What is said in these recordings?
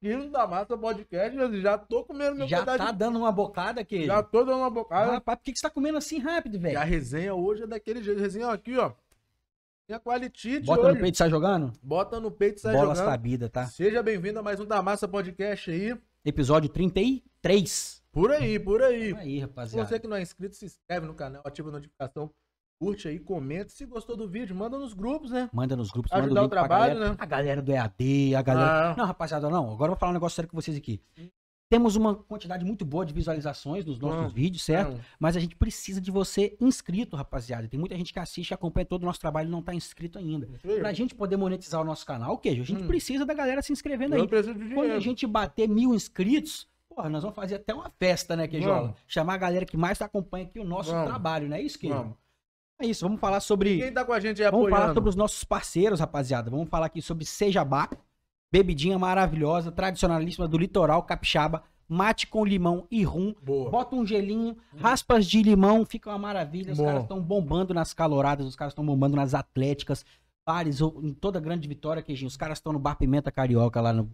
quilos da massa podcast, já tô comendo meu Já tá de... dando uma bocada, queijo? Já tô dando uma bocada. rapaz, por que, que você tá comendo assim rápido, velho? E a resenha hoje é daquele jeito. Resenha aqui, ó. A quality Bota hoje. no peito e sai jogando? Bota no peito e sai Bola jogando. Bola tá? Seja bem-vindo a mais um da Massa Podcast aí. Episódio 33. Por aí, por aí. Por aí, rapaziada. Você que não é inscrito, se inscreve no canal, ativa a notificação curte aí, comenta. Se gostou do vídeo, manda nos grupos, né? Manda nos grupos, Ajudar manda o, o trabalho, galera, né? A galera do EAD, a galera. Ah. É. Não, rapaziada, não. Agora eu vou falar um negócio sério com vocês aqui. Temos uma quantidade muito boa de visualizações nos nossos vídeos, certo? Mas a gente precisa de você inscrito, rapaziada. Tem muita gente que assiste, acompanha todo o nosso trabalho e não tá inscrito ainda. Sim. Pra gente poder monetizar o nosso canal, o queijo, a gente hum. precisa da galera se inscrevendo eu aí. Quando a gente bater mil inscritos, porra, nós vamos fazer até uma festa, né, Queijola? Chamar a galera que mais acompanha aqui o nosso vamos. trabalho, não é isso, Queijo? Vamos. É isso, vamos falar sobre. Quem tá com a gente aí Vamos falar sobre os nossos parceiros, rapaziada. Vamos falar aqui sobre Sejabá, bebidinha maravilhosa, tradicionalíssima do litoral capixaba mate com limão e rum. Boa. Bota um gelinho, hum. raspas de limão, fica uma maravilha. Os Boa. caras estão bombando nas caloradas, os caras estão bombando nas atléticas, bares, em toda grande vitória, queijinho. Os caras estão no Bar Pimenta Carioca, lá no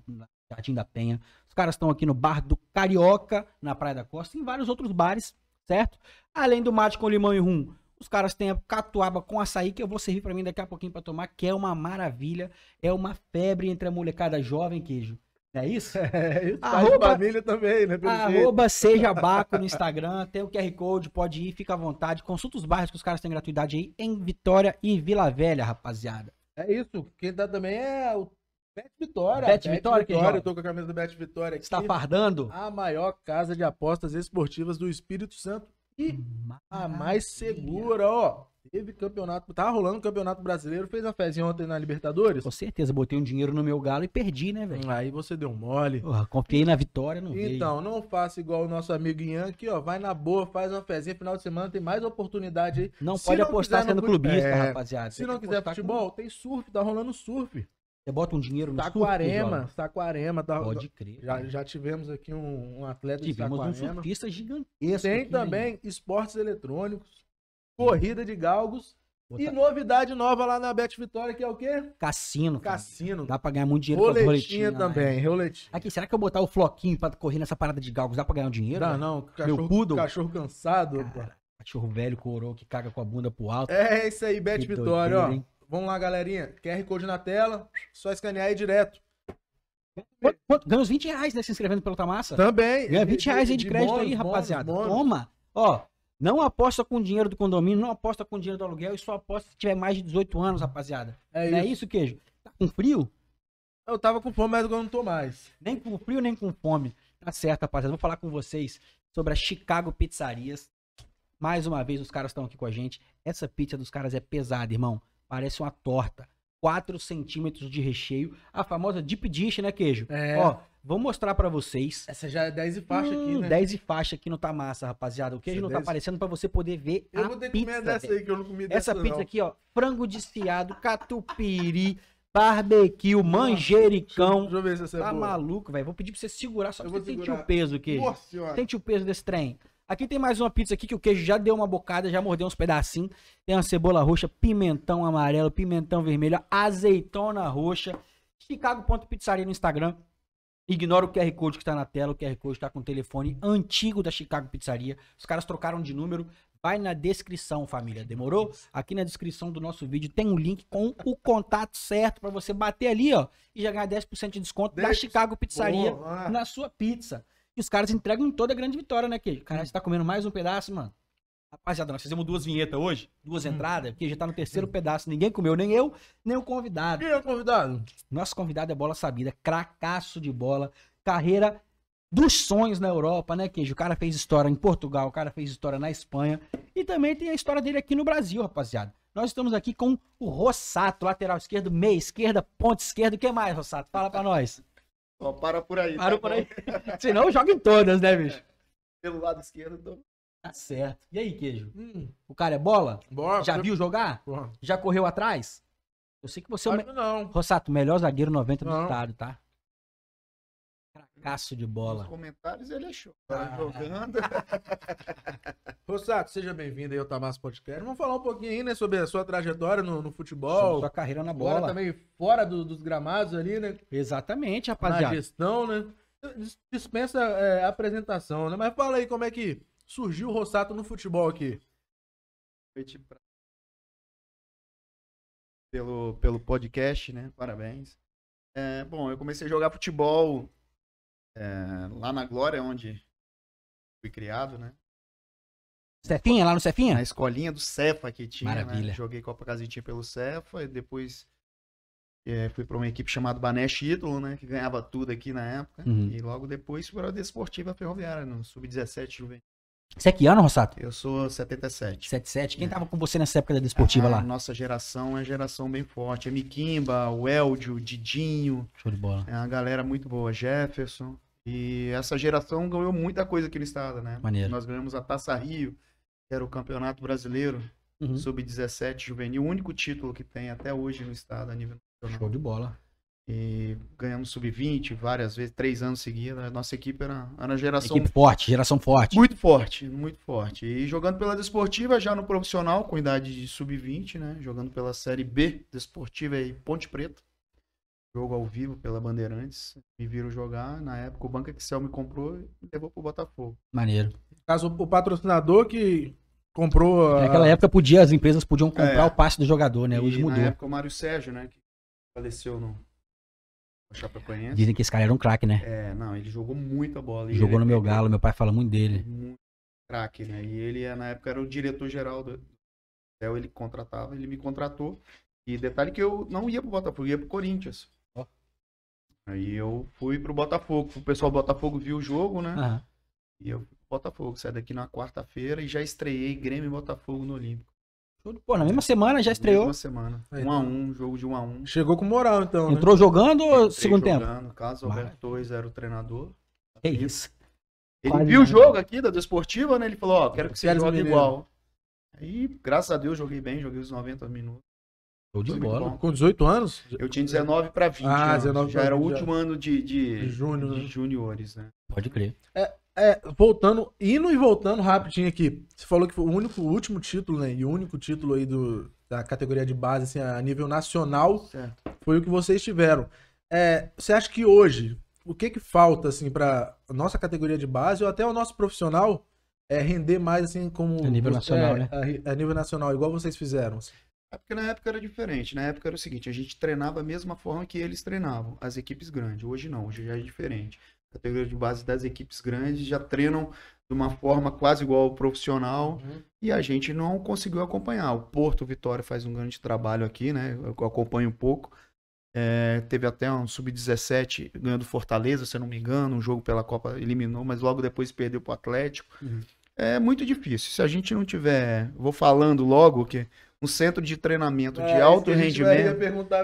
Jardim da Penha. Os caras estão aqui no Bar do Carioca, na Praia da Costa, e em vários outros bares, certo? Além do mate com limão e rum. Os caras têm a catuaba com açaí que eu vou servir para mim daqui a pouquinho para tomar, que é uma maravilha, é uma febre entre a molecada jovem, queijo. Não é isso? É, isso arroba, família também, né? Arroba seja Baco no Instagram, tem o QR Code, pode ir, fica à vontade. Consulta os bairros que os caras têm gratuidade aí em Vitória e Vila Velha, rapaziada. É isso. Quem dá também é o Bet Vitória. Bet, Bet Vitória, Vitória que eu tô com a camisa do Bet Vitória tá aqui. Está fardando? A maior casa de apostas esportivas do Espírito Santo e a mais segura, ó. Teve campeonato, tá rolando o campeonato brasileiro, fez a fezinha ontem na Libertadores? Com certeza, botei um dinheiro no meu galo e perdi, né, velho? Aí você deu mole. Porra, confiei na vitória, não Então, veio. não faça igual o nosso amigo Ian aqui, ó, vai na boa, faz uma fezinha, final de semana tem mais oportunidade aí. Não se pode não apostar sendo clubista, é... rapaziada. Se, se não quiser futebol, com... tem surf, tá rolando surf. Você bota um dinheiro no Saquarema, Saquarema. Tá, Pode tá- crer. Já, já tivemos aqui um, um atleta tivemos de Saquarema. um surfista gigantesco. Tem né, também esportes eletrônicos, corrida de galgos Botar... e tá- novidade nova lá na Bet Vitória, que é o quê? Cassino. Cara. Cassino. Dá pra ganhar muito dinheiro roletinha com roletinha né? também, roletinha. Aqui, será que eu botar o floquinho pra correr nessa parada de galgos, dá pra ganhar um dinheiro? Dá né? não, cachorro, cachorro cansado. Cara, cachorro velho, coroa, que caga com a bunda pro alto. É isso aí, Bet Vitória, ó. Hein? Vamos lá, galerinha. QR Code na tela, só escanear aí direto. Quanto, Ganha uns 20 reais, né? Se inscrevendo pelo Tamassa. Também. Ganha 20 reais aí de, de crédito bônus, aí, rapaziada. Bônus, bônus. Toma. Ó, não aposta com dinheiro do condomínio, não aposta com dinheiro do aluguel e só aposta se tiver mais de 18 anos, rapaziada. É não é isso. é isso, queijo? Tá com frio? Eu tava com fome, mas agora não tô mais. Nem com frio, nem com fome. Tá certo, rapaziada. Vou falar com vocês sobre a Chicago Pizzarias. Mais uma vez, os caras estão aqui com a gente. Essa pizza dos caras é pesada, irmão. Parece uma torta. 4 centímetros de recheio. A famosa deep dish, né, queijo? É. Ó, vou mostrar para vocês. Essa já é 10 e faixa hum, aqui, né? 10 e faixa aqui não tá massa, rapaziada. O queijo não tá aparecendo para você poder ver eu a vou ter que comer dessa aí, que eu não comi dessa Essa pizza não. aqui, ó, frango desfiado, catupiry, barbecue, manjericão. Deixa eu ver se essa é tá é boa. maluco, velho. Vou pedir pra você segurar só eu pra você sentir o peso, queijo. Nossa senhora. Sente o peso desse trem. Aqui tem mais uma pizza aqui que o queijo já deu uma bocada, já mordeu uns pedacinhos. Tem uma cebola roxa, pimentão amarelo, pimentão vermelho, azeitona roxa. Chicago.pizzaria no Instagram. Ignora o QR Code que tá na tela. O QR Code tá com o telefone antigo da Chicago Pizzaria. Os caras trocaram de número. Vai na descrição, família. Demorou? Aqui na descrição do nosso vídeo tem um link com o contato certo para você bater ali, ó, e já ganhar 10% de desconto 10... da Chicago Pizzaria Boa. na sua pizza. E os caras entregam toda a grande vitória, né, Queijo? Caralho, hum. você tá comendo mais um pedaço, mano. Rapaziada, nós fizemos duas vinhetas hoje, duas hum. entradas, porque já tá no hum. terceiro pedaço. Ninguém comeu, nem eu, nem o convidado. Quem é o convidado? Nosso convidado é bola sabida, cracaço de bola, carreira dos sonhos na Europa, né, Queijo? O cara fez história em Portugal, o cara fez história na Espanha. E também tem a história dele aqui no Brasil, rapaziada. Nós estamos aqui com o Rossato, lateral esquerdo, meia esquerda, ponta esquerda. O que mais, Rossato? Fala pra nós. Só para por aí. Para tá por bom. aí. Senão joga em todas, né, bicho? Pelo lado esquerdo, tô... Então. Tá certo. E aí, queijo? Hum. O cara é bola? Bora, Já viu jogar? Bora. Já correu atrás? Eu sei que você é o. Me... Não. Rossato, melhor zagueiro 90 do estado, tá? Cracaço de bola. Nos comentários ele achou. Ah. Jogando. Rossato, seja bem-vindo aí ao Tamás Podcast. Vamos falar um pouquinho aí, né, sobre a sua trajetória no, no futebol. Sua carreira na bola. Fora também fora do, dos gramados ali, né? Exatamente, rapaziada. Na gestão, né? Dispensa é, apresentação, né? Mas fala aí como é que surgiu o Rossato no futebol aqui. Pelo, pelo podcast, né? Parabéns. É, bom, eu comecei a jogar futebol é, lá na Glória, onde fui criado, né? Cefinha, lá no Cefinha? Na escolinha do Cefa que tinha, né? Maravilha. Né? Joguei Copa Casitinha pelo Cefa e depois é, fui para uma equipe chamada Banesh Ídolo, né? Que ganhava tudo aqui na época. Uhum. E logo depois fui para a Desportiva Ferroviária, no Sub-17 Juventude. Você é que ano, Rossato? Eu sou 77. 77? Quem é. tava com você nessa época da desportiva ah, lá? Nossa geração é geração bem forte. É Miquimba, o Eldio, o Didinho. Show de bola. É uma galera muito boa. Jefferson. E essa geração ganhou muita coisa aqui no estado, né? Maneiro. Nós ganhamos a Taça Rio, que era o campeonato brasileiro uhum. sub-17 juvenil, o único título que tem até hoje no estado a nível nacional. Show de bola. E ganhamos sub-20 várias vezes, três anos seguidos. Né? Nossa equipe era, era geração. Equipe forte, geração forte. Muito forte, muito forte. E jogando pela desportiva, já no profissional, com idade de sub-20, né? Jogando pela Série B desportiva e Ponte Preta jogo ao vivo pela Bandeirantes, me viram jogar. Na época, o Banco Excel me comprou e levou pro Botafogo. Maneiro. Caso o patrocinador que comprou. A... Naquela época podia, as empresas podiam é. comprar é. o passe do jogador, né? E Hoje mudou. Na época o Mário Sérgio, né? Que faleceu no. Chapecoense. Dizem que esse cara era um craque, né? É, não, ele jogou muita bola. Jogou no meu é galo, meu pai fala muito dele. Muito craque, né? E ele, é, na época, era o diretor-geral do ele contratava, ele me contratou. E detalhe que eu não ia pro Botafogo, ia pro Corinthians. Aí eu fui pro Botafogo. O pessoal do Botafogo viu o jogo, né? Uhum. E eu fui pro Botafogo. Saí daqui na quarta-feira e já estreiei Grêmio e Botafogo no Olímpico. Pô, na mesma é. semana já estreou? Na mesma semana. 1 um a 1 então. um, jogo de 1 um a 1 um. Chegou com moral, então. Né? Entrou jogando ou segundo jogando, tempo? Jogando. Caso Alberto Torres era o treinador. É isso. Ele Quase viu o jogo aqui da Desportiva, né? Ele falou: Ó, oh, quero que você jogue igual. Aí, graças a Deus, joguei bem, joguei os 90 minutos. Show de bola. Com 18 anos? Eu tinha 19 para 20. Ah, 19 já era o último já... ano de, de, júnior, de né? juniores, né? Pode crer. É, é, voltando, indo e voltando rapidinho aqui. Você falou que foi o único, o último título, né? E o único título aí do, da categoria de base, assim, a nível nacional, certo. foi o que vocês tiveram. É, você acha que hoje, o que que falta, assim, pra nossa categoria de base ou até o nosso profissional é, render mais, assim, como... A nível nacional, é, né? A, a nível nacional, igual vocês fizeram. Assim. É porque na época era diferente. Na época era o seguinte: a gente treinava a mesma forma que eles treinavam, as equipes grandes. Hoje não, hoje já é diferente. A categoria de base das equipes grandes já treinam de uma forma quase igual ao profissional uhum. e a gente não conseguiu acompanhar. O Porto Vitória faz um grande trabalho aqui, né? Eu acompanho um pouco. É, teve até um sub-17 ganhando Fortaleza, se eu não me engano, um jogo pela Copa eliminou, mas logo depois perdeu para o Atlético. Uhum. É muito difícil. Se a gente não tiver, vou falando logo que um centro de treinamento é de alto rendimento.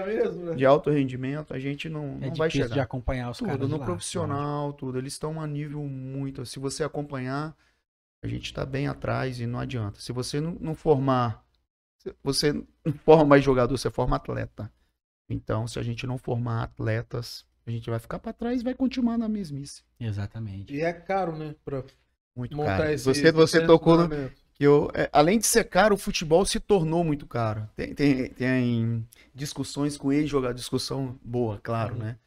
Mesmo, né? De alto rendimento, a gente não, é não vai chegar. de acompanhar os tudo, caras. Tudo, no lá, profissional, tudo. Eles estão a nível muito. Se você acompanhar, a gente está bem atrás e não adianta. Se você não, não formar, você não forma mais jogador, você forma atleta. Então, se a gente não formar atletas, a gente vai ficar para trás e vai continuar na mesmice. Exatamente. E é caro, né? Pra muito montar caro. Esse, você esse você tocou no, eu, é, além de ser caro, o futebol se tornou muito caro. Tem, tem, tem discussões com ex-jogador, discussão boa, claro, uhum. né?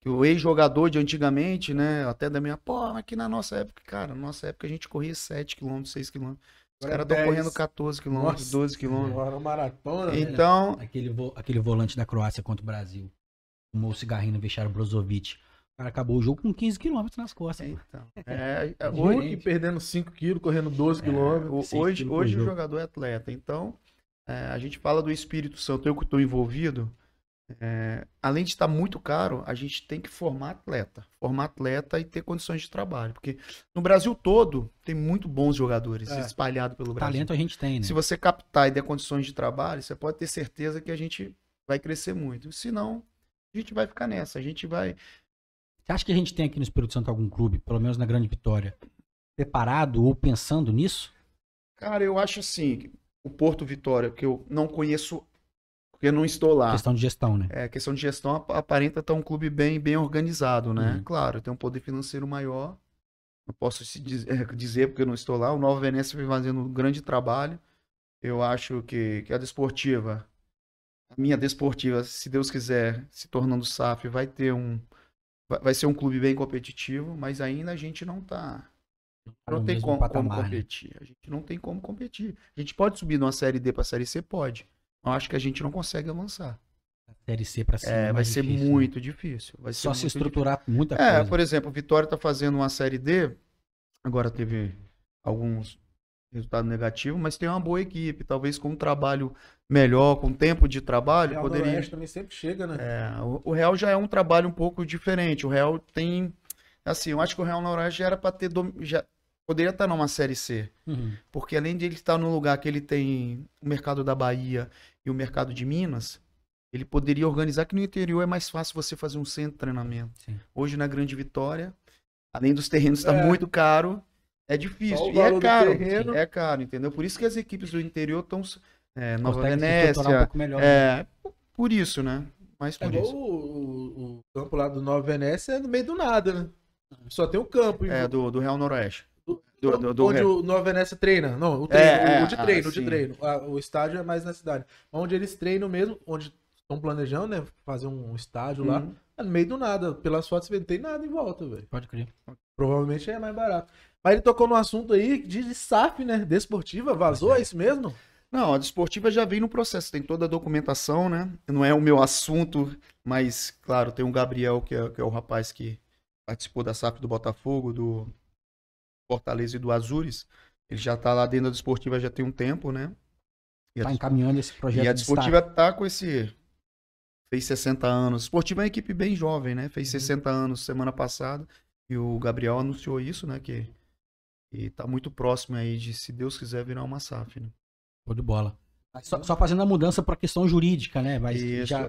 Que o ex-jogador de antigamente, né? Até da minha, pô, aqui na nossa época, cara, na nossa época a gente corria 7 km, 6 km. Os caras estão correndo 14 km, 12 km. Agora maratona, né? então... Né? Aquele, vo... aquele volante da Croácia contra o Brasil. Tomou o cigarrinho no Brozovic cara acabou o jogo com 15 quilômetros nas costas. então. É, é hoje perdendo 5 quilos, correndo 12 é, quilômetros. É, hoje hoje o jogador é atleta. Então, é, a gente fala do Espírito Santo, eu que estou envolvido. É, além de estar muito caro, a gente tem que formar atleta. Formar atleta e ter condições de trabalho. Porque no Brasil todo tem muito bons jogadores é. espalhados pelo Brasil. Talento a gente tem, né? Se você captar e der condições de trabalho, você pode ter certeza que a gente vai crescer muito. Se não, a gente vai ficar nessa. A gente vai você acha que a gente tem aqui no Espírito Santo algum clube, pelo menos na Grande Vitória, preparado ou pensando nisso? Cara, eu acho assim, o Porto Vitória, que eu não conheço, porque eu não estou lá. Questão de gestão, né? É, questão de gestão aparenta estar um clube bem, bem organizado, né? Uhum. Claro, tem um poder financeiro maior. Não posso é, dizer porque eu não estou lá. O Nova Venécia vem fazendo um grande trabalho. Eu acho que, que a desportiva, a minha desportiva, se Deus quiser, se tornando SAF, vai ter um, vai ser um clube bem competitivo, mas ainda a gente não está tá não tem como, patamar, como né? competir. Né? A gente não tem como competir. A gente pode subir de uma série D para série C, pode. Mas acho que a gente não consegue avançar. A série C para série É, é vai ser difícil, né? muito né? difícil. Vai Só se estruturar difícil. muita é, coisa. É, por exemplo, o Vitória está fazendo uma série D. Agora teve alguns resultados negativos, mas tem uma boa equipe. Talvez com um trabalho melhor, com tempo de trabalho, poderia. O Real também sempre chega, né? É, o, o, Real já é um trabalho um pouco diferente. O Real tem. Assim, eu acho que o Real Noroeste já era para ter. Dom... Já... Poderia estar numa Série C. Uhum. Porque além de ele estar no lugar que ele tem o mercado da Bahia e o mercado de Minas, ele poderia organizar que no interior é mais fácil você fazer um centro de treinamento. Sim. Hoje na Grande Vitória, além dos terrenos estar tá é. tá muito caro, é difícil. E é caro. É caro, entendeu? Por isso que as equipes do interior estão é, Nova Venécia. Um é, né? por isso, né? Mas é por é, isso. O, o, campo lá do Nova Venécia é no meio do nada, né? Só tem o campo. É, do, do Real Noroeste. Do, do, do, do onde o Nova Venécia treina. Não, o, é, treino, é, o, ah, o de treino, ah, o de treino. O estádio é mais na cidade. Onde eles treinam mesmo, onde estão planejando, né? Fazer um estádio uhum. lá. É no meio do nada. Pelas fotos você vê, não tem nada em volta, velho. Pode crer. Provavelmente é mais barato. Mas ele tocou no assunto aí de SAF, né? Desportiva, vazou, é. é isso mesmo? Não, a desportiva já vem no processo, tem toda a documentação, né? Não é o meu assunto, mas, claro, tem o Gabriel, que é, que é o rapaz que participou da SAF do Botafogo, do Fortaleza e do Azures. Ele já está lá dentro da desportiva já tem um tempo, né? Está encaminhando esse projeto. E a desportiva está tá com esse. Fez 60 anos. Esportiva é uma equipe bem jovem, né? Fez uhum. 60 anos semana passada. E o Gabriel anunciou isso, né? Que, está tá muito próximo aí de, se Deus quiser, virar uma SAF, né? Pô de bola. Só, só, fazendo a mudança para questão jurídica, né? Mas Isso. já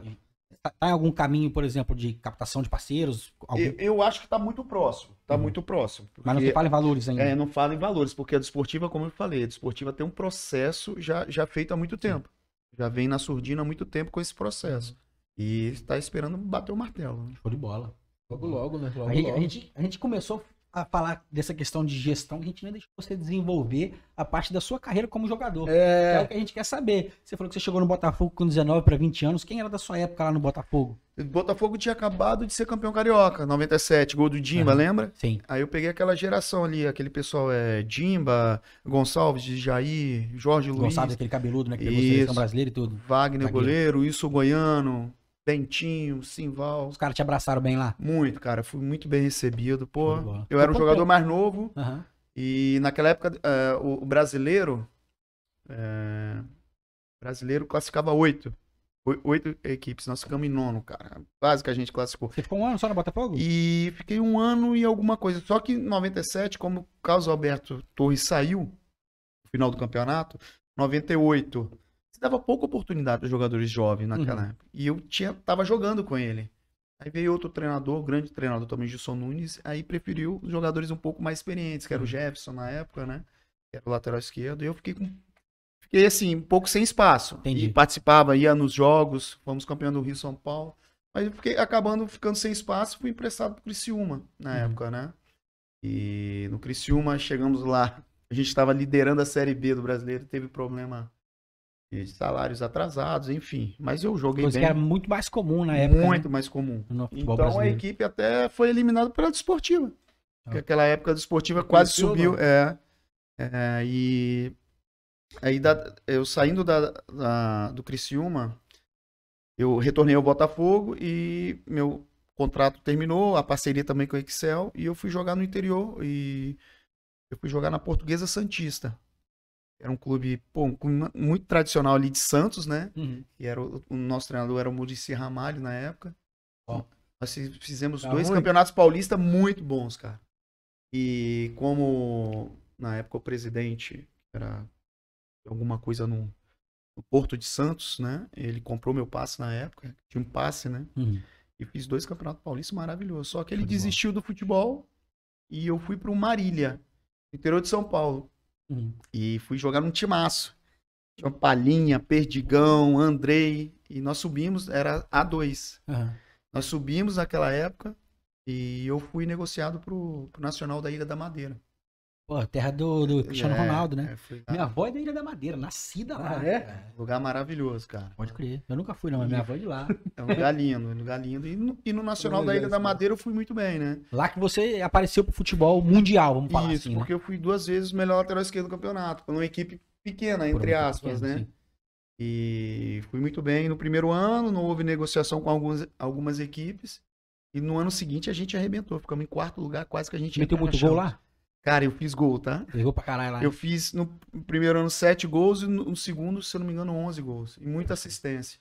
tá, tá em algum caminho, por exemplo, de captação de parceiros? Algum... Eu, eu, acho que está muito próximo. Está uhum. muito próximo. Porque, Mas não fala em valores ainda. É, não fala em valores, porque a desportiva, como eu falei, a desportiva tem um processo já, já feito há muito tempo. Já vem na surdina há muito tempo com esse processo. E está esperando bater o martelo. Né? Show de bola. Logo, logo, né? Logo, a, logo. A, gente, a, gente, começou a falar dessa questão de gestão que a gente nem deixou você desenvolver a parte da sua carreira como jogador. É... é o que a gente quer saber. Você falou que você chegou no Botafogo com 19 para 20 anos. Quem era da sua época lá no Botafogo? O Botafogo tinha acabado de ser campeão carioca, 97, gol do Dimba, uhum. lembra? Sim. Aí eu peguei aquela geração ali, aquele pessoal é Dimba, Gonçalves, Jair, Jorge Gonçalves, Luiz. Gonçalves, aquele cabeludo, né? Que pegou é Isso. brasileiro e tudo. Wagner, Wagner. goleiro, isso Goiano, Bentinho, Simval. Os caras te abraçaram bem lá? Muito, cara. Fui muito bem recebido. Pô, eu era um jogador mais novo. Uhum. E naquela época, o, eh, o, brasileiro. Eh, brasileiro classificava oito. Oito equipes, nós ficamos em nono, cara. Quase que a gente classificou. Você ficou um ano só no Botafogo? E fiquei um ano e alguma coisa. Só que em 97, como o Carlos Alberto Torres saiu no final do campeonato, 98 dava pouca oportunidade para jogadores jovens naquela uhum. época. E eu tinha, tava jogando com ele. Aí veio outro treinador, grande treinador também, Gilson Nunes, aí preferiu os jogadores um pouco mais experientes, que era o uhum. Jefferson na época, né? Que era o lateral esquerdo. E eu fiquei com. Fiquei assim, um pouco sem espaço. Entendi. E participava, ia nos jogos, fomos campeão do Rio São Paulo. Mas eu fiquei acabando ficando sem espaço, fui emprestado pro Criciúma na uhum. época, né? E no Criciúma chegamos lá. A gente estava liderando a Série B do brasileiro, teve problema salários atrasados, enfim. Mas eu joguei Coisa bem. Que era muito mais comum na época. Muito né? mais comum. No então brasileiro. a equipe até foi eliminada pela desportiva. Ah. Aquela época a desportiva quase subiu. Né? É, é, e aí da, eu saindo da, da, do Criciúma, eu retornei ao Botafogo e meu contrato terminou, a parceria também com a Excel, e eu fui jogar no interior e eu fui jogar na Portuguesa Santista. Era um clube, pô, muito tradicional ali de Santos, né? Uhum. E era o, o, nosso treinador era o Murici Ramalho na época. Nós fizemos tá dois ruim. campeonatos paulistas muito bons, cara. E como na época o presidente era alguma coisa no, no Porto de Santos, né? Ele comprou meu passe na época, tinha um passe, né? Uhum. E fiz dois campeonatos paulistas maravilhosos. Só que ele futebol. desistiu do futebol e eu fui para o Marília, interior de São Paulo. Hum. E fui jogar num timaço. Tinha palinha, Perdigão, Andrei. E nós subimos, era A2. Uhum. Nós subimos naquela época e eu fui negociado pro, pro Nacional da Ilha da Madeira. Pô, terra do, do Cristiano é, Ronaldo, né? É, minha avó é da Ilha da Madeira, nascida lá. Ah, é? Cara. Lugar maravilhoso, cara. Pode crer. Eu nunca fui, não, mas minha avó é de lá. É um lugar lindo, um lugar lindo. E no, e no Nacional da é Ilha da né? Madeira eu fui muito bem, né? Lá que você apareceu pro futebol mundial, vamos falar Isso, assim, né? porque né? eu fui duas vezes o melhor lateral esquerdo do campeonato, por uma equipe pequena, entre aspas, pequeno, né? Sim. E fui muito bem no primeiro ano, não houve negociação com algumas, algumas equipes. E no ano seguinte a gente arrebentou, ficamos em quarto lugar, quase que a gente... Meteu muito gol lá? Cara, eu fiz gol, tá? Errou pra caralho lá. Eu fiz no primeiro ano sete gols e no segundo, se eu não me engano, onze gols. E muita assistência.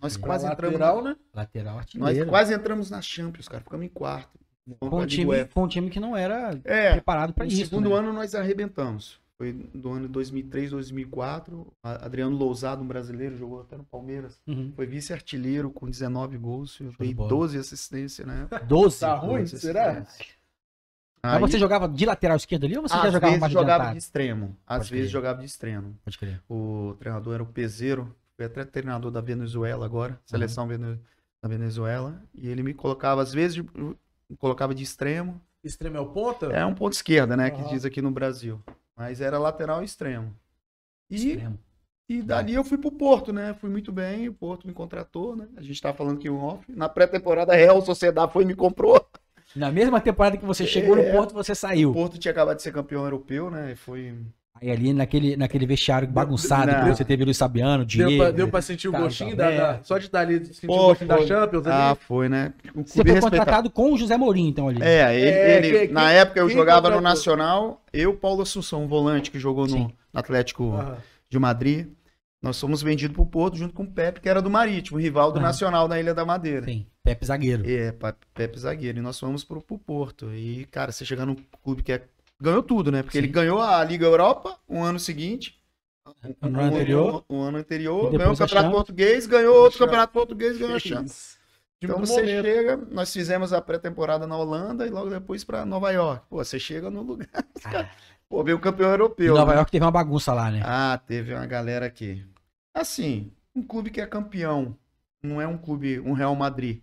Nós quase lateral, entramos. Lateral, né? Lateral artilheiro. Nós quase entramos na Champions, cara. Ficamos em quarto. Com um, time, com um time que não era é, preparado para isso. No segundo né? ano nós arrebentamos. Foi do ano 2003, 2004. Adriano Lousado, um brasileiro, jogou até no Palmeiras. Uhum. Foi vice-artilheiro com 19 gols. Eu dei 12 assistências na época. 12? Tá ruim, será? Aí, Mas você jogava de lateral esquerdo ali ou você já jogava mais jogava de extremo. Às Pode vezes jogava de extremo. Pode crer. O treinador era o Peseiro, foi até treinador da Venezuela agora, uhum. seleção uhum. da Venezuela, e ele me colocava, às vezes, colocava de extremo. Extremo é o ponta? É um ponto esquerda, né, uhum. que diz aqui no Brasil. Mas era lateral extremo. E, extremo. E dali eu fui pro Porto, né? Fui muito bem, o Porto me contratou, né? A gente tava falando que o off. Na pré-temporada, Real Sociedade foi e me comprou. Na mesma temporada que você chegou no é, Porto, você saiu. O Porto tinha acabado de ser campeão europeu, né? E Foi. Aí ali naquele, naquele vestiário bagunçado não. que você teve Luiz Sabiano, Diego. Deu pra, deu pra sentir o gostinho tá, da, é. da, Só de estar ali, sentir Pô, o gostinho foi. da Champions. Ali. Ah, foi, né? Você foi contratado com o José Mourinho, então, ali. É, ele, é, ele que, na que, época eu jogava no Nacional, eu, Paulo Assunção, um volante que jogou Sim. no Atlético de Madrid. Nós fomos vendidos para o Porto junto com o Pepe, que era do Marítimo, rival do ah, Nacional na Ilha da Madeira. Sim, Pepe zagueiro. É, Pepe zagueiro. E nós fomos para o Porto. E, cara, você chegar num clube que é... ganhou tudo, né? Porque sim. ele ganhou a Liga Europa um ano seguinte. Um, ano um, anterior. Um, um ano anterior, ganhou o Campeonato Português, ganhou outro Campeonato Português, ganhou a chance. Então você momento. chega, nós fizemos a pré-temporada na Holanda e logo depois para Nova York. Pô, você chega no lugar. Ah. pô, veio o campeão europeu. Nova né? York teve uma bagunça lá, né? Ah, teve uma galera aqui. Assim, um clube que é campeão, não é um clube, um Real Madrid.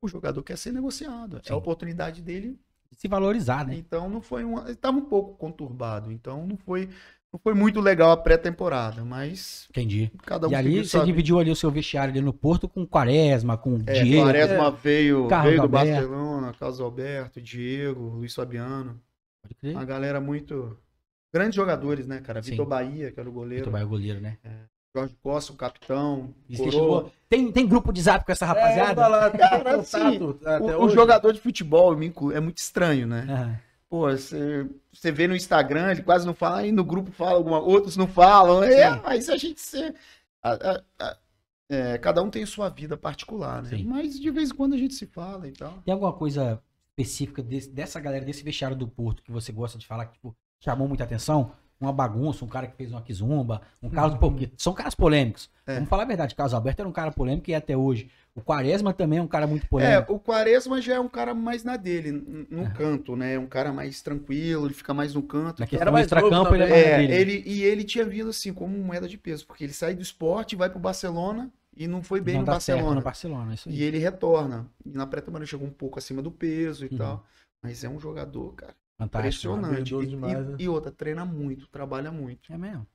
O jogador quer ser negociado. Sim. É a oportunidade dele se valorizar, né? Então não foi um, estava um pouco conturbado, então não foi não foi muito legal a pré-temporada, mas. Entendi. Cada um e ali você sabe. dividiu ali o seu vestiário ali no Porto com Quaresma, com é, Diego. Quaresma é, veio, Carlos veio do Alberto. Barcelona, Carlos Alberto, Diego, Luiz Fabiano. Pode crer. Uma galera muito. Grandes jogadores, né, cara? Sim. Vitor Bahia, que era o goleiro. Vitor Bahia, é goleiro, né? É. Jorge Costa, o capitão. Coroa. Tem, tem grupo de zap com essa é, rapaziada? É, lá, cara, assim, o, o, jogador de futebol é muito estranho, né? Ah. Pô, você vê no Instagram, ele quase não fala, e no grupo fala alguma, outros não falam. É, mas a gente. Cê, a, a, é, cada um tem sua vida particular, né? Sim. Mas de vez em quando a gente se fala e tal. Tem alguma coisa específica desse, dessa galera, desse vestiário do Porto que você gosta de falar, que tipo, chamou muita atenção? uma bagunça, um cara que fez uma quizumba, um Carlos uhum. pouquinho são caras polêmicos. É. Vamos falar a verdade, Carlos Alberto era um cara polêmico e é até hoje. O Quaresma também é um cara muito é, polêmico. É, o Quaresma já é um cara mais na dele, no é. canto, né? É um cara mais tranquilo, ele fica mais no canto. era mais para ele é, é ele, E ele tinha vindo assim, como moeda de peso, porque ele sai do esporte, vai pro Barcelona e não foi bem não no, Barcelona. no Barcelona. E ele retorna. E na pré-temporada chegou um pouco acima do peso e uhum. tal. Mas é um jogador, cara, Fantástico. Impressionante. E, demais, e, né? e, outra, treina muito, trabalha muito. É mesmo?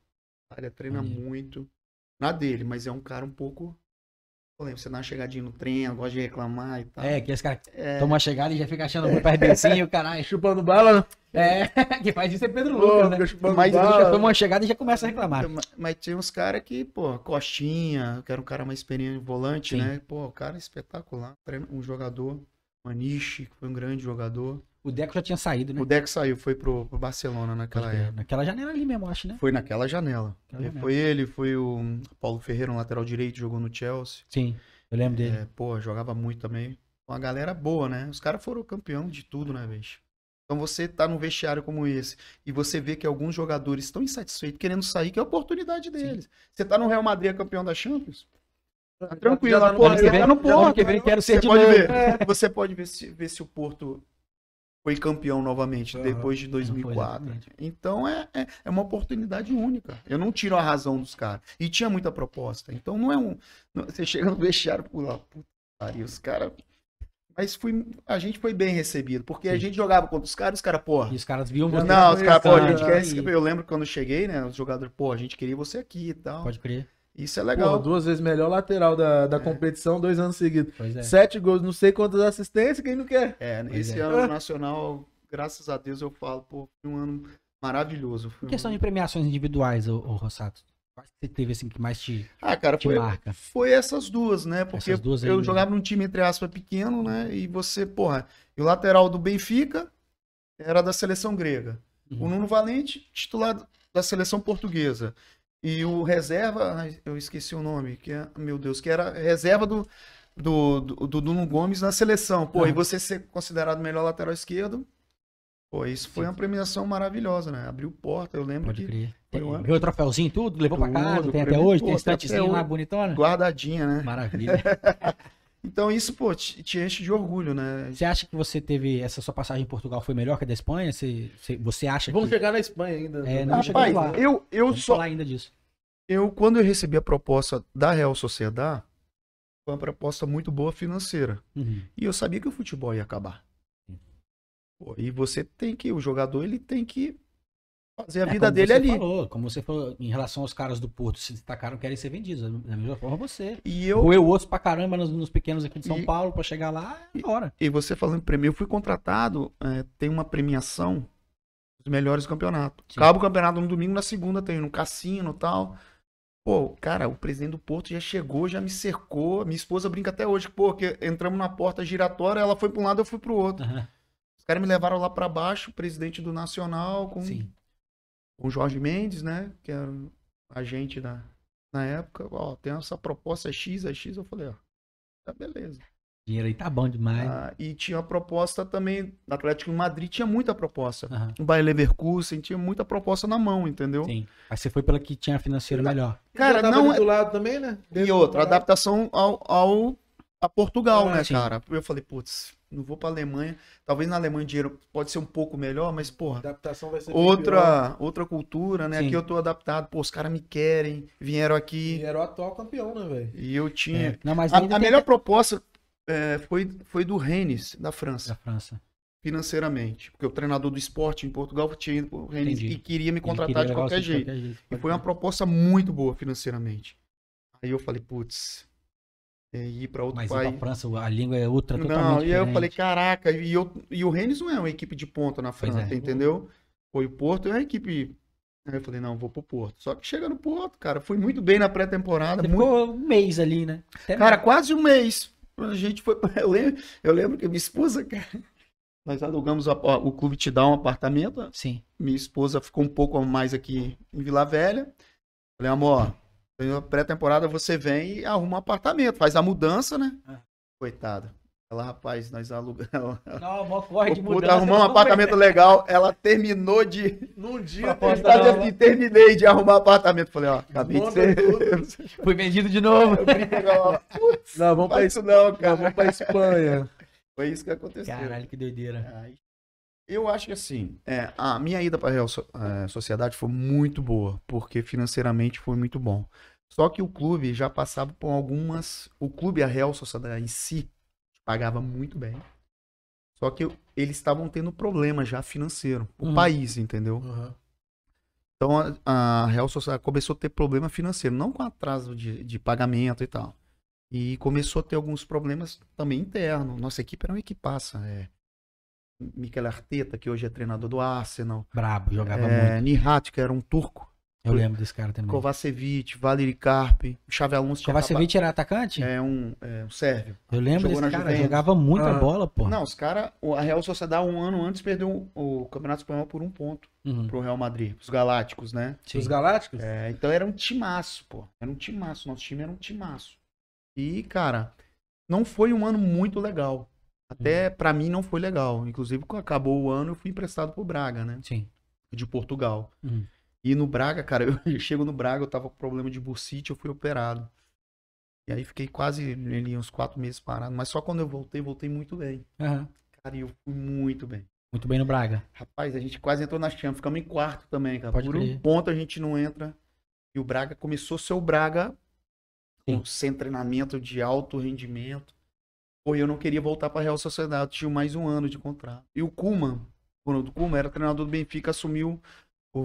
Olha, treina uhum. muito. Na é dele, mas é um cara um pouco. Lembro, você dá uma chegadinha no treino, gosta de reclamar e tal. É, que esse cara é... toma uma chegada e já fica achando muito pra o caralho. Chupando bala, né? É, que faz isso é Pedro Lucas, né? Chupando mas bala. já toma uma chegada e já começa a reclamar. Mas, mas tinha uns caras que, pô, Costinha, que era um cara mais experiente volante, Sim. né? Pô, o cara espetacular. Um jogador, Maniche, que foi um grande jogador. O Deco já tinha saído, né? O Deco saiu, foi pro, pro Barcelona naquela época. Naquela janela ali mesmo, acho, né? Foi naquela janela. janela. Foi ele, foi o Paulo Ferreira, um lateral direito, jogou no Chelsea. Sim, eu lembro dele. É, pô, jogava muito também. Uma galera boa, né? Os caras foram campeão de tudo, né, bicho? Então você tá num vestiário como esse e você vê que alguns jogadores estão insatisfeitos querendo sair, que é a oportunidade deles. Sim. Você tá no Real Madrid é campeão da Champions? Tá tranquilo, lá no, porra, você tá no tá Porto. quer quero ser você, pode ver, é. você pode ver se, ver se o Porto foi campeão novamente uhum. depois de 2004. então é, é, é, uma oportunidade única. Eu não tiro a razão dos caras. E tinha muita proposta. Então não é um. Não, você chega no vestiário por lá, puta pariu, os caras. Mas fui, a gente foi bem recebido, porque Sim. a gente jogava contra os caras, os caras, pô. E os caras viam você. Não, os caras, pô, a gente quer. Né? Eu lembro quando eu cheguei, né? Os jogadores, pô, a gente queria você aqui e tal. Pode crer. Isso é legal. Porra, duas vezes melhor lateral da, da é. competição, dois anos seguidos. É. Sete gols, não sei quantas assistências, quem não quer? É, pois esse é. ano nacional, graças a Deus, eu falo, pô, foi um ano maravilhoso. Foi em questão um... de premiações individuais, o Rossato, quais você teve assim que mais te, ah, cara, te foi, marca? Foi essas duas, né? Porque duas eu né? jogava num time, entre aspas, pequeno, né? E você, porra, e o lateral do Benfica era da seleção grega. Uhum. O Nuno Valente, titular da seleção portuguesa. E o reserva, eu esqueci o nome, que é, meu Deus, que era reserva do, do, do, do Nuno Gomes na seleção. Pô, e você ser considerado melhor lateral esquerdo, pô, isso foi uma premiação maravilhosa, né? Abriu porta, eu lembro Pode que. Crer. Tem, o troféuzinho, tudo, levou tudo, pra casa, tem até hoje, pô, tem estantezinho lá bonitona. Guardadinha, né? Maravilha. Então isso, pô, te, te, enche de orgulho, né? Você acha que você teve essa sua passagem em Portugal foi melhor que a da Espanha? Você, você acha Vamos que... chegar na Espanha ainda. É, né? não, Rapaz, lá. eu, eu Vamos só... falar ainda disso. Eu, quando eu recebi a proposta da Real Sociedade, foi uma proposta muito boa financeira. Uhum. E eu sabia que o futebol ia acabar. Pô, e você tem que, o jogador, ele tem que fazer a é, vida dele ali. Falou, como você falou, em relação aos caras do Porto, se destacaram, querem ser vendidos. Da mesma forma você. E eu. Ou eu osso pra caramba nos, nos, pequenos aqui de São e... Paulo para chegar lá, é hora. E você falando de prêmio, eu fui contratado, é, tem uma premiação dos melhores campeonatos. Sim. Acaba o campeonato no domingo, na segunda tem no cassino e tal. Pô, cara, o presidente do Porto já chegou, já me cercou. Minha esposa brinca até hoje, pô, que entramos na porta giratória, ela foi pra um lado, eu fui pro outro. Uhum. Os caras me levaram lá para baixo, presidente do Nacional, com Sim o Jorge Mendes, né? Que era agente na, na época. Ó, tem essa proposta é X, a é X. Eu falei, ó, tá beleza. Dinheiro aí tá bom demais. Ah, e tinha a proposta também, no Atlético de Madrid tinha muita proposta. Uhum. O Bayer Leverkusen tinha muita proposta na mão, entendeu? Sim. Aí você foi pela que tinha financeiro tá- melhor. Cara, não... É- do lado também, né? Dentro e outra, adaptação ao, ao, a Portugal, ah, né, sim. cara? Eu falei, putz, não vou para Alemanha. Talvez na Alemanha o dinheiro pode ser um pouco melhor, mas porra, adaptação vai ser outra pior. outra cultura, né? Sim. Aqui eu tô adaptado, pô, os caras me querem, vieram aqui. Vieram o atual campeão, né, velho? E eu tinha é. não, mas a, a melhor proposta é, foi foi do Rennes da França. Da França. Financeiramente, porque o treinador do esporte em Portugal tinha ido pro Rennes Entendi. e queria me contratar queria de, qualquer de, qualquer jeito. E foi uma proposta muito boa financeiramente. Aí eu falei, putz, e é, ir para outro Mas país. Mas França, a língua é outra totalmente Não, e aí diferente. eu falei, caraca, e, eu, e o Rennes não é uma equipe de ponta na França, é. entendeu? Foi o Porto, é uma equipe... Aí eu falei, não, vou pro Porto. Só que chega no Porto, cara, fui muito bem na pré-temporada. Muito... Ficou um mês ali, né? Até cara, quase um mês. A gente foi pra... eu, lembro, eu lembro que minha esposa, cara... Nós alugamos, a... o clube te dá um apartamento. Sim. Minha esposa ficou um pouco mais aqui em Vila Velha. Falei, amor, na pré-temporada você vem e arruma um apartamento, faz a mudança, né? É. Coitada. Ela, rapaz, nós alugamos. Não, corre de mudança. Arrumamos um apartamento legal. Ela terminou de. Num dia, pô. Tá assim, terminei de arrumar apartamento. Falei, ó, acabei Manda de ser. Fui vendido de novo. Putz, não, vamos pra isso não, cara. Vamos pra Espanha. Foi isso que aconteceu. Caralho, que doideira. Ai. Eu acho que assim, é, a minha ida para a Real so é, Sociedade foi muito boa, porque financeiramente foi muito bom. Só que o clube já passava por algumas. O clube, a Real Sociedade em si, pagava muito bem. Só que eles estavam tendo problema já financeiro. O uhum. país, entendeu? Uhum. Então a, a, Real Sociedade começou a ter problema financeiro, não com atraso de, de pagamento e tal. E começou a ter alguns problemas também internos. Nossa equipe era uma passa, É. Mikel Arteta, que hoje é treinador do Arsenal. Brabo, jogava é, muito. Nihat, que era um turco. Eu lembro desse cara também. Kovacevic, Valeri Carpe, Xavi Alonso. Kovacevic era atacante? É um, é um sérvio. Eu lembro Jogou desse cara, Juventus. jogava muita ah. bola, pô. Não, os caras, a Real Sociedade um ano antes perdeu o Campeonato Espanhol por um ponto uhum. pro Real Madrid, os Galácticos, né? Sim. Os Galácticos? É, então era um timaço, pô. Era um timaço, nosso time era um timaço. E, cara, não foi um ano muito legal. Até uhum. para mim não foi legal. Inclusive, acabou o ano, eu fui emprestado pro Braga, né? Sim. De Portugal. Uhum. E no Braga, cara, eu, eu chego no Braga, eu tava com problema de bursite, eu fui operado. E aí fiquei quase ali uns quatro meses parado. Mas só quando eu voltei, voltei muito bem. Uhum. Cara, eu fui muito bem. Muito bem no Braga. Rapaz, a gente quase entrou na Champions. Ficamos em quarto também, cara. Pode Por crer. um ponto a gente não entra. E o Braga começou seu Braga Sim. sem treinamento de alto rendimento. Pô, eu não queria voltar para Real Sociedade. Tinha mais um ano de contrato. E o Kuman, o Ronaldo Kuman, era treinador do Benfica, assumiu o,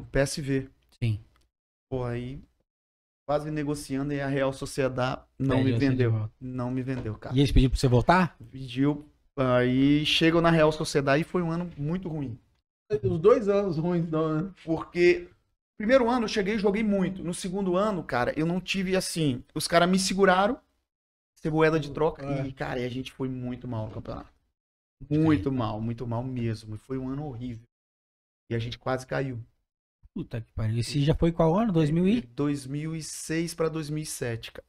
o PSV. Sim. Pô, aí quase negociando e a Real Sociedade não Pede, me vendeu. Não me vendeu, cara. E eles pediram pra você voltar? Pediu. Aí chegam na Real Sociedade e foi um ano muito ruim. Os dois anos ruins, não, né? Porque primeiro ano eu cheguei e joguei muito. No segundo ano, cara, eu não tive assim. Os caras me seguraram, ceboeda de troca. É. E, cara, a gente foi muito mal no campeonato. Muito mal, muito mal mesmo. Foi um ano horrível. E a gente quase caiu. Puta que pariu. Esse já foi qual ano? 2000 e... 2006 para 2007, cara.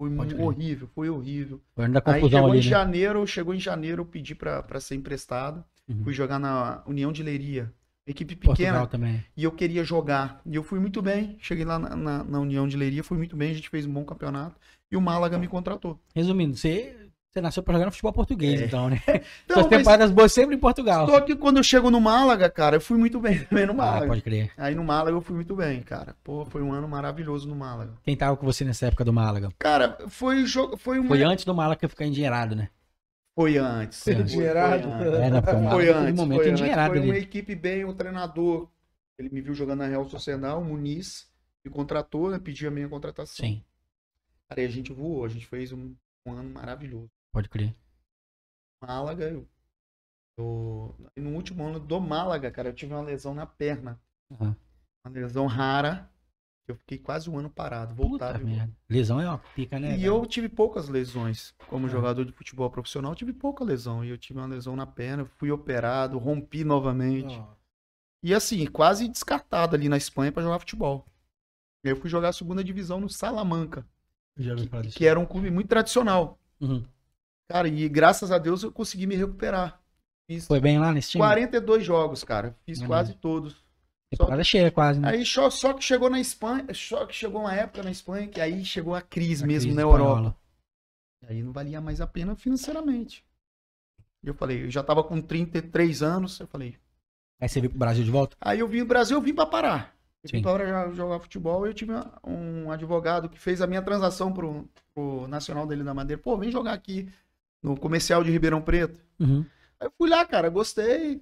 Foi Pode horrível, foi horrível. Foi ainda confusão Aí chegou ali, em né? janeiro, chegou em janeiro, eu pedi para ser emprestado. Uhum. Fui jogar na União de Leiria. Equipe pequena. Portugal também. E eu queria jogar. E eu fui muito bem. Cheguei lá na, na, na União de Leiria, fui muito bem, a gente fez um bom campeonato. E o Málaga me contratou. Resumindo, você você nasceu pra jogar no futebol português, é. então, né? Então, Suas então, temporadas boas sempre em Portugal. Só que quando eu chego no Málaga, cara, eu fui muito bem também no ah, Málaga. Ah, pode crer. Aí no Málaga eu fui muito bem, cara. Pô, foi um ano maravilhoso no Málaga. Quem tava com você nessa época do Málaga? Cara, foi jogo. Foi, uma... foi antes do Málaga ficar endinheirado, né? Foi antes. Foi antes. Endinheirado. Foi, é, antes. Era, foi antes. Momento, foi, antes. foi uma equipe bem, um treinador. Ele me viu jogando na Real Sociedade, o Muniz, me contratou, né? Pediu a minha contratação. Sim. Cara, a gente voou, a gente fez um, um ano maravilhoso. Pode crer. Málaga, eu, eu, no último ano do Málaga, cara, eu tive uma lesão na perna. Uhum. Uma lesão rara. Eu fiquei quase um ano parado, voltado. Lesão é uma pica, né? E cara? eu tive poucas lesões. Como é. jogador de futebol profissional, tive pouca lesão. E eu tive uma lesão na perna, fui operado, rompi novamente. Oh. E assim, quase descartado ali na Espanha para jogar futebol. Eu fui jogar a segunda divisão no Salamanca. Que, que, era um clube muito tradicional. Uhum. Cara, e graças a Deus eu consegui me recuperar. Fiz Foi bem lá nesse time? 42 jogos, cara. Fiz quase todos. Temporada que, cheia quase, né? Aí só, só que chegou na Espanha, só que chegou uma época na Espanha que aí chegou a crise a mesmo crise na Europa. Aí não valia mais a pena financeiramente. Eu falei, eu já tava com 33 anos, eu falei. Aí você veio pro Brasil de volta? Aí eu vim pro Brasil, eu vim para parar. Eu Sim. vim para jogar futebol eu tive um advogado que fez a minha transação pro, pro Nacional dele da Madeira. Pô, vem jogar aqui no comercial de Ribeirão Preto. Uhum. Aí eu fui lá, cara, gostei.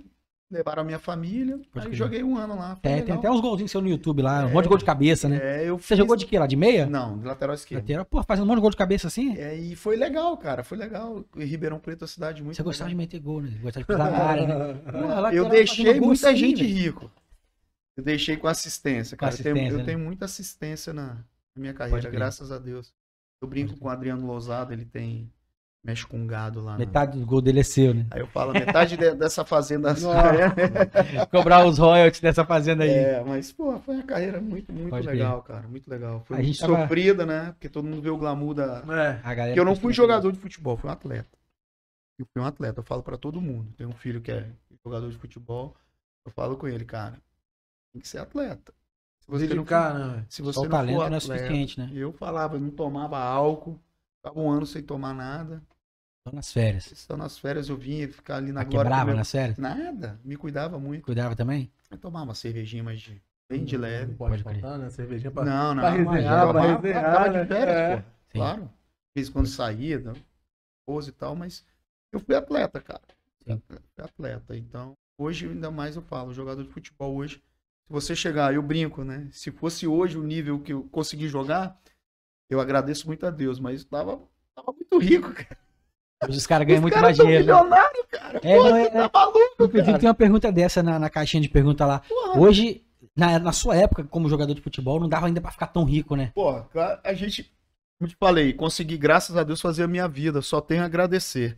Levaram a minha família. Pode aí que... joguei um ano lá. É, tem até uns golzinhos seu no YouTube lá, é, um monte de gol de cabeça, né? É, eu Você fiz... jogou de quê lá? De meia? Não, de lateral esquerdo. Lateral, pô, fazendo um monte de gol de cabeça assim? É, e foi legal, cara, foi legal. E Ribeirão Preto é uma cidade muito. Você gostava de meter gol, né? Gostava de pisar na área, né? Pô, eu tá deixei muita assim, gente velho. rico. Eu deixei com assistência, cara. Com assistência, eu, tenho, né? eu tenho muita assistência na minha carreira, graças a Deus. Eu brinco com o Adriano Lousada, ele tem mexe com gado lá. Metade né? do gol dele é seu, né? Aí eu falo, metade de, dessa fazenda. É Cobrar os royalties dessa fazenda aí. É, mas, pô, foi uma carreira muito, muito Pode legal, ver. cara. Muito legal. Foi a muito tava... sofrida, né? Porque todo mundo vê o glamour da. É, a galera. Porque eu não fui jogador de futebol, fui um atleta. Eu fui um atleta, eu falo para todo mundo. Tem um filho que é jogador de futebol, eu falo com ele, cara, tem que ser atleta. Se você não, cara, né, se você não talento for atleta, não é suficiente, né? Eu falava, eu não tomava álcool, ficava um ano sem tomar nada. Só nas férias. Só nas férias eu vinha ficar ali na ah, glória. Quebrava nas férias? Nada, me cuidava muito. Cuidava também? Eu tomava uma cervejinha, mas de... bem de leve. Não pode pode faltar, né? Cervejinha pra, não, não, pra resenhar, pra resenhar. Tava de né? férias, é. pô. Sim. Claro. fiz vez em quando saía, né? pose e tal, mas eu fui atleta, cara. Sim. fui atleta. Então, hoje ainda mais eu falo, jogador de futebol hoje, se você chegar, eu brinco, né? Se fosse hoje o nível que eu consegui jogar, eu agradeço muito a Deus, mas tava, tava muito rico, cara. Hoje os caras ganham muito cara mais dinheiro. Né? Milionário, cara. É, Pô, é, tá né? maluco, Inclusive, tem uma pergunta dessa na, na caixinha de pergunta lá. Porra. Hoje, na, na sua época, como jogador de futebol, não dava ainda pra ficar tão rico, né? Pô, a gente, como te falei, consegui, graças a Deus, fazer a minha vida. Só tenho a agradecer.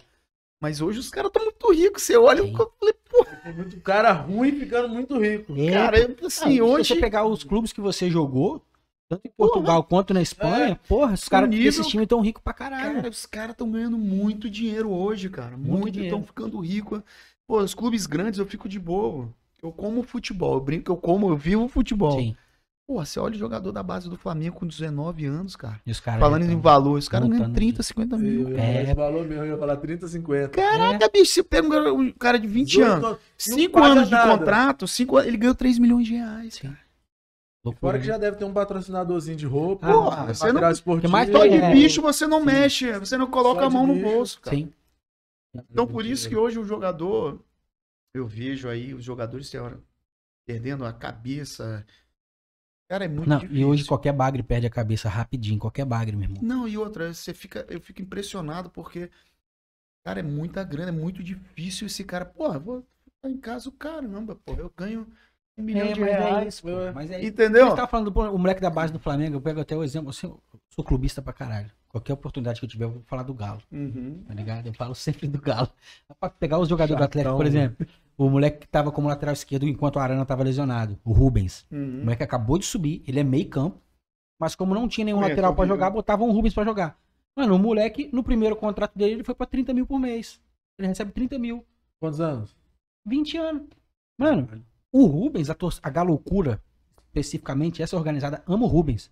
Mas hoje os caras estão muito ricos. Você olha o falei, pô. muito cara ruim ficando muito rico. É, cara, assim, ah, hoje. Se você pegar os clubes que você jogou, tanto em Portugal porra, quanto na Espanha, é, porra, os caras desses times tão ricos pra caralho. Cara, os caras estão ganhando muito dinheiro hoje, cara. Muito, estão ficando ricos. Pô, os clubes grandes eu fico de boa Eu como futebol, eu brinco, eu como, eu vivo futebol. Sim. Pô, você olha o jogador da base do Flamengo com 19 anos, cara. cara Falando em valor, os caras ganham 30, 50 mil. É, é. valor mesmo, eu ia falar 30, 50. Caraca, é. bicho, você pega um cara de 20 anos, 5 anos de nada. contrato, cinco, ele ganhou 3 milhões de reais, Sim. cara. Loucura, Fora que já deve ter um patrocinadorzinho de roupa, ah, porra, você não, esportivo. Mas só de né? bicho você não mexe, você não coloca a mão no bolso, cara. Sim. Então por isso que hoje o jogador, eu vejo aí os jogadores hora perdendo a cabeça. Cara, é muito não, difícil. E hoje qualquer bagre perde a cabeça rapidinho, qualquer bagre, meu irmão. Não, e outra, você fica, eu fico impressionado porque, cara, é muita grana, é muito difícil esse cara. Porra, vou ficar em casa, o caramba, porra, eu ganho milhão é, de reais. mas é, é Entendeu? Você tá falando o moleque da base do Flamengo, eu pego até o exemplo, eu sou, clubista pra caralho. Qualquer oportunidade que eu tiver, eu vou falar do Galo. Uhum. Tá ligado? Eu falo sempre do Galo. Pra pegar os jogadores Chatão. do Atlético, por né? exemplo. O moleque que tava como lateral esquerdo enquanto o Arana tava lesionado, o Rubens. Uhum. O moleque acabou de subir, ele é meio campo. Mas como não tinha nenhum lateral para jogar, né? botavam um Rubens para jogar. Mano, o moleque, no primeiro contrato dele, ele foi pra 30 mil por mês. Ele recebe 30 mil. Quantos anos? 20 anos. Mano, o Rubens, a, a Galocura, especificamente, essa organizada ama o Rubens.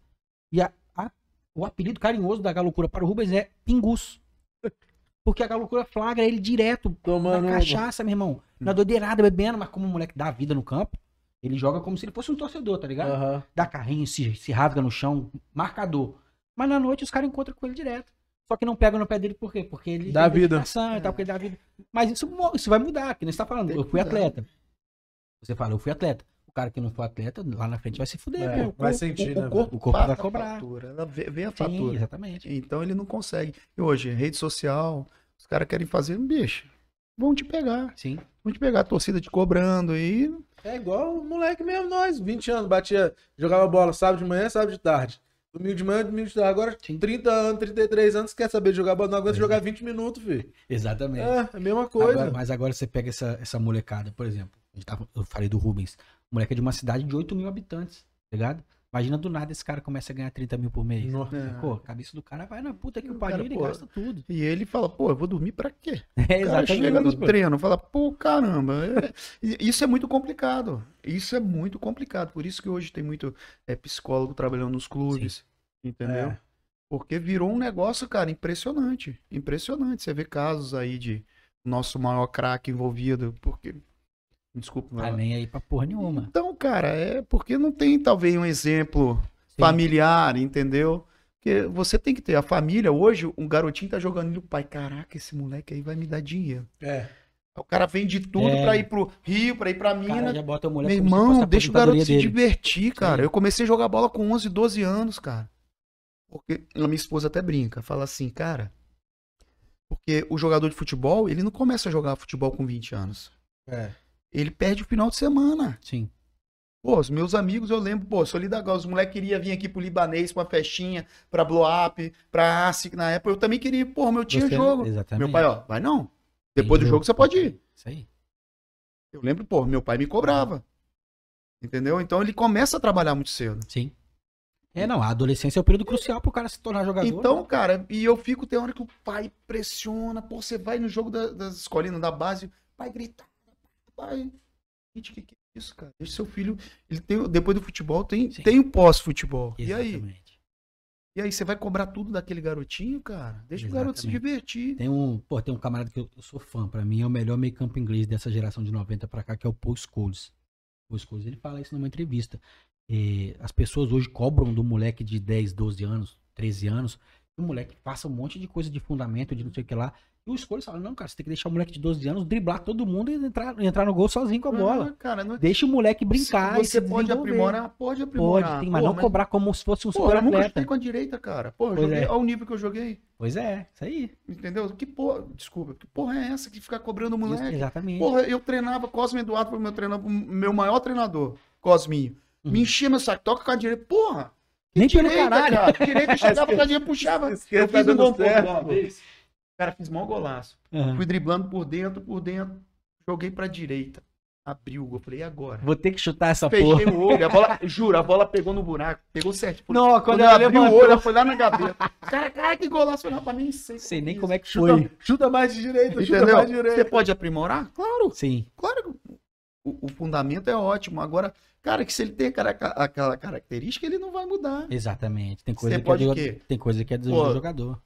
E a, a, o apelido carinhoso da Galocura para o Rubens é Pingus. Porque a Galocura flagra ele direto Tomando na cachaça, meu irmão. Na doideirada, bebendo, mas como o moleque dá vida no campo, ele joga como se ele fosse um torcedor, tá ligado? Uhum. Dá carrinho, se, se rasga no chão, marcador. Mas na noite os caras encontram com ele direto. Só que não pega no pé dele por quê? Porque ele dá vida. É. Tal, porque ele dá vida. Mas isso, isso vai mudar, que nem você tá falando. Eu fui atleta. Você fala, eu fui atleta. O cara que não foi atleta, lá na frente vai se fuder. É, vai sentir, o, né? O corpo, o corpo vai cobrar. Fatura, ela né? vê, vê a Sim, fatura. exatamente. Então ele não consegue. E hoje, rede social, os caras querem fazer um bicho. Vão te pegar. Sim. Vão te pegar, a torcida te cobrando e... É igual o moleque mesmo, nós, 20 anos, batia, jogava bola sábado de manhã, sábado de tarde. Domingo de manhã, domingo de tarde. Agora, Sim. 30 anos, 33 anos, quer saber de jogar bola, não aguenta é. jogar 20 minutos, filho. Exatamente. É, é, a mesma coisa. Agora, mas agora você pega essa, essa molecada, por exemplo eu falei do Rubens. O moleque é de uma cidade de 8 mil habitantes, tá ligado? Imagina do nada esse cara começa a ganhar 30 mil por mês. Nossa. É. Pô, a cabeça do cara vai na puta que o pai ele pô, gasta tudo. E ele fala, pô, eu vou dormir pra quê? É, o cara chega no treino, fala, pô, caramba. É... isso é muito complicado. Isso é muito complicado. Por isso que hoje tem muito é, psicólogo trabalhando nos clubes. Sim. Entendeu? É. Porque virou um negócio, cara, impressionante. Impressionante. Você vê casos aí de nosso maior craque envolvido, porque Desculpa, não. Tá nem aí pra porra nenhuma. Então, cara, é porque não tem talvez um exemplo Sim. familiar, entendeu? Porque você tem que ter a família. Hoje, um garotinho tá jogando e o pai. Caraca, esse moleque aí vai me dar dinheiro. É. O cara vende tudo é. pra ir pro Rio, pra ir pra Minas. Já bota a mulher Meu irmão, deixa o garoto dele. se divertir, cara. Sim. Eu comecei a jogar bola com 11, 12 anos, cara. Porque a minha esposa até brinca, fala assim, cara. Porque o jogador de futebol, ele não começa a jogar futebol com 20 anos. É ele perde o final de semana. Sim. Pô, os meus amigos, eu lembro, pô, Solidagosa, os moleques queriam vir aqui pro Libanês, pra festinha, pra Blow Up, pra ASIC na época. Eu também queria, pô, meu tio é jogo. Exatamente. Meu pai, ó, vai não. Depois do jogo você pode ir. Isso aí. Eu lembro, pô, meu pai me cobrava. Entendeu? Então ele começa a trabalhar muito cedo. Sim. É, não, a adolescência é o período crucial pro cara se tornar jogador. Então, né? cara, e eu fico, tem hora que o pai pressiona, pô, você vai no jogo da, das escolinhas, da base, o pai grita, pai. Gente, que, que é isso, cara? Deixa seu filho. Ele tem, depois do futebol tem, tem o pós-futebol. E aí? E aí, você vai cobrar tudo daquele garotinho, cara? Deixa Exatamente. o garoto se divertir. Tem um, pô, tem um camarada que eu, eu sou fã, para mim é o melhor meio-campo inglês dessa geração de 90 para cá, que é o Paul Scholes. Paul Scholes, ele fala isso numa entrevista. E as pessoas hoje cobram do moleque de 10, 12 anos, 13 anos, o moleque faça um monte de coisa de fundamento, de não sei o que lá, e os Colts fala, não, cara, você tem que deixar o moleque de 12 anos driblar todo mundo e entrar, entrar no gol sozinho com a ah, bola. Ah, cara, não... É Deixa o moleque brincar. Se você pode aprimorar, pode aprimorar. Pode, tem, mas Pô, não mas... cobrar como se fosse um Pô, super eu nunca atleta. com a direita, cara. Pô, eu joguei, é. olha o nível que eu joguei. Pois é, isso aí. Entendeu? Que porra, desculpa, que porra é essa que ficar cobrando o moleque? Isso, exatamente. Porra, eu treinava, Cosme Eduardo meu, treinador, meu maior treinador, Cosminho. Uhum. Me enchia meu saco, toca com a direita. Porra! Nem direita, pelo caralho. Cara. Direita chegava, a puxava. Eu fiz um gol uma vez Cara, fiz mó golaço. Uhum. Fui driblando por dentro, por dentro. Joguei pra direita. Abriu o gol. Falei, e agora? Vou ter que chutar essa Fechei porra. Fechei o olho. A bola, juro, a bola pegou no buraco. Pegou certo. Não, quando, quando eu levantou... o olho, ela foi lá na gaveta. cara, cara, que golaço. Eu rapaz, nem sei. Sei nem como é que foi. Chuta, chuta mais de direita, chuta mais de direita. Você pode aprimorar? Claro. Sim. Claro. O, o fundamento é ótimo. Agora, Cara, que se ele tem aquela característica, ele não vai mudar. Exatamente. Tem coisa que é pode é do, Tem coisa que é do Pô, jogador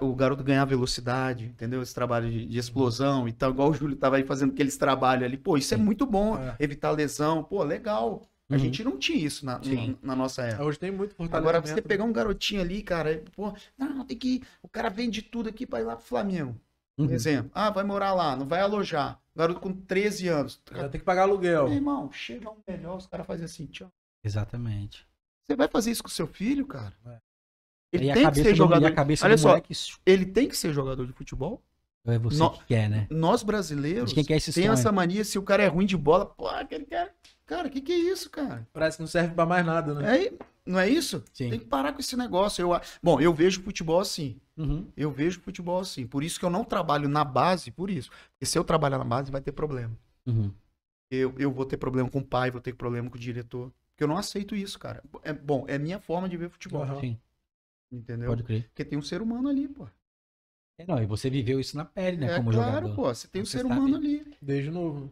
o garoto ganhar velocidade, entendeu? Esse trabalho de, de explosão e tal, igual o Júlio tava aí fazendo aqueles trabalhos ali. Pô, isso é muito bom, é. evitar lesão. Pô, legal. A uhum. gente não tinha isso na, na, na, nossa época. Hoje tem muito Agora, você né? pegar um garotinho ali, cara, é, pô, não, tem que. O cara vende tudo aqui pra ir lá pro Flamengo. Por uhum. exemplo, ah, vai morar lá, não vai alojar. Garoto com 13 anos. Já tem que pagar aluguel. Meu irmão, chega um melhor, os caras fazem assim, tchau. Exatamente. Você vai fazer isso com seu filho, cara? É. Ele tem que ser jogador. Do, olha só, moleque... ele tem que ser jogador de futebol. É você no... que quer, né? Nós brasileiros quem quer esse tem essa mania, se o cara é ruim de bola, pô, aquele cara. Cara, o que, que é isso, cara? Parece que não serve para mais nada, né? É, não é isso? Sim. Tem que parar com esse negócio. Eu, bom, eu vejo futebol assim. Uhum. Eu vejo futebol assim. Por isso que eu não trabalho na base, por isso. Porque se eu trabalhar na base, vai ter problema. Uhum. Eu, eu vou ter problema com o pai, vou ter problema com o diretor. Porque eu não aceito isso, cara. É, bom, é minha forma de ver futebol. Uhum. Entendeu? Pode crer. Porque tem um ser humano ali, pô. É, não, e você viveu isso na pele, né? É, como claro, jogador. pô, você tem então um você ser humano ali. Desde novo.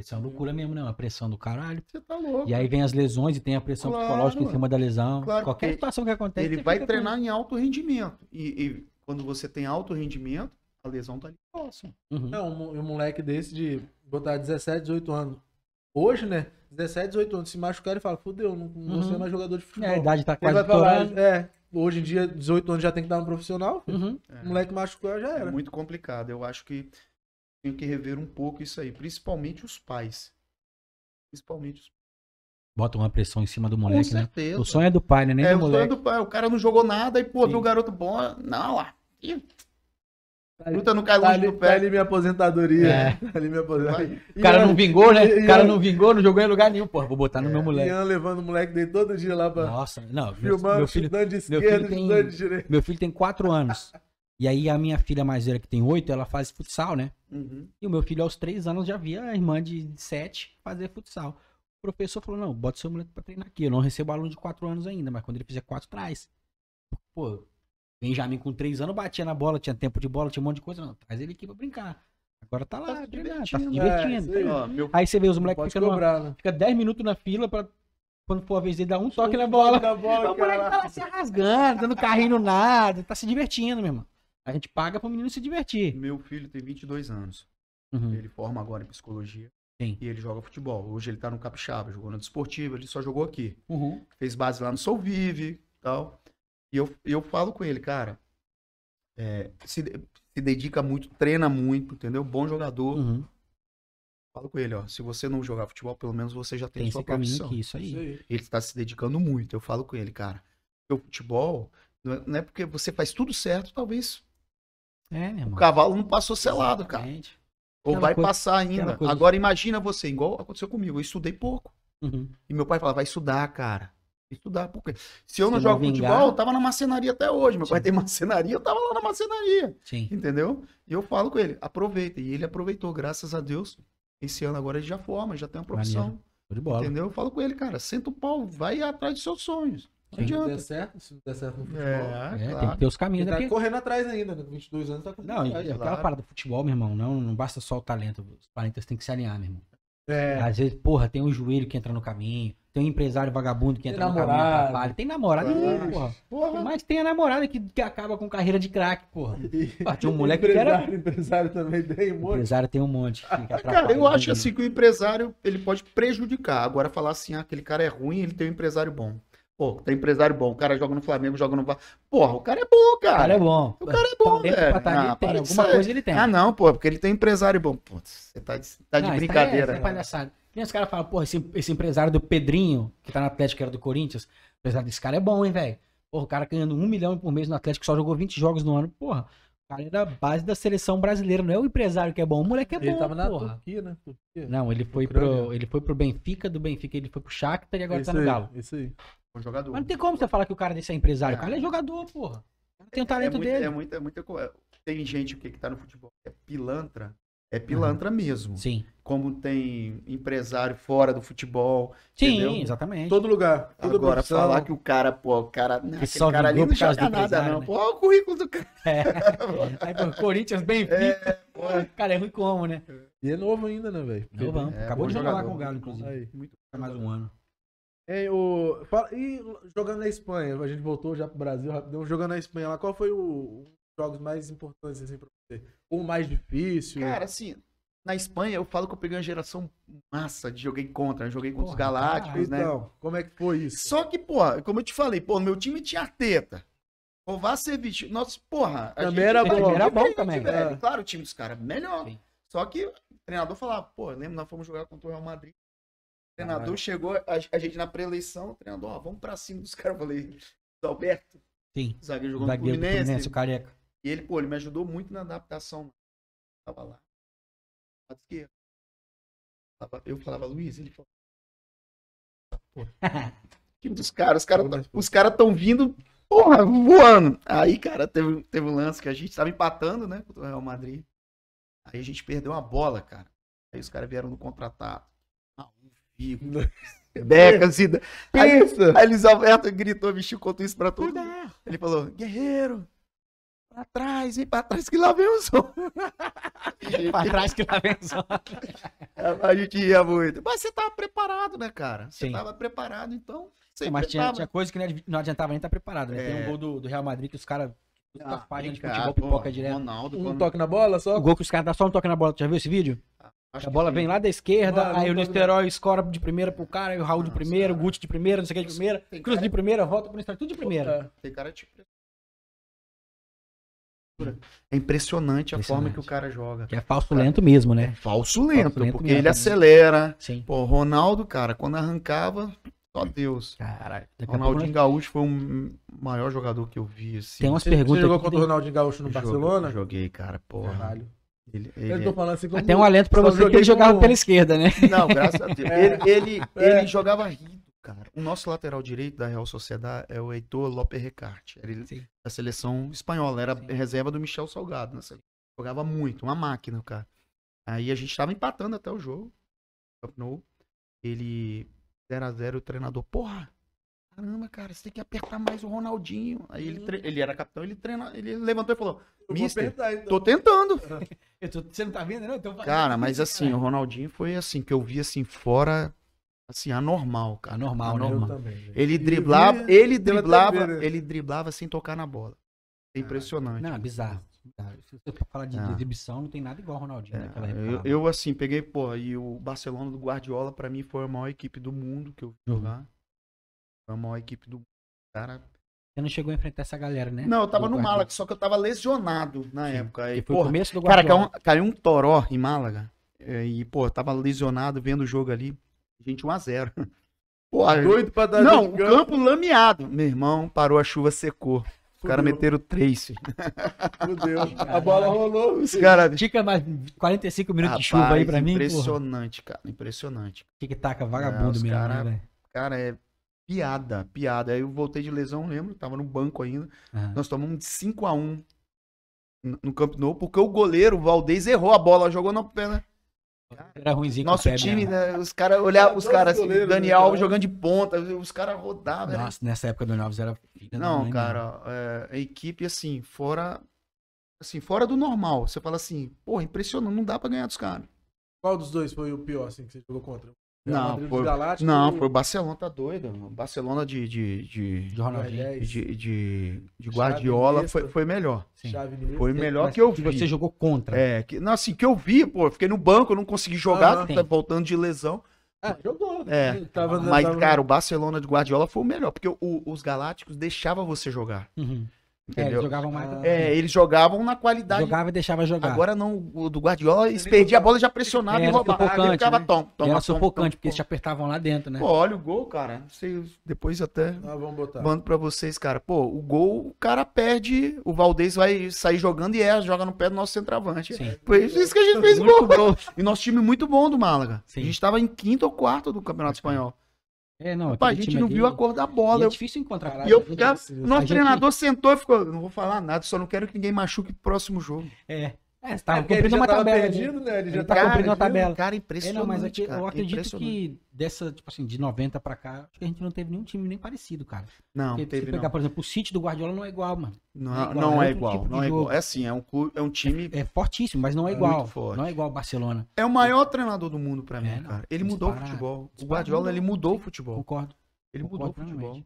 Isso é uma loucura mesmo, né? Uma pressão do caralho. Você tá louco. E aí vem as lesões e tem a pressão claro, psicológica em cima da lesão. Claro, Qualquer situação que acontece. Ele vai treinar com... em alto rendimento. E, e, quando você tem alto rendimento, a lesão tá ali próximo. Uhum. É, um, um moleque desse de botar 17, 18 anos hoje, né? 17, 18 anos, se machucar e fala, fudeu, não, uhum. você mais jogador de futebol. É, a idade tá quase falar, É, hoje em dia, 18 anos já tem que dar um profissional. Uhum. É. Moleque machucou, já era. É muito complicado. Eu acho que tenho que rever um pouco isso aí, principalmente os pais. Principalmente os Bota uma pressão em cima do moleque, Com certeza. né? O sonho é do pai, né? Nem é, do moleque. O sonho é do pai. O cara não jogou nada e, pô, Sim. viu o garoto bom. Não, lá. Ah, ih, Tá Luta tá no cai tá do pé. Tá ali minha aposentadoria. É. Tá ali minha aposentadoria. O cara Ian, não vingou, né? O cara Ian, não vingou, não jogou em lugar nenhum, porra. Vou botar no é, meu moleque. Ian levando o moleque dele todo dia lá pra. Nossa, não. Filmando, meu filho, de esquerda, meu filho tem, de Meu filho tem quatro anos. E aí a minha filha mais velha, que tem oito ela faz futsal, né? Uhum. E o meu filho, aos três anos, já via a irmã de sete fazer futsal. O professor falou: não, bota seu moleque pra treinar aqui. Eu não recebo aluno de quatro anos ainda, mas quando ele fizer quatro traz. Pô, Benjamin com três anos batia na bola, tinha tempo de bola, tinha um monte de coisa. Não, traz ele aqui pra brincar. Agora tá lá, tá se divertindo. Tá se divertindo. É, aí, meu, aí, você vê os moleques ficando. Cobrar, né? Fica 10 minutos na fila pra. Quando for a vez dele, dar um toque na bola. Na bola o moleque tá lá se rasgando, dando carrinho no nada, tá se divertindo, meu irmão. A gente paga pro menino se divertir. Meu filho tem 22 anos. Uhum. Ele forma agora em psicologia. Sim. E ele joga futebol. Hoje ele tá no Capixaba, jogou na Desportiva, ele só jogou aqui. Uhum. Fez base lá no Solvive e tal. E eu, eu falo com ele, cara, é, se, se dedica muito, treina muito, entendeu? Bom jogador. Uhum. Falo com ele, ó, se você não jogar futebol, pelo menos você já tem, tem sua profissão. Aqui, isso aí. Ele está se dedicando muito. Eu falo com ele, cara, o futebol não é, não é porque você faz tudo certo, talvez é, meu irmão. O cavalo não passou selado, Exatamente. cara. Ou vai coisa, passar ainda. Agora de... imagina você, igual aconteceu comigo, eu estudei pouco. Uhum. E meu pai fala vai estudar, cara. Estudar, porque se eu não se jogo vingar... futebol, eu tava na marcenaria até hoje. Meu Sim. pai tem marcenaria, eu tava lá na marcenaria. Sim. Entendeu? E eu falo com ele, aproveita. E ele aproveitou, graças a Deus. Esse ano agora ele já forma, já tem uma profissão. De bola. Entendeu? Eu falo com ele, cara, senta o pau, vai atrás dos seus sonhos. Não Se der certo, se der certo no é, futebol. É, é claro. tem que ter os caminhos. Ele né? tá daqui. correndo atrás ainda, 22 né? anos tá correndo não, atrás. Não, é aquela claro. parada do futebol, meu irmão, não, não basta só o talento. Os talentos têm que se alinhar, meu irmão. É. Às vezes, porra, tem um joelho que entra no caminho. Tem um empresário vagabundo que tem entra namorado. no caminho trabalho, Tem namorada, é, porra. porra. Mas tem a namorada que, que acaba com carreira de craque porra. Tinha um moleque que era... Empresário também tem um monte. Empresário tem um monte. cara, eu acho né? assim que o empresário, ele pode prejudicar. Agora, falar assim, ah, aquele cara é ruim, ele tem um empresário bom. Pô, tem empresário bom. O cara joga no Flamengo, joga no. Porra, o cara é bom, cara. O cara é bom. O cara é bom, velho. Batalha, ah, tem, alguma coisa ele tem. Ah, não, pô, porque ele tem empresário bom. Pô, você tá de, tá não, de é- brincadeira. Tá, é, é palhaçada. E os caras falam, porra, esse, esse, empresário do Pedrinho, que tá na Atlético, era do Corinthians, o empresário desse cara é bom, hein, velho. Porra, o cara ganhando um milhão por mês no Atlético, só jogou 20 jogos no ano. Porra, o cara é da base da seleção brasileira, não é o empresário que é bom, o moleque é bom. Ele tava na porra. Turquia, né? Turquia. Não, ele foi, pro, ele foi pro Benfica, do Benfica ele foi pro Shakhtar e agora é tá isso tá no aí, Galo. É isso aí um jogador. Mas não tem como você falar que o cara desse é empresário. É. O cara é jogador, porra. Tem o é talento é, é muito, dele. É muito, é muito, é, tem gente que, que tá no futebol é pilantra. É pilantra uhum. mesmo. Sim. Como tem empresário fora do futebol. Sim, entendeu? exatamente. Todo lugar. Agora, falar que o cara, pô, o cara. Não, que aquele cara ali não joga nada, não. Né? Pô, o currículo do cara. É. Aí, pô, Corinthians, Benfica. É, pô. cara, é ruim como, né? E é novo ainda, né, velho? Novo, é, Acabou de jogar lá com o Galo, inclusive. Aí. Muito mais um ano. É, o... E jogando na Espanha, a gente voltou já pro Brasil rapidão. Jogando na Espanha lá, qual foi o, jogos mais importantes assim pra você? Ou mais difícil? Cara, assim, na Espanha eu falo que eu peguei uma geração massa de joguei contra, joguei contra porra, os Galácticos, cara, né? Então, como é que foi isso? Só que, porra, como eu te falei, pô, meu time tinha Arteta. Kovacevic, nossa, porra. Também gente, era bom. Era bom também. Velho, é. Claro, o time dos caras melhor. Sim. Só que o treinador falava, pô, lembra, nós fomos jogar contra o Real Madrid treinador Caramba. chegou, a, a, gente na pré-eleição, o treinador, ó, vamos pra cima dos caras. Eu falei, é Alberto. Sim. Zagueiro jogou zagueiro no Fluminense. Fluminense o careca. E ele, pô, ele me ajudou muito na adaptação. tava lá. Lado esquerdo. Eu falava, Luiz, ele falou. Que dos caras, os caras tá, cara tão vindo, porra, voando. Aí, cara, teve, teve um lance que a gente tava empatando, né, contra o Real Madrid. Aí a gente perdeu uma bola, cara. Aí os caras vieram no contratado. Ficos. Décadas. e... Aí, aí Luiz Alberto gritou, vestiu, contou isso pra todo mundo. Ele falou, guerreiro, pra trás, vem pra trás que lá vem o som. pra trás que lá vem o som. A gente ia muito. Mas você tava preparado, né, cara? Você Sim. tava preparado, então... Você mas tinha, tinha, coisa que não adiantava nem estar tá preparado, né? É. Tem um é. gol do, do Real Madrid que os caras ah, página de futebol, pipoca direto. Ronaldo, um quando... toque na bola só? O gol que os caras dão só um toque na bola. Tu já viu esse vídeo? Ah, Acho a bola vem lá da esquerda, não, não, aí o Niterói escora de primeira pro cara, aí o Raul de primeira, o Guti de primeira, não sei o que de primeira, Cruz de primeira, volta pro Niterói, tudo de primeira. É, tem cara de é impressionante a impressionante. forma que o cara joga. Que é falso cara, lento mesmo, né? É falso lento, falso lento porque mesmo. ele acelera. Sim. Pô, Ronaldo, cara, quando arrancava, só hum, Deus. Caralho. Ronaldinho nós... Gaúcho foi o um maior jogador que eu vi. Assim. Tem umas você, perguntas. Você jogou contra o Ronaldinho Gaúcho no Barcelona? Joguei, joguei cara, porra. Caralho. Ele, ele... Eu tô é- falando assim como... Até um alento pra Só você que ele jogava como... pela esquerda, né? Não, graças a Deus. É. Ele, ele, é. ele jogava rindo, cara. O nosso lateral direito da Real Sociedade é o Heitor López Recarte. Ele da seleção espanhola. Era Sim. reserva do Michel Salgado. Né? Jogava muito, uma máquina, cara. Aí a gente tava empatando até o jogo. Ele 0x0, o treinador, porra, Caramba, cara, você tem que apertar mais o Ronaldinho. Aí ele, tre... ele era capitão, ele treina, ele levantou e falou: Mister, apertar, então. tô tentando. Tô... Você não tá vendo, não? Então... Cara, mas assim, cara. o Ronaldinho foi assim, que eu vi assim, fora assim, anormal, cara. Anormal, anormal. ele driblava, ele driblava, também, né? ele driblava sem tocar na bola. É impressionante. Não, é bizarro. Se você falar de é. exibição, não tem nada igual o Ronaldinho é. naquela época. Eu, eu, né? assim, peguei, pô, e o Barcelona do Guardiola, para mim, foi a maior equipe do mundo que eu vi uhum a maior equipe do Cara. Você não chegou a enfrentar essa galera, né? Não, eu tava do no Málaga, só que eu tava lesionado na Sim. época. E, e foi porra, o começo do Guardião. Cara, caiu um, toró em Málaga. É, e, pô, tava lesionado vendo o jogo ali. Gente, 1x0. Pô, doido pra dar Não, o campo. lameado. Meu irmão, parou a chuva, secou. Os caras meteram três. Deus A bola rolou. Os cara... Fica mais 45 minutos Rapaz, de chuva aí pra mim. Impressionante, porra. cara. Impressionante. Tic-tac, vagabundo é, mesmo. Cara, né, cara, é Piada, piada. Aí eu voltei de lesão, lembro, tava no banco ainda. Uhum. Nós tomamos de 5 a 1 no Camp Nou, porque o goleiro, o Valdez, errou a bola, jogou na perna. Era ruimzinho Nosso pé, time, né? Os caras olhavam, os caras, assim, Daniel né, Alves jogando de ponta, os caras rodavam. Né? Nossa, nessa época o Daniel Alves era. Não, não cara, é, a equipe, assim, fora. Assim, fora do normal. Você fala assim, porra, impressionou, não dá pra ganhar dos caras. Qual dos dois foi o pior, assim, que você jogou contra? Não, Madrid, por, não, e... Barcelona tá doido. Barcelona de de de de, de, de, de Guardiola foi, foi melhor. Foi melhor que eu vi. Que você jogou contra. É, que não, assim que eu vi, pô, fiquei no banco, não consegui jogar, ah, tá voltando de lesão. Ah, jogou. É. Tava, mas, tava... cara, o Barcelona de Guardiola foi o melhor, porque o, os Galácticos deixavam você jogar. Uhum. É, Entendeu? É, eles jogavam mais. Ah, é, assim. eles jogavam na qualidade. Jogava e deixava jogar. Agora não, o do Guardiola, eles perdiam a bola já pressionava é, e roubava. Ele ficava né? tom, tom, era tom, sufocante, tom, porque eles te apertavam lá dentro, né? Pô, olha o gol, cara. Sei, depois até ah, vamos botar. mando pra vocês, cara. Pô, o gol, o cara perde, o Valdez vai sair jogando e é, joga no pé do nosso centroavante. Sim. Foi isso que a gente fez muito gol. E nosso time muito bom do Málaga. Sim. A gente tava em quinto ou quarto do Campeonato Espanhol. É, não, Rapaz, a gente não viu a cor da bola. E é difícil encontrar. E eu né? Nosso a treinador gente... sentou e ficou, não vou falar nada, só não quero que ninguém machuque pro próximo jogo. É, é, você tá é, cumprindo uma tabela. Perdido, né? Ele já ele tá cara, cumprindo uma tabela. Cara, impressionante. É, não, mas eu acredito que dessa, tipo assim, de 90 pra cá, acho que a gente não teve nenhum time nem parecido, cara. Não, Porque teve se pegar, não. por exemplo, o City do Guardiola não é igual, mano. Não, não é igual. Não é, é igual, tipo não é, igual. é assim, é um, é um time. É, é fortíssimo, mas não é igual. Não é igual o Barcelona. É o maior treinador do mundo pra mim, é, não, cara. Ele mudou o futebol. O Guardiola, ele mudou o futebol. Concordo. Ele mudou o futebol. Ele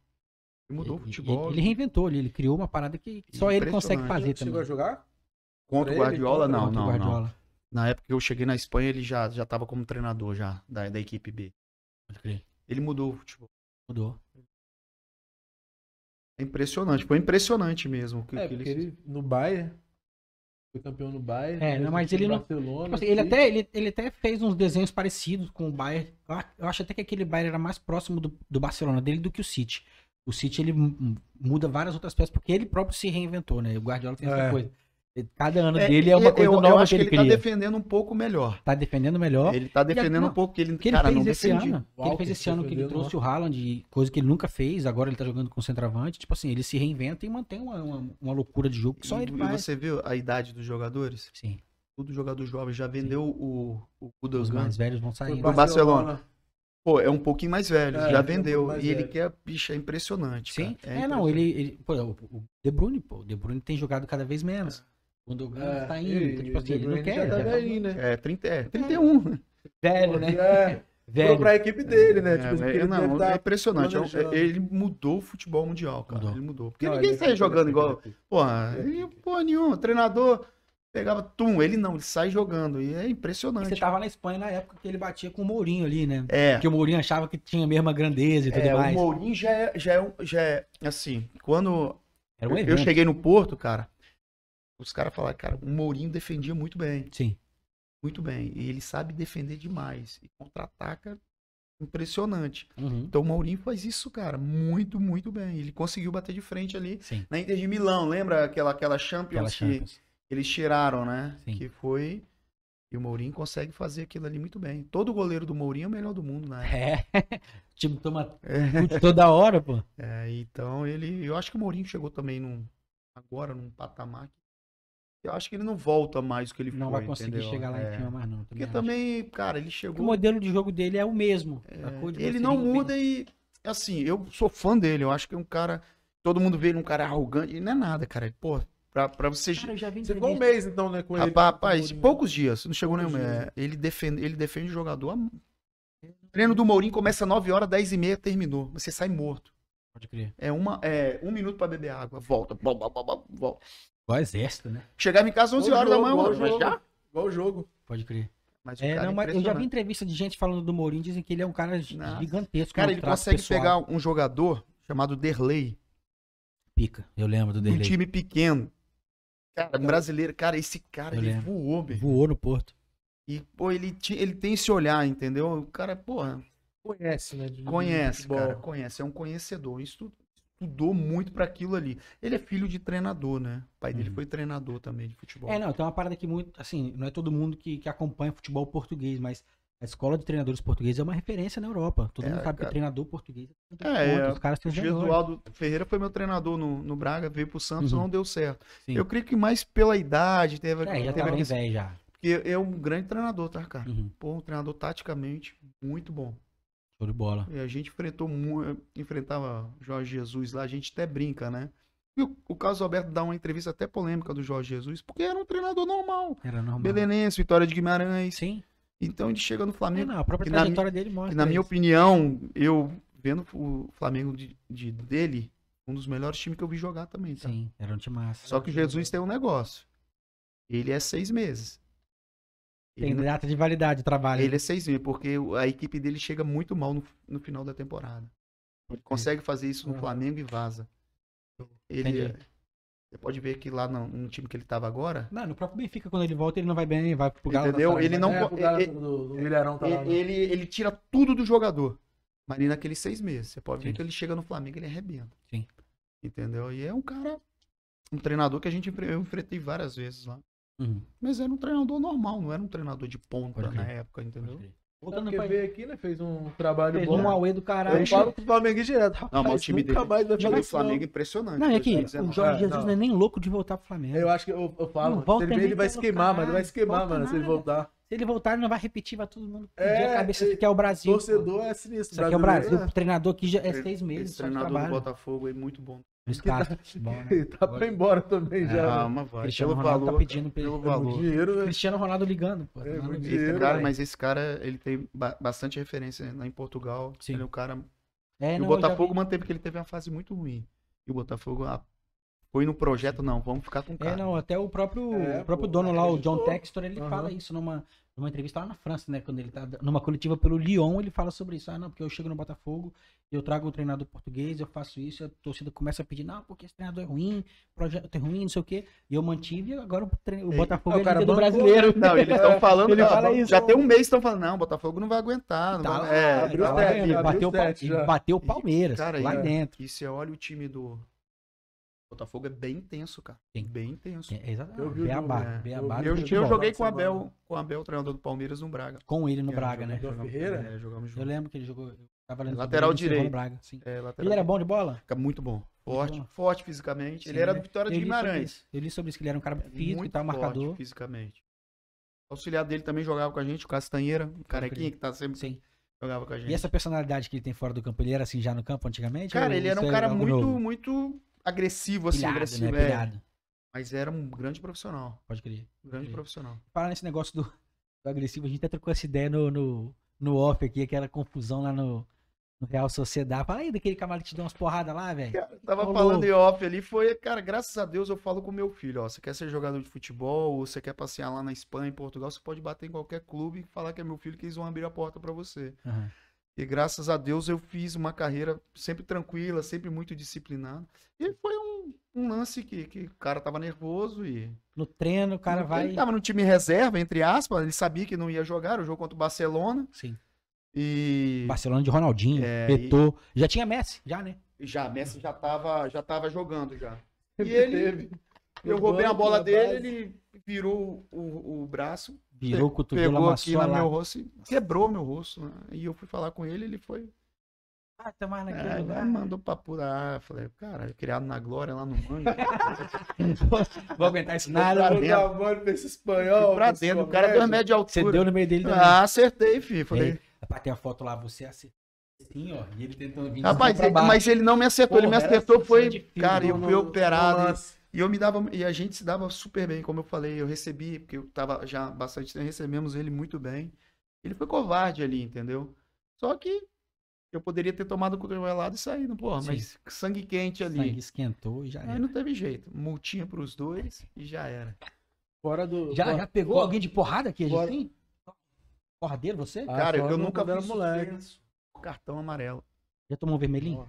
mudou o futebol. Ele reinventou, ele criou uma parada que só ele consegue fazer também. Você chegou a jogar? Contra o Guardiola, não, não, Guardiola. não. Na época que eu cheguei na Espanha, ele já, já tava como treinador já, da, da equipe B. Ele mudou o futebol. Mudou. É impressionante, foi impressionante mesmo. Que, é, que ele... ele... no Bayern, foi campeão no Bayern. É, né, não, mas ele não. Tipo assim, ele, até, ele, ele até fez uns desenhos parecidos com o Bayern. Eu acho até que aquele Bayern era mais próximo do, do Barcelona dele do que o City. O City ele muda várias outras peças porque ele próprio se reinventou, né? O Guardiola fez é. coisa. Cada ano é, dele é uma é, coisa eu, nova eu acho que ele, que ele tá defendendo um pouco melhor. Tá defendendo melhor. Ele tá defendendo não, um pouco que ele, que ele cara, fez não esse ano. Uau, que ele fez esse ano que ele não. trouxe né? o Haaland, coisa que ele nunca fez, agora ele tá jogando com centroavante. Tipo assim, ele se reinventa e mantém uma, uma, uma loucura de jogo que só e, ele e faz. E você viu a idade dos jogadores? Sim. Todo jogador jovem já vendeu Sim. o, o Kudos Os mais velhos vão sair. Pro Barcelona. Barcelona. Pô, é um pouquinho mais velho, é, já vendeu. É um e ele velho. quer, bicha é impressionante. Sim. Cara. É, é impressionante. não, ele. ele pô, é o De Bruyne, pô, o De Bruyne tem jogado cada vez menos. Quando o Green é, ah, tá indo, e, tipo assim, ele não quer. Tá né? É, 30, é 31. É, Velho, né? É. Velho. Pra equipe dele, né? É, tipo, é, ele não, tá é impressionante. É é, ele mudou o futebol mundial, cara. Mudou. Ele mudou. Porque não, ninguém sai jogando igual. Porra, ele, porra Treinador pegava tum, ele não, ele sai jogando. E é impressionante. E você tava na Espanha na época que ele batia com o Mourinho ali, né? É. Que o Mourinho achava que tinha a mesma grandeza e tudo é, mais. O Mourinho já é, já é, já é assim, quando um eu cheguei no Porto, cara, os caras falaram, cara, o Mourinho defendia muito bem. Sim. Muito bem. E ele sabe defender demais. E contra-ataca impressionante. Uhum. Então o Mourinho faz isso, cara, muito, muito bem. Ele conseguiu bater de frente ali Sim. na Inter de Milão, lembra aquela, aquela Champions aquela que Champions. eles tiraram, né? Sim. Que foi. E o Mourinho consegue fazer aquilo ali muito bem. Todo goleiro do Mourinho é o melhor do mundo, né? É. O time toma é. toda hora, pô. É, então ele. Eu acho que o Mourinho chegou também num. Agora num patamar que eu acho que ele não volta mais o que ele não foi. Não vai conseguir entendeu? chegar lá é. em cima mais, não. Também Porque acho. também, cara, ele chegou. O modelo de jogo dele é o mesmo. É. Ele não muda bem. e. Assim, eu sou fã dele. Eu acho que é um cara. Todo mundo vê ele um cara arrogante. não é nada, cara. Pô, pra, pra você. Cara, já você ficou um mês, então, né? Com ele. Rapaz, poucos dias. Não chegou nenhum. É, ele, defende, ele defende o jogador. O treino do Mourinho começa 9 horas, 10 e meia, terminou. Você sai morto. Pode crer. É, uma, é um minuto para beber água. Volta. Bom, bom, bom, volta. Igual exército, né? Chegava em casa 11 horas da manhã, mano. Mas já? Igual o jogo. Pode crer. Mas é, é, não, eu já vi entrevista de gente falando do Mourinho, dizem que ele é um cara Nossa. gigantesco. Cara, né, ele consegue pessoal. pegar um jogador chamado Derley. Pica, eu lembro do Derley. Um time pequeno. Cara, um brasileiro. Cara, esse cara, eu ele lembro. voou, velho. Voou no Porto. E, pô, ele, ele tem esse olhar, entendeu? O cara, porra... Conhece, né? De, conhece, de cara, conhece. É um conhecedor, isso tudo estudou muito para aquilo ali. Ele é filho de treinador, né? O pai dele uhum. foi treinador também de futebol. É, não, tem uma parada que muito, assim, não é todo mundo que, que acompanha futebol português, mas a escola de treinadores portugueses é uma referência na Europa. Todo é, mundo sabe cara... que treinador português é, é, é, os caras têm Gesualdo Ferreira foi meu treinador no, no Braga, veio pro Santos, uhum. não deu certo. Sim. Eu creio que mais pela idade teve, é, já teve tá bem velho já. Porque é um grande treinador, tá, cara? Uhum. Pô, um treinador taticamente muito bom. Show de bola. E é, a gente enfrentou é, enfrentava Jorge Jesus lá, a gente até brinca, né? E o, o Carlos Alberto dá uma entrevista até polêmica do Jorge Jesus, porque era um treinador normal. Era normal. Belenense, Vitória de Guimarães. Sim. Então ele chega no Flamengo. É, não, a própria trajetória dele mostra. na minha opinião, eu vendo o Flamengo de, de, dele, um dos melhores times que eu vi jogar também. Tá? Sim, era um time massa. Só que o Jesus tem um negócio. Ele é seis meses. Tem ele, data de validade o trabalho. Ele é 6 mil, porque a equipe dele chega muito mal no, no final da temporada. Ele consegue fazer isso no uhum. Flamengo e vaza. Ele, Entendi. Você pode ver que lá no, no time que ele estava agora. Não, no próprio Benfica, quando ele volta, ele não vai bem, vai pro Galo. Entendeu? Ele não. É, Galo, é, tá é, né? ele, tá ele, tira tudo do jogador. Mas ali naqueles seis meses. Você pode Sim. ver que ele chega no Flamengo e ele arrebenta. Sim. Entendeu? E é um cara. Um treinador que a gente eu enfrentei várias vezes lá. Uhum. Mas era um treinador normal, não era um treinador de ponta na época, entendeu? Voltando que veio aqui, né? Fez um trabalho Fez bom. um Aue do caralho. Eu falo pro Flamengo direto. Rapaz, não, mas o time dele, mais vai jogar Flamengo impressionante. Não, é que o Jorge Jesus não. é nem louco de voltar pro Flamengo. Eu acho que eu, eu falo, não, ele, ele vai se queimar, mano. Ele vai se queimar, mano, nada. se ele voltar. Se ele voltar, ele não vai repetir, vai todo mundo pedir é, a cabeça. é o Brasil. Torcedor pô. é sinistro. Isso aqui é o Brasil. É. O treinador aqui já é seis meses. treinador do Botafogo é muito bom. Esse cara tá, né? tá pra ir embora também é, já. Calma, né? vai. Cristiano pelo Ronaldo tá valor, tá pedindo pelo valor. Dinheiro, né? Cristiano Ronaldo ligando, pô. É, tá dinheiro, cara, né? mas esse cara, ele tem bastante referência lá em Portugal. Sim. Ele é um cara... É, e não, o Botafogo manteve, porque ele teve uma fase muito ruim. E o Botafogo ah, foi no projeto, não, vamos ficar com o é, cara. É, não, até o próprio, é, o próprio pô, dono lá, o John Textor, ele uhum. fala isso numa uma entrevista lá na França, né? Quando ele tá numa coletiva pelo Lyon, ele fala sobre isso. Ah, não, porque eu chego no Botafogo, eu trago um treinador português, eu faço isso, a torcida começa a pedir, não, porque esse treinador é ruim, projeto é ruim, não sei o quê. E eu mantive, agora o, o Botafogo é, é o do brasileiro. Não, eles estão falando, ele fala isso, já tem um mês estão falando, não, o Botafogo não vai aguentar. Não tá, vai... É, abriu tá bateu, bateu o Palmeiras, cara, lá é, dentro. E você olha o time do, Botafogo é bem intenso, cara. Tem. Bem intenso. É, exatamente. Eu Beabá, né? Beabá eu, eu, eu, né, joguei com o Abel, com o Abel, treinador do Palmeiras, no Braga. Com ele no é, Braga, né? Jogamos, Ferreira? É, jogamos junto. Eu lembro que ele jogou. lateral Braga, direito. Braga, sim. É, lateral ele era bom de bola? Muito bom. Forte, muito bom. forte fisicamente. Sim, ele era do né? Vitória de Guimarães. eu li sobre isso, que ele era um cara físico muito e tal, forte marcador. fisicamente. O auxiliar dele também jogava com a gente, o Castanheira, o carequinha que tá sempre... Sim. Jogava com a gente. E essa personalidade que ele tem fora do campo, ele era assim já no campo antigamente? Cara, ele era um é cara muito, muito agressivo, assim, pilhado, agressivo. Né? É. Mas era um grande profissional. Pode crer. Um grande crer. profissional. Falar nesse negócio do, do, agressivo, a gente até trocou essa ideia no, no, no off aqui, aquela confusão lá no, no Real Sociedade. Fala aí daquele camarada que te deu umas porradas lá, velho. Tava Falou. falando em off ali, foi, cara, graças a Deus eu falo com meu filho, ó, você quer ser jogador de futebol, ou você quer passear lá na Espanha, em Portugal, você pode bater em qualquer clube e falar que é meu filho que eles vão abrir a porta para você. Uhum. E graças a Deus eu fiz uma carreira sempre tranquila, sempre muito disciplinada. E foi um, um lance que, que o cara tava nervoso e. No treino, o cara ele, vai. Ele tava no time reserva, entre aspas, ele sabia que não ia jogar, o jogo contra o Barcelona. Sim. E. Barcelona de Ronaldinho, é, Petô. E... Já tinha Messi, já, né? Já, Messi já tava, já tava jogando já. E ele, eu roubei a bola dele, base. ele virou o, o braço. Virou o cotovelo, pegou aqui no meu rosto e quebrou meu rosto. Né? E eu fui falar com ele, ele foi... Ah, tá mais naquele é, lugar. Mandou pra apurar. Ah, falei, cara, é criado na glória lá no mangue. Vou aguentar isso nada. Pra dentro. Mano, espanhol, pra dentro, o cara deu um médio de altura. Você deu no meio dele também. Né? Ah, acertei, filho. É, falei... Rapaz, tem a foto lá, você acertou. Sim, ó. E ele tentando vir Rapaz, mas ele não me acertou. Porra, ele me acertou, foi. cara, eu fui operado. Nossa. E eu me dava, e a gente se dava super bem, como eu falei, eu recebi, porque eu tava já bastante, recebemos ele muito bem. Ele foi covarde ali, entendeu? Só que eu poderia ter tomado o cotovelada e saído, porra, mas sangue quente ali. Sangue esquentou e já era. Aí não teve jeito, multinha pros dois e já era. Fora do Já, fora, já pegou fora, alguém de porrada aqui, fora, assim? porradeiro você? Ah, cara, eu, eu nunca vi moleque. cartão amarelo. Já tomou vermelhinho?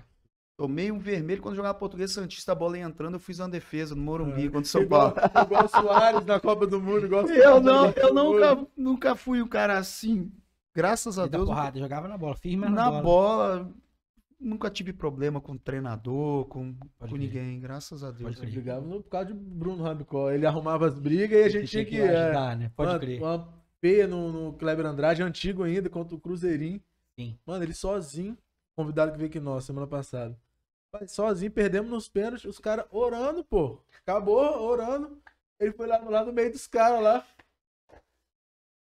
Tomei um vermelho quando jogava português Santista, a bola ia entrando, eu fiz uma defesa no Morumbi é, contra o São igual, Paulo. Igual o Soares na Copa do Mundo, igual Eu não, eu nunca, nunca fui um cara assim. Graças a e Deus. Porrada, eu... jogava na bola, firme na, na bola. bola. Nunca tive problema com treinador, com, com ninguém, graças a Deus. Pode brigava por causa de Bruno Rabicó. Ele arrumava as brigas e a gente tinha que. É, ajudar, é, né? Pode uma, crer. Uma P no, no Kleber Andrade, antigo ainda, contra o Cruzeirinho. Sim. Mano, ele sozinho, convidado que veio aqui nós semana passada sozinho, perdemos nos pênaltis, os caras orando, pô. Acabou orando. Ele foi lá, lá no meio dos caras lá.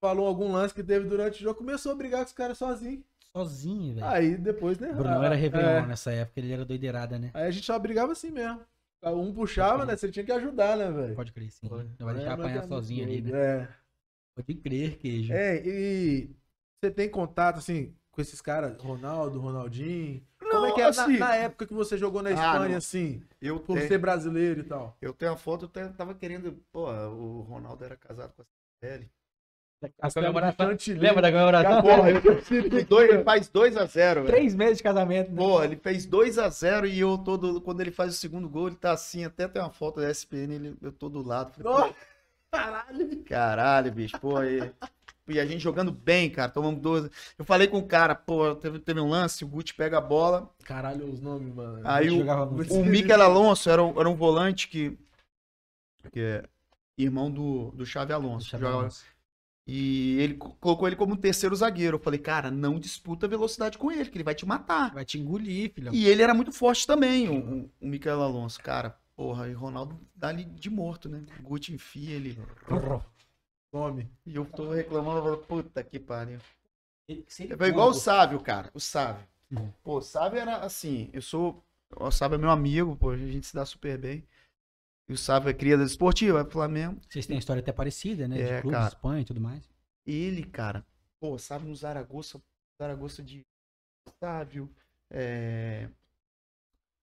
Falou algum lance que teve durante o jogo, começou a brigar com os caras sozinho. Sozinho, velho. Aí depois, né? Bruno era ah, Réveillon é. nessa época, ele era doideirada, né? Aí a gente só brigava assim mesmo. Um puxava, né? Você tinha que ajudar, né, velho? Pode crer, sim. Não vai deixar é, apanhar é sozinho ali, né? É. Pode crer, queijo. É, e você tem contato, assim, com esses caras, Ronaldo, Ronaldinho, é que era assim, na, na, época que você jogou na ah, Espanha, ah, assim? Eu por tenho, ser brasileiro e tal. Eu tenho a foto, eu tava querendo. Pô, o Ronaldo era casado com a Cibele. É, a comemoração. Lembra da comemoração? Porra, ele, dois, ele faz 2x0. Três meses de casamento. Né? Pô, ele fez 2x0 e eu todo. Quando ele faz o segundo gol, ele tá assim. Até tem uma foto da SPN, ele, eu tô do lado. Falei, Caralho. Caralho, bicho. Pô, aí e a gente jogando bem, cara. Tomamos 12. Eu falei com o cara, pô, teve, teve um lance, o Guti pega a bola. Caralho, os nomes, mano. Aí o, o Miquel Alonso era, um, era um volante que. que é irmão do, do Xavi Alonso. Xavi Alonso. E ele colocou ele como o terceiro zagueiro. Eu falei, cara, não disputa velocidade com ele, que ele vai te matar. Vai te engolir, filho. E ele era muito forte também, o, o Miquel Alonso. Cara, porra, e Ronaldo dá ali de morto, né? Guti enfia ele. Come. E eu tô reclamando, falando, puta que pariu. Ele, ele é igual o Sávio, cara. O Sávio. Uhum. Pô, o Sávio era assim, eu sou. O Sávio é meu amigo, pô, a gente se dá super bem. E o Sávio é criador esportivo, é Flamengo. Vocês têm história até parecida, né? É, de clube, Espanha e tudo mais. Ele, cara, pô, Sávio no Zaragoza, Zaragoza de Sávio, é...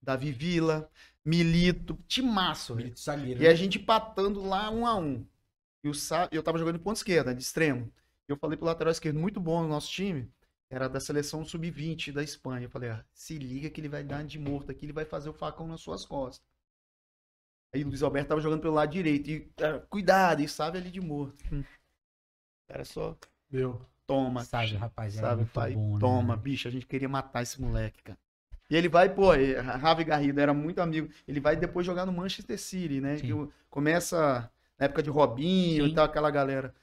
Davi Vila, Milito, Timaço. Milito e né? a gente patando lá um a um. E o eu tava jogando de ponta esquerda, de extremo. Eu falei pro lateral esquerdo, muito bom no nosso time, era da seleção sub-20 da Espanha. Eu falei, ah, se liga que ele vai dar de morto aqui, ele vai fazer o facão nas suas costas. Aí o Luiz Alberto tava jogando pelo lado direito. E, ah, cuidado, e sabe ali de morto. Hum. Era só. Meu. Toma. Sabe, rapaz, sabe, pai, bom, né? toma, né? bicho, a gente queria matar esse moleque, cara. E ele vai, pô, é, Ravi Garrido era muito amigo. Ele vai depois jogar no Manchester City, né? começa na época de Robinho Sim. e tal, aquela galera.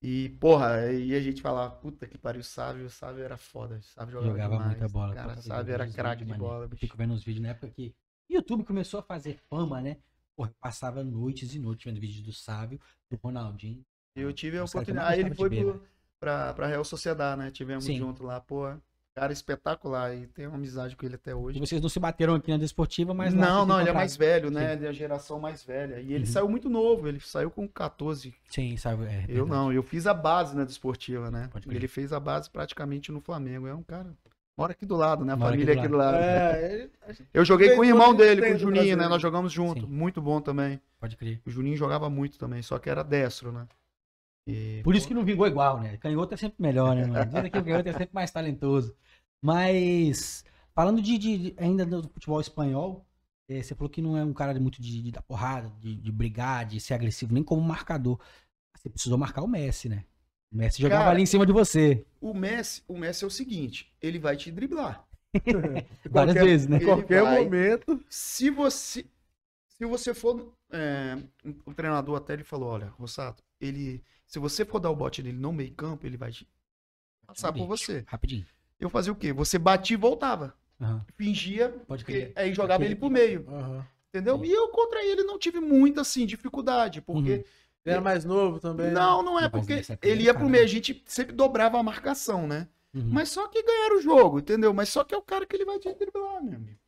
E, porra, e a gente falava puta que pariu, o Sávio, o Sávio era foda, o Sávio jogava, jogava demais, muita bola. Cara, o Sávio era craque de bola, bicho. Fico vendo uns vídeos na época que YouTube começou a fazer fama, né? Porra, passava noites e noites vendo vídeos do Sávio, do Ronaldinho. Eu tive a oportunidade, aí ele foi pro, pra, pra Real Sociedade, né? Tivemos Sim. junto lá, porra cara é espetacular e tenho uma amizade com ele até hoje. E vocês não se bateram aqui na desportiva, mas Não, não, ele é mais velho, né? Ele é a geração mais velha. E ele uhum. saiu muito novo, ele saiu com 14. Sim, saiu. É, eu verdade. não, eu fiz a base na desportiva, né? Ele fez a base praticamente no Flamengo. É um cara. Mora aqui do lado, né? A família é aqui do lado. Aqui do lado. É, é ele... Eu joguei com o irmão dele, com o Juninho, né? Nós jogamos junto. Sim. Muito bom também. Pode crer. O Juninho jogava muito também, só que era destro, né? E, Por isso que não vingou igual, né? Canhoto é sempre melhor, né, mano? que o canhoto é sempre mais talentoso. Mas, falando de, de ainda do futebol espanhol, é, você falou que não é um cara muito de, de dar porrada, de, de, brigar, de ser agressivo, nem como marcador. Você precisou marcar o Messi, né? O Messi jogava cara, ali em cima de você. O Messi, o Messi é o seguinte, ele vai te driblar. qualquer, Várias vezes, né? Em qualquer vai, momento. Se você, se você for é, um treinador até ele falou, olha, Rossato, ele se você for dar o bote nele no meio campo, ele vai passar Rapidinho. por você. Rapidinho. Eu fazia o quê? Você batia e voltava. Uhum. Fingia, Pode porque aí jogava ele pro meio. Uhum. Entendeu? Sim. E eu contra ele não tive muita, assim, dificuldade, porque... Uhum. Ele era mais novo também? Né? Não, não é, porque ele ia pro meio. A gente sempre dobrava a marcação, né? Uhum. Mas só que ganharam o jogo, entendeu? Mas só que é o cara que ele vai te driblar, meu amigo.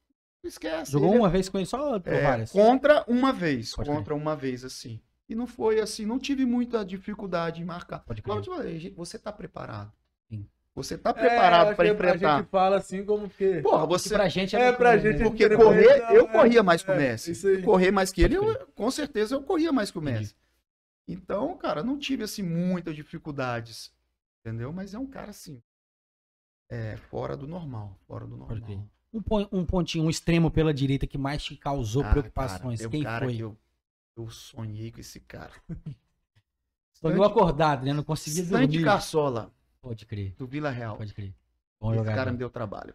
esquece. Jogou ele... É uma vez com ele só? É, várias? Contra uma vez. Pode contra ver. uma vez, assim. E não foi assim, não tive muita dificuldade em marcar. Pode crer. Mas, falei, você tá preparado. Sim. Você tá é, preparado é, para enfrentar. A gente fala assim como que. Porra, você. Que pra gente é, é pra gente. É Porque correr, eu é. corria mais que o Messi. correr mais que ele, eu, com certeza eu corria mais que o Messi. Então, cara, não tive assim muitas dificuldades. Entendeu? Mas é um cara assim. É, fora do normal. Fora do normal. Um, pontinho, um extremo pela direita que mais te causou ah, preocupações. Cara, Quem foi? Que eu eu sonhei com esse cara. Sonhou acordado, né? Não consegui dormir dormir. Carçola. Pode crer. Do Vila Real. Pode crer. Bom esse jogador. cara me deu trabalho.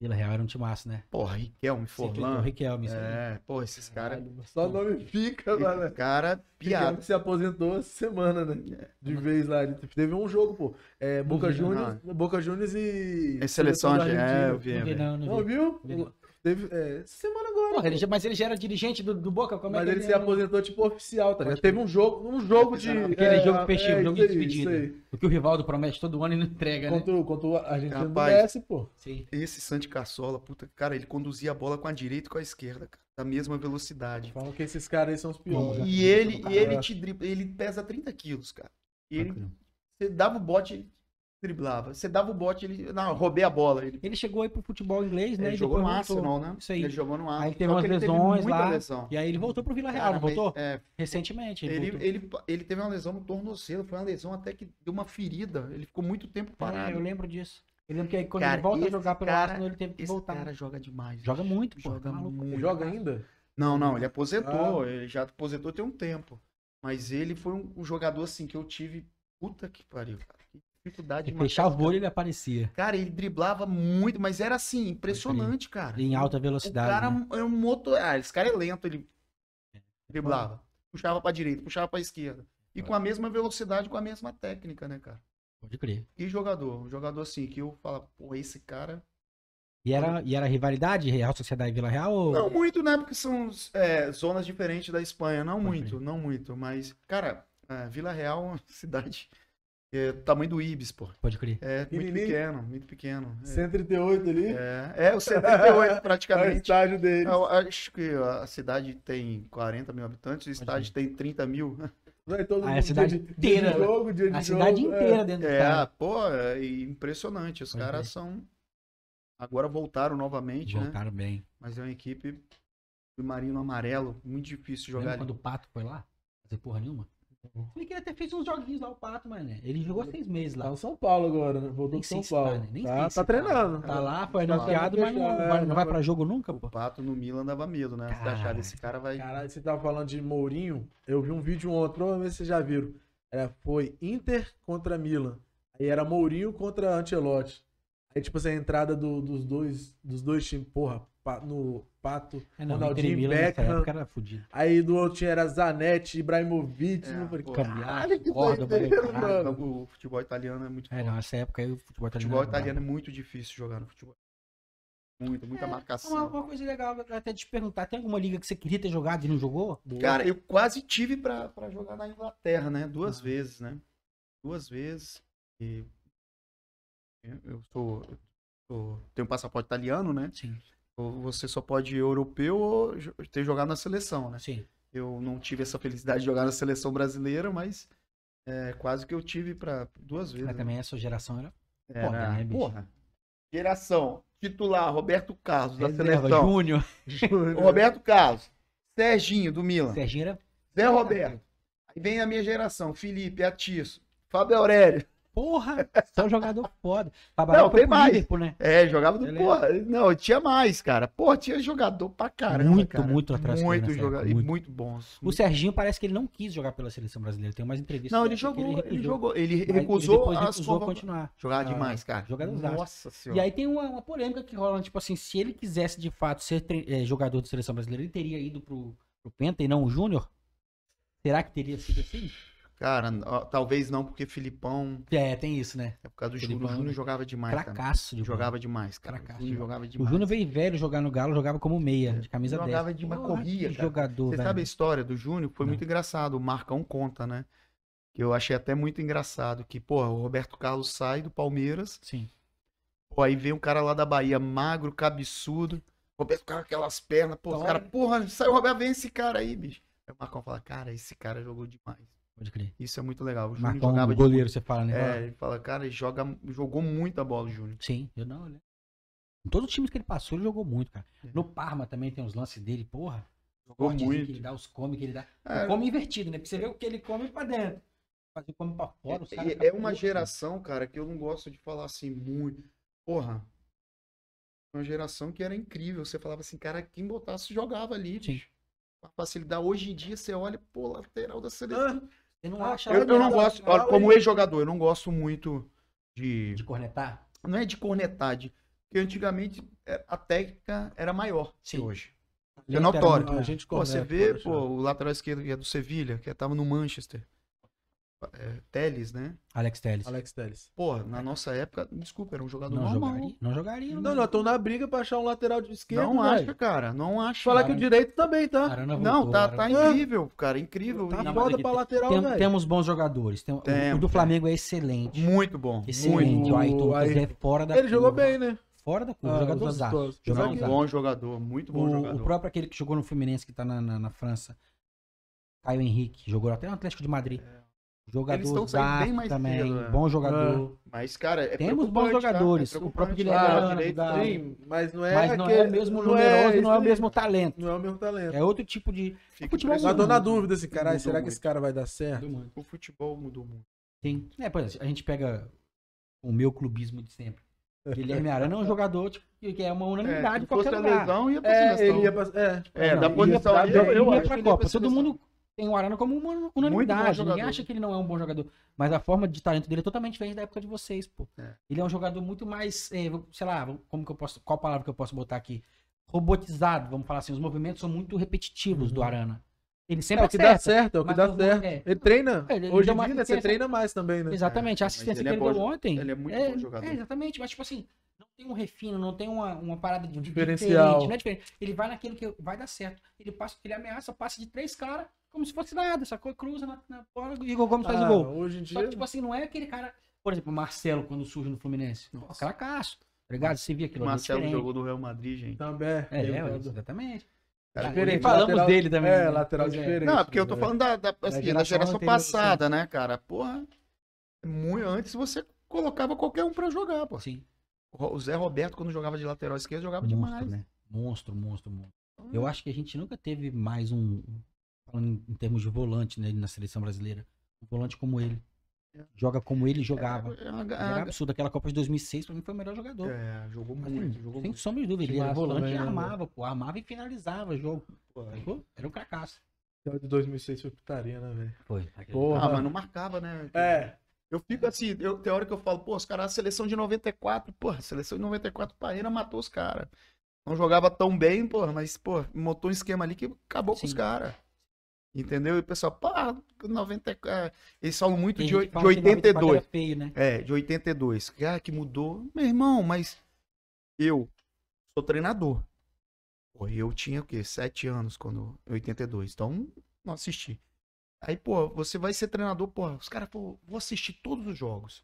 Vila Real era um timaço, né? Porra, Riquelme, Forlan. Sim, Riquelme, isso É, porra, esses caras... Só o nome fica, mano. cara, piada. Riquelme se aposentou essa semana, né? É. De vez lá. Teve um jogo, pô. É, Boca Juniors, Boca Juniors e... É seleção, seleção é, eu vi. Não, vi, não, não, viu? Teve, é, semana agora. Porra, ele já, mas ele já era dirigente do, do Boca, como é mas é que ele, ele se aposentou tipo oficial, tá ligado? Teve um jogo, um jogo de. Aquele é, jogo peixe, é, jogo de despedida. O que o Rivaldo promete todo ano e não entrega, contra, né? Contra o Argentino Rapaz, do BS, pô. Sim. Esse Santi Carsola, puta, cara, ele conduzia a bola com a direita e com a esquerda, cara. Da mesma velocidade. Falam que esses caras aí são os piores. E, e ele, e ele te dribla, ele pesa 30 quilos, cara. ele, você dava o bote, driblava. Você dava o bote, ele. Não, roubei a bola. Ele, ele chegou aí pro futebol inglês, né? Ele, jogou no Arsenal, né? Isso aí. Ele jogou no Arsenal. Aí teve umas lesões teve lá. Lesão. E aí ele voltou pro Vila Real, voltou? É, Recentemente. Ele ele, ele, ele, teve uma lesão no tornozelo, foi uma lesão até que deu uma ferida. Ele ficou muito tempo ah, parado. É, eu lembro disso. Eu lembro que aí quando cara, ele volta a jogar pelo cara, Arsenal, ele teve que esse voltar. cara joga demais. Joga muito, pô. Joga tá maluco. muito. Joga ainda? Não, não, ele aposentou. Ah. Ele já aposentou tem um tempo. Mas ele foi um, um jogador assim que eu tive. Puta que pariu, cara dificuldade de Fechava o olho ele aparecia. Cara, ele driblava muito, mas era assim, impressionante, cara. Em alta velocidade. O cara né? é um motor. Ah, esse cara é lento, ele é, é driblava. Puxava pra direita, puxava pra esquerda. E com a mesma velocidade, com a mesma técnica, né, cara? Pode crer. E jogador? Um jogador assim, que eu falo, pô, esse cara. E era, e era rivalidade Real Sociedade e Vila Real? Ou... Não muito, né? Porque são é, zonas diferentes da Espanha. Não Pode muito, ver. não muito. Mas, cara, é, Vila Real é uma cidade é, tamanho do Ibis, pô. Pode crer. É, muito pequeno, muito pequeno. É. 138 ali? É, é o 138 praticamente. é o estádio dele. Eu acho que a cidade tem 40 mil habitantes, o estádio tem 30 mil. Então, ah, é todo a cidade inteira. de a cidade é. inteira é. dentro do É, pô, é impressionante. Os Pode caras ver. são. Agora voltaram novamente. Né? Voltaram né? bem. Mas é uma equipe do marinho Amarelo, muito difícil jogar. Lembra ali. quando o Pato foi lá? Fazer porra nenhuma? Falei que ele até fez uns joguinhos lá, o Pato, mas né? Ele jogou seis meses lá. Tá no São Paulo agora, né? Voltou pro São tá, Paulo. Tá, né? Nem tá, tá, tá treinando. Tá, lá, tá foi tá anunciado, mas não, é, vai, não vai pra jogo nunca, pô. O Pato no Milan dava medo, né? se achar desse cara vai... Caralho, você tava falando de Mourinho, eu vi um vídeo ontem, provavelmente vocês já viram. É, foi Inter contra Milan. Aí era Mourinho contra Ancelotti. Aí, tipo, assim, a entrada do, dos, dois, dos dois times, porra, no Pato, é, não, Ronaldinho Milan, Beckham. Era Aí no outro tinha era Zanetti, Ibrahimovic, é, não falei, pô, caralho, que corda, doideira, mano. O futebol italiano é muito É, não, nessa época aí o futebol italiano, futebol italiano é muito difícil jogar no futebol. Muito, muita é, marcação. Uma, uma, coisa legal até te perguntar, tem alguma liga que você queria ter jogado e não jogou? Cara, eu quase tive pra, pra jogar na Inglaterra, né? Duas ah. vezes, né? Duas vezes. E... Eu sou, eu sou... Tenho um passaporte italiano, né? Sim. Você só pode ir europeu ou ter jogado na seleção, né? Sim. Eu não tive essa felicidade de jogar na seleção brasileira, mas é, quase que eu tive para duas vezes. Mas né? também né? a sua geração era, era... foda, né, bicho? Porra. Geração titular Roberto Carlos da seleção. Júnior. Roberto Carlos. Serginho do Milan. Serginho era... Zé Roberto. Aí vem a minha geração, Felipe, Atiço, Fábio Aurélio. Porra, Só jogador foda. Babarão não, tem mais. Liverpool, né? É, jogava do Beleza. porra. É- não, tinha mais, cara. Porra, tinha jogador pra caramba. Muito, cara. muito atrás. Muito jogador. E muito, muito bons. O muito. Serginho parece que ele não quis jogar pela seleção brasileira. Tem umas entrevistas. Não, ele jogou, ele, ele, jogou. Ele recusou, ele recusou continuar. Jogar ah, demais, cara. Jogador Nossa da. senhora. E aí tem uma, uma, polêmica que rola, tipo assim, se ele quisesse de fato ser é, jogador de seleção brasileira, ele teria ido pro, pro Penta e não o Júnior? Será que teria sido assim? Cara, talvez não, porque Filipão. É, tem isso, né? É por causa do Júnior. O é Júnior jogava demais. Cracaço, de Jogava demais, cara. Cracaço. O Júnior jogava demais. O Júnior veio velho jogar no Galo, jogava como meia, de camisa jogava 10. Jogava de uma Pô, corria. Jogador, Você sabe a história do Júnior? Foi não. muito engraçado. O Marcão conta, né? Que eu achei até muito engraçado. Que, porra, o Roberto Carlos sai do Palmeiras. Sim. Pô, aí vem um cara lá da Bahia, magro, cabeçudo. Roberto Carlos, aquelas pernas. Pô, então, cara, porra, sai o Roberto, vem esse cara aí, bicho. Aí o Marcão fala, cara, esse cara jogou demais. Pode crer. Isso é muito legal. O Marcão, jogava goleiro, de... você fala, né? É, ele fala, cara, ele joga, jogou bola, o Júnior. Sim, eu não, né? Em todos os times que ele passou, ele jogou muito, cara. É. No Parma também tem uns lances dele, porra. Jogou muito. Que ele dá os come que ele dá. É. Come invertido, né? Pra você ver o que ele come pra dentro. Fazer come pra fora, É, é uma né? geração, cara, que eu não gosto de falar assim muito. Porra. Uma geração que era incrível. Você falava assim, cara, quem botasse jogava ali, Sim. Bicho. facilidade. Hoje em dia você olha, pô, lateral da seleção. Ah. Eu não, ah, acha eu, eu não gosto, olha, como ex-jogador, eu não gosto muito de. De cornetar? Não é de cornetar, de... porque antigamente é, a técnica era maior Sim. que hoje. É notório. Muito, pô, você vê, pô, o lateral esquerdo que é do Sevilha, que estava é, no Manchester. É, Teles, né? Alex Teles. Alex Teles. Pô, na nossa época, desculpa, era um jogador não normal. Jogaria, não jogaria. Não, não, estão na briga pra achar um lateral de esquerda. Não véio. acha, cara. Não acha. Falar que o direito também, tá? voltou, não, tá, tá ah. incrível, cara. Incrível. Tá não, foda é pra lateral, tem, velho. Temos bons jogadores. Tem, tem o do é. Flamengo é excelente. Muito bom. Excelente. Muito. O Ayrton é fora da Ele curva. jogou bem, né? Fora da curva. Ah, jogador zaço. Jogador bom jogador. Muito bom o, jogador. O próprio aquele que jogou no Fluminense, que tá na, na, na França. Caio Henrique. Jogou até no Atlético de Madrid. É. Jogador Zac também, cedo, é. bom jogador. É. Mas, cara, é Temos bons tá? é jogadores. É o próprio Guilherme ah, Arana, direito, da... sim, mas não é, mas não é aquele... é o mesmo não numeroso, é não é o mesmo talento. Não é o mesmo talento. É outro tipo de. Fica futebol eu tô na dúvida esse caralho, será muito. que esse cara vai dar certo? O futebol mudou muito. Sim. É, por a gente pega o meu clubismo de sempre. Guilherme Arana é um jogador tipo, que é uma unanimidade é, qualquer lugar. Lesão, ia é, seleção. Ele ia pra, é, é, é da posição. Eu, eu, eu, eu ia pra Copa. Todo mundo tem o Arana como uma unanimidade. Ninguém acha que ele não é um bom jogador. Mas a forma de talento dele é totalmente diferente da época de vocês, pô. É. Ele é um jogador muito mais, é, sei lá, como que eu posso. Qual palavra que eu posso botar aqui? Robotizado, vamos falar assim. Os movimentos são muito repetitivos uhum. do Arana. Ele é, sempre é, o que dá certo, é o que dá certo. É. Ele treina. Ele, é, ele Hoje em dia né, você treina mais também, né? Exatamente. É, a assistência que ele é deu ontem. Ele é muito é, bom jogador. exatamente. Mas, tipo assim, não tem um refino, não tem uma, uma parada de diferencial. Diferente, não é diferente. Ele vai naquilo que vai dar certo. Ele, passa, ele ameaça, passa de três caras como se fosse nada, sacou? Cruza na, na bola e Igor Gomes ah, faz o ah, gol. Hoje em dia... Só que, tipo assim, não é aquele cara. Por exemplo, o Marcelo, quando surge no Fluminense. Nossa. Cracaço. Tá Você via aquilo. O Marcelo jogou do Real Madrid, gente. Também. É, é exatamente. Cara, falamos lateral, dele também. É, né? lateral é. diferente. Não, é porque eu tô né? falando da, da, assim, da geração, da geração passada, né, cara? Porra, muito antes você colocava qualquer um pra jogar, pô. Sim. O Zé Roberto, quando jogava de lateral esquerdo, jogava monstro, demais. Né? Monstro, monstro, monstro. Então, eu acho que a gente nunca teve mais um, falando em termos de volante né, na seleção brasileira, um volante como ele. É. Joga como ele jogava. É, é, é absurdo. Aquela Copa de 2006, pra mim, foi o melhor jogador. É, jogou muito. Ele, jogou sem sombra de dúvida. Ele era volante também, e né? pô. e finalizava o jogo. Pô, era um cracaço. Então, de 2006 foi putaria, né, velho? Foi. Porra. Ah, mas não marcava, né? É. Eu fico assim, eu, tem hora que eu falo, pô, os caras, a seleção de 94, a seleção de 94, o Parreira matou os caras. Não jogava tão bem, porra, mas, pô, montou um esquema ali que acabou Sim. com os caras. Entendeu? E o pessoal, pá, 90. É, eles falam muito Tem de, de fala 82. Feio, né? É, de 82. Ah, que mudou. Meu irmão, mas eu sou treinador. Eu tinha o quê? 7 anos quando. 82. Então, não assisti. Aí, pô, você vai ser treinador, pô. Os caras, pô, vou assistir todos os jogos.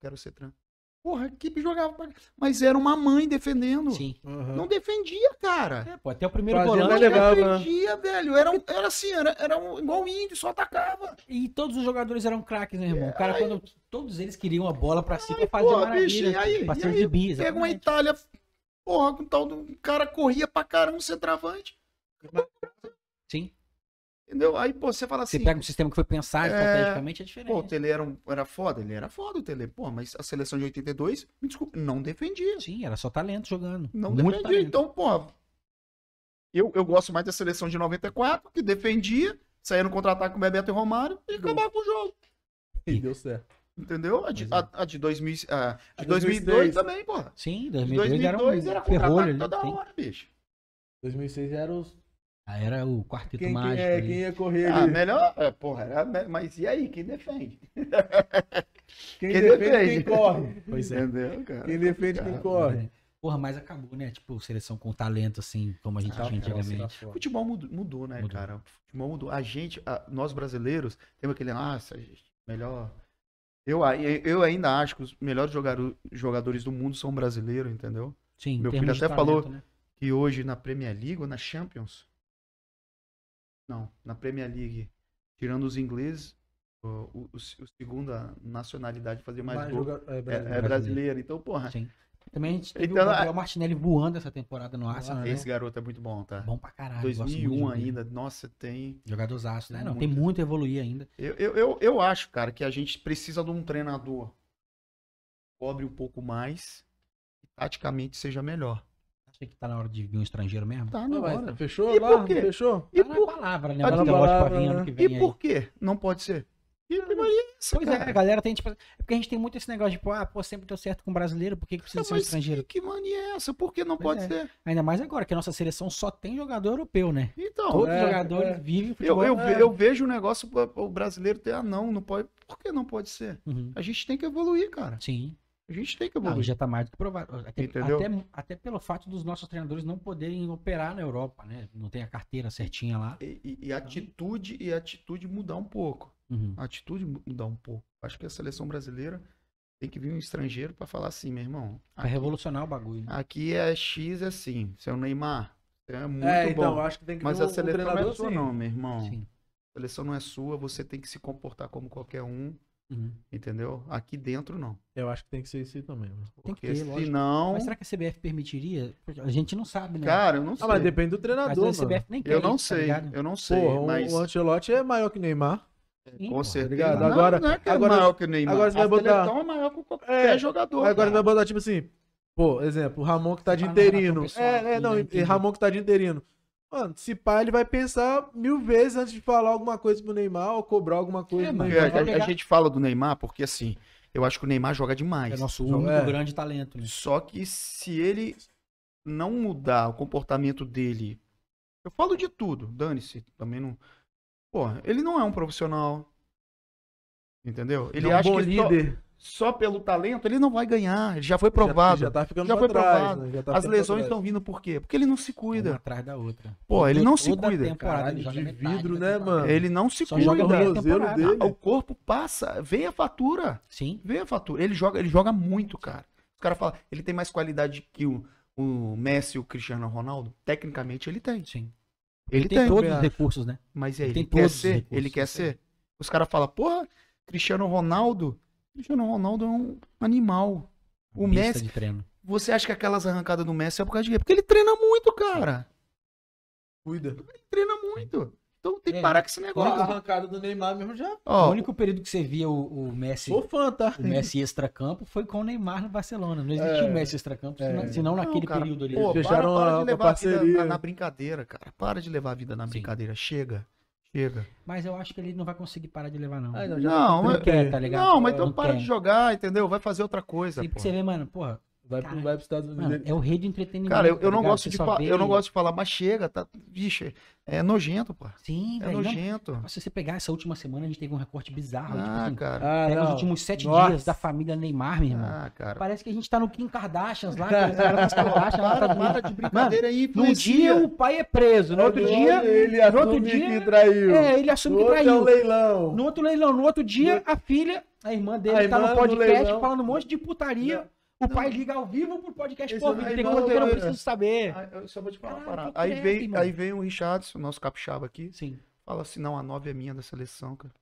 Quero ser treinador. Porra, a equipe jogava. Pra... Mas era uma mãe defendendo. Sim. Uhum. Não defendia, cara. É, pô, até o primeiro Fazendo volante. Não né? defendia, né? velho. Era, era assim, era, era um, igual índio, só atacava. E todos os jogadores eram craques, né, irmão? É, o cara, aí... quando todos eles queriam a bola pra cima si, pra fazer porra, maravilha. Bicho, aí, pra ser aí, de Pega uma Itália, porra, com tal. O cara corria pra caramba, centroavante. Sim. Entendeu? Aí, pô, você fala assim. Você pega um sistema que foi pensado é. estrategicamente, é, diferente. Pô, o Tele era, um, era foda, ele era foda o Tele. Pô, mas a seleção de 82, me desculpa, não defendia. Sim, era só talento jogando. Não Muito defendia. Talento. Então, pô, eu, eu gosto mais da seleção de 94, que defendia, saía no contra-ataque com o Bebeto e o Romário e acabava com o jogo. E deu certo. Entendeu? A de, é. a, a de, 2000, a, de 2002, também, pô. Sim, 2002, 2002 era, um era contratado toda ali, hora, bicho. 2006 era os era o quarteto quem, mágico. Quem, é, quem ia correr ah, melhor, é, porra, era, mas e aí, quem defende? Quem, quem defende, defende, quem corre. Pois é. Entendeu, cara? Quem defende, cara, quem corre. É. Porra, mas acabou, né? Tipo, seleção com talento, assim, como a gente ah, tinha antigamente. O futebol mudou, mudou né, mudou. cara? O futebol mudou. A gente, a, nós brasileiros, temos aquele, nossa, gente, melhor. Eu, eu ainda acho que os melhores jogadores do mundo são brasileiros, entendeu? Sim, Meu filho até talento, falou né? que hoje na Premier League ou na Champions, não, na Premier League, tirando os ingleses, o, o, o segunda nacionalidade fazer mais, gol é, é, é, brasileiro. É, é brasileiro. Então, porra. Sim. Também a gente teve então, o Gabriel Martinelli voando essa temporada no Arsenal. Né? Esse né? garoto é muito bom, tá? Bom pra caralho. 2001 ainda, nossa, tem. Jogadorzaço, né? Não, muito... tem muito a evoluir ainda. Eu, eu, eu, eu, acho, cara, que a gente precisa de um treinador cobre um pouco mais e taticamente seja melhor. Achei que tá na hora de vir um estrangeiro mesmo. Tá ah, na hora. fechou e lá? Por quê? Fechou? E tá por... palavra, né? Tá palavra, né? E aí. por quê? Não pode ser. Que primaria é, isso, é Pois cara. é, a galera tem tipo. É porque a gente tem muito esse negócio de, tipo, ah, pô, sempre deu certo com brasileiro, por que, que precisa não, ser um estrangeiro? Que, mania é essa? Por que não pois pode é. ser? Ainda mais agora, que a nossa seleção só tem jogador europeu, né? Então. Todos jogador é, jogadores é. vivem futebol. Eu, eu, eu vejo o um negócio, o brasileiro ter, ah, não, não pode. Por que não pode ser? Uhum. A gente tem que evoluir, cara. Sim. A gente tem que evoluir. Não, já está mais do que provado. Até, até, até, pelo fato dos nossos treinadores não poderem operar na Europa, né? Não tem a carteira certinha lá. E, e, e então... atitude e atitude mudar um pouco. Uhum. A atitude mudar um pouco. Acho que a seleção brasileira tem que vir um estrangeiro para falar assim, meu irmão. Vai revolucionar o bagulho. Né? Aqui é X é assim, você é o Neymar. É muito é, então, bom. Acho que tem que mas a seleção não é sua, não, meu irmão. Sim. A seleção não é sua, você tem que se comportar como qualquer um. Uhum. Entendeu? Aqui dentro, não. Eu acho que tem que ser isso também. Mano. Né? Tem Porque que ter, lógico. Senão... Mas será que a CBF permitiria? Porque a gente não sabe, né? Cara, eu não sei. Ah, mas depende do treinador, mas nem quer tá eu, não sei, tá eu não sei, Pô, mas... O Ancelotti é maior que Neymar. É, Sim, com certeza. Não, agora, não é que é maior que o Neymar. Agora você vai botar... é maior que qualquer é, jogador. Agora cara. vai botar, tipo assim, pô, exemplo, o Ramon que tá de interino. É, é, não, e Ramon que tá de interino. Mano, se pá, ele vai pensar mil vezes antes de falar alguma coisa pro Neymar ou cobrar alguma é, coisa. É, Neymar. A, a, gente fala do Neymar porque assim, eu acho que o Neymar joga demais. É nosso único é. grande talento. Né? Só que se ele não mudar o comportamento dele, eu falo de tudo, dane-se, também não. Pô, ele não é um profissional. Entendeu? Ele é um acha bom que líder só pelo talento, ele não vai ganhar. Ele já foi provado. Já, já tá ficando já foi trás, provado. Né? Já tá As lesões estão vindo por quê? Porque ele não se cuida. Uma atrás da outra. Pô, ele não se cuida. de vidro, né, mano? Ele não se cuida. O, corpo passa, vem a fatura. Sim. vem a fatura. Ele joga, ele joga muito, cara. Os caras falam, ele tem mais qualidade que o, o Messi e o Cristiano Ronaldo? Tecnicamente ele tem. Sim. Ele, ele tem, tem, todos os recursos, né? Mas aí, ele, ele quer ser? Recursos, ele quer ser? Os caras falam, porra, Cristiano Ronaldo Cristiano Ronaldo é um animal. O Pista Messi. De treino. Você acha que aquelas arrancadas do Messi é por causa de quê? Porque ele treina muito, cara. Cuida. Ele treina muito. Então tem que é, parar com esse negócio. A arrancada do Neymar mesmo já. Ó, o único período que você via o, o Messi. Sou fã, tá? O Messi extra-campo foi com o Neymar no Barcelona. Não existia é, o Messi extra é. senão, naquele não, período ali. Pô, para, para a, de levar a vida na, na, brincadeira, cara. Para de levar a vida na Sim. brincadeira. Chega. Chega. Mas eu acho que ele não vai conseguir parar de levar, não. Ah, não, já não, não, quer, tá, tá é, ligado? não, mas então não para quer. de jogar, entendeu? Vai fazer outra coisa. E você vê, mano, porra, Vai, pro, vai pros Estados Unidos. é o rei de entretenimento. Cara, eu, eu tá não, ligado? gosto Você de fa- eu não gosto de falar, mas chega, tá. Vixe, é nojento, pô. Sim, É velho, nojento. Não, se você pegar essa última semana, a gente teve um recorte bizarro. Tipo ah, tipo assim, cara. Ah, pega ah, os últimos sete Nossa. dias da família Neymar, meu irmão. Ah, cara. Parece que a gente tá no Kim Kardashians lá. Que Kardashian, lá tá para de brincadeira aí, Um dia o pai é preso, no outro dia... Ele no outro dia, que traiu. É, ele assume que é traiu. É leilão. No outro leilão. No outro dia, a filha, a irmã dele está tá no podcast falando um monte de putaria. O pai liga ao vivo pro podcast Esse, Covid. Tem não, coisa eu não é. preciso saber. Ah, eu só vou te falar uma parada. Aí veio, aí veio o Richardson, nosso capixaba aqui. Sim. Fala assim, não, a 9 é minha da seleção, cara.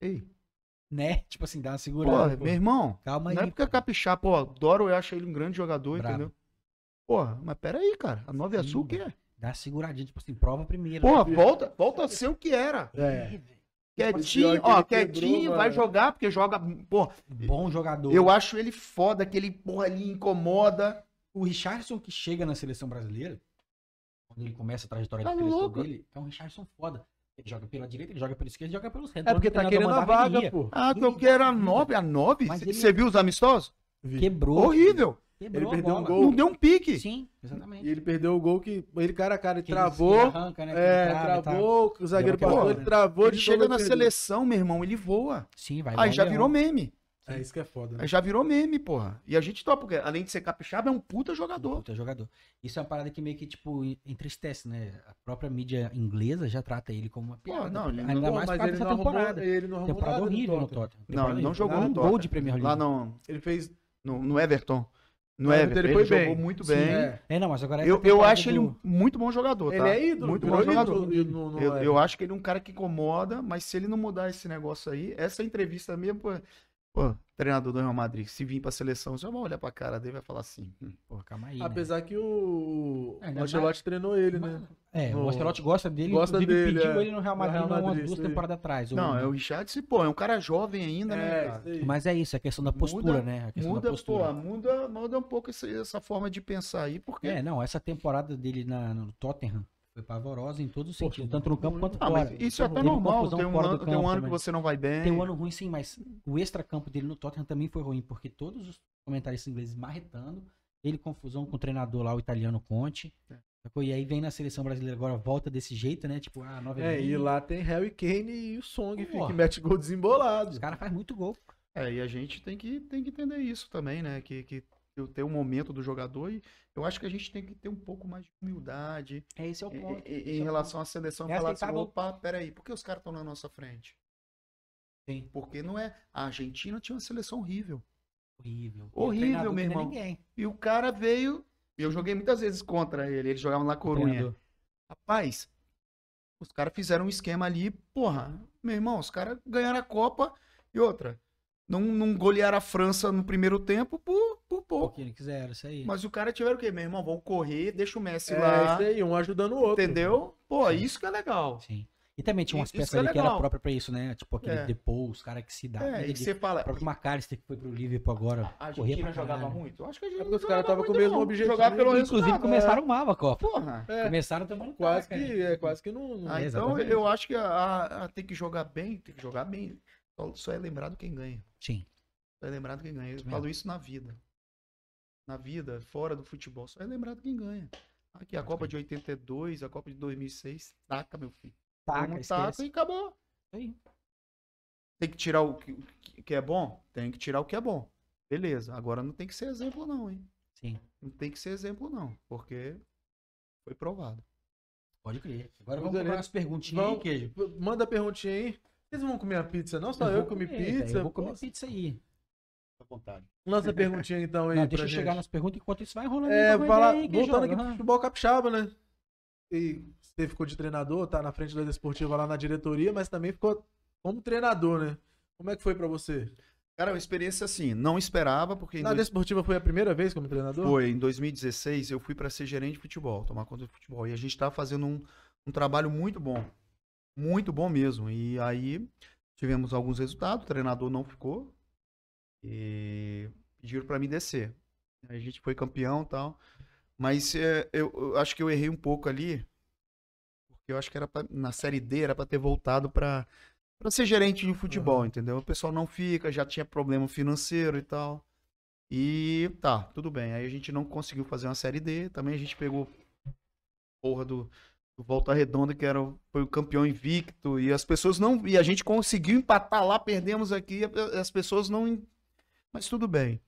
Ei. Né? Tipo assim, dá uma segurada. Porra, meu irmão. Calma é aí. Não porque época capixaba, pô, adoro, eu acho ele um grande jogador, Bravo. entendeu? Porra, mas pera aí, cara. A 9 é azul o que é? Dá uma seguradinha, tipo assim, prova primeiro. Porra, né? volta, volta a ser o que era. É. é Quietinho, é ó, quietinho, quebrou, vai mano. jogar, porque joga, pô. Bom jogador. Eu acho ele foda, que ele, porra ali incomoda. O Richardson que chega na seleção brasileira, quando ele começa a trajetória tá da seleção dele, é um Richardson foda. Ele joga pela direita, ele joga pela esquerda, ele joga pelos centros. É porque tá querendo a vaga, pô. Ah, que eu quero a nove. a 9? Você ele... viu os amistosos? Quebrou. Horrível. Filho. Quebrou ele perdeu um gol. Não deu um pique. Sim, exatamente. E ele perdeu o gol que ele cara a cara ele que travou. Arranca, né, é, travou, tá. o zagueiro passou, ele né? travou. Ele chega na seleção, meu irmão, ele voa. Sim, vai. Aí já virou meme. Sim. É isso que é foda. Né? Já virou meme, porra. E a gente topa, porque além de ser capixaba, é um puta jogador. Um puta jogador. Isso é uma parada que meio que, tipo, entristece, né? A própria mídia inglesa já trata ele como uma piada. Pô, não, ele ainda não, mais mas ele não temporada. Arrumou, ele não arrumou temporada horrível no Tottenham. Não, ele não jogou um gol de Premier League. Lá não. Ele fez... No, no Everton. No Everton, é? ele, foi bem. jogou muito bem. Sim, é. é. não, mas agora é eu, eu acho ele um muito bom jogador, tá? Ele é ídolo, muito bom jogador. ídolo no, no eu, é. eu, acho que ele é um cara que incomoda, mas se ele não mudar esse negócio aí, essa entrevista mesmo Pô, treinador do Real Madrid, se vir pra seleção, já vai olhar pra cara dele e vai falar assim. Hum, pô, calma aí. Né? Apesar né? que o é, Ancelotti mas... treinou ele, né? É, o Ancelotti gosta dele, gosta dele, pediu é. ele no Real Madrid, no Real Madrid umas duas temporadas atrás. Não, é o Richard, pô, é um cara jovem ainda, né, é, né? Mas é isso, a é questão da postura, muda, né? muda, postura. pô, muda, muda um pouco essa, essa, forma de pensar aí, porque. É, não, essa temporada dele na, no Tottenham foi pavorosa em todos os sentidos, tanto né? no campo quanto ah, fora. Isso é até normal, tem um, ano, tem um ano que você não vai bem. Tem um ano ruim sim, mas o extra-campo dele no Tottenham também foi ruim, porque todos os comentários ingleses marretando, ele confusão com o treinador lá, o italiano Conte. É. E aí vem na seleção brasileira agora, volta desse jeito, né? Tipo, ah, nova É, e lá tem Harry Kane e o Song, Porra. que mete gol desembolado. Os caras fazem muito gol. É, e a gente tem que, tem que entender isso também, né? Que, que ter o um momento do jogador e eu acho que a gente tem que ter um pouco mais de humildade. É esse é o ponto. é, em relação ponto. à seleção, é falar assim, opa, peraí, por que os caras estão na nossa frente? Sim. Porque não é. A Argentina tinha uma seleção horrível. Horrível. Horrível, meu irmão. E o cara veio. Eu joguei muitas vezes contra ele. Eles jogavam na Corunha. Rapaz, os caras fizeram um esquema ali, porra, meu irmão, os caras ganharam a Copa e outra. Não, não golearam a França no primeiro tempo por por pouco. quiser, isso aí. Mas o cara tiver o quê, meu irmão? Vão correr, deixa o Messi é, lá. Isso aí, um ajudando o outro. Entendeu? Pô, Sim. isso que é legal. Sim. E também tinha umas isso peças é ali que era própria pra isso, né? Tipo aquele é. os caras que se dá. É, e você fala. O próprio McAllister que foi pro Liverpool agora. A gente não jogava muito? Acho que a gente. É porque os caras estavam com o mesmo não. objetivo. Jogar pelo Inclusive ah, começaram é. mal a Copa. Porra. É. Começaram também. Quase cara, que, né? é, quase que não. não... Ah, então eu acho que a, a, a, tem que jogar bem, tem que jogar bem. Só, só é lembrado quem ganha. Sim. Só é lembrado quem ganha. Eu Sim. falo isso na vida na vida, fora do futebol, só é lembrado quem ganha. Aqui, a Copa de 82, a Copa de 2006, taca, meu filho. Taca, taca e acabou. Aí. Tem que tirar o que, que é bom? Tem que tirar o que é bom. Beleza, agora não tem que ser exemplo não, hein? Sim. Não tem que ser exemplo não, porque foi provado. Pode crer. Agora vamos para as perguntinhas aí, queijo. Manda perguntinha aí. Vocês vão comer a pizza não? Só eu, eu comi comer, pizza. eu vou comer pizza aí vontade. Lança perguntinha então aí. Não, deixa eu gente. chegar nas perguntas enquanto isso vai rolando. É, falar, aí, voltando joga, aqui uhum. pro né? futebol capixaba, né? E você ficou de treinador, tá na frente da desportiva lá na diretoria, mas também ficou como treinador, né? Como é que foi para você? Cara, é uma experiência assim, não esperava, porque. Na dois... desportiva foi a primeira vez como treinador? Foi, em 2016 eu fui para ser gerente de futebol, tomar conta de futebol. E a gente tava tá fazendo um, um trabalho muito bom. Muito bom mesmo. E aí tivemos alguns resultados, o treinador não ficou, e pediram para mim descer. A gente foi campeão e tal. Mas é, eu, eu, acho que eu errei um pouco ali. Porque eu acho que era pra, na Série D era para ter voltado para para ser gerente de futebol, uhum. entendeu? O pessoal não fica, já tinha problema financeiro e tal. E tá, tudo bem. Aí a gente não conseguiu fazer uma série D. Também a gente pegou porra do, do Volta Redonda, que era, foi o campeão invicto. E as pessoas não. E a gente conseguiu empatar lá, perdemos aqui. E as pessoas não mas tudo bem.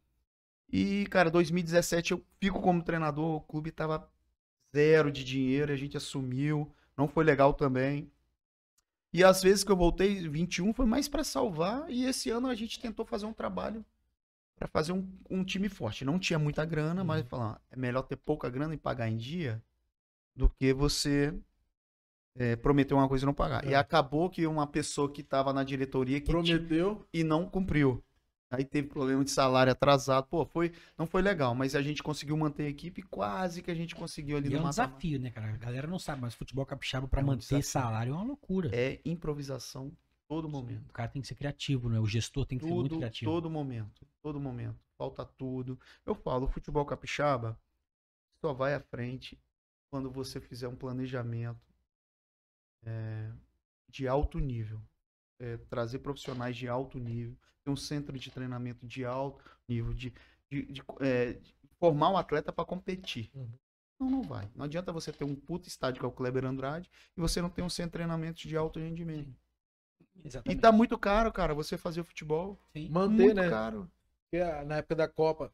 E, cara, 2017 eu fico como treinador, o clube tava zero de dinheiro, a gente assumiu, não foi legal também. E às vezes que eu voltei, 21 foi mais para salvar, e esse ano a gente tentou fazer um trabalho para fazer um, um, time forte. Não tinha muita grana, uhum. mas falar, é melhor ter pouca grana e pagar em dia do que você é, prometer uma coisa e não pagar. É. E acabou que uma pessoa que estava na diretoria que prometeu tinha, e não cumpriu. Aí teve problema de salário atrasado. Pô, foi, não foi legal, mas a gente conseguiu manter a equipe quase que a gente conseguiu ali e é no É um desafio, né, cara? A galera não sabe, mas futebol capixaba para é um manter desafio. salário é uma loucura. É improvisação todo momento. O cara tem que ser criativo, né? O gestor tem que tudo, ser muito criativo. Todo momento, todo momento. Falta tudo. Eu falo, futebol capixaba só vai à frente quando você fizer um planejamento é, de alto nível é, trazer profissionais de alto nível, ter um centro de treinamento de alto nível, de, de, de, é, de formar um atleta para competir. Uhum. Não, não vai. Não adianta você ter um puto estádio que é o Kleber Andrade e você não ter um centro de treinamento de alto rendimento. Exatamente. E tá muito caro, cara, você fazer o futebol. Sim. Manter, muito né? caro. Porque na época da Copa,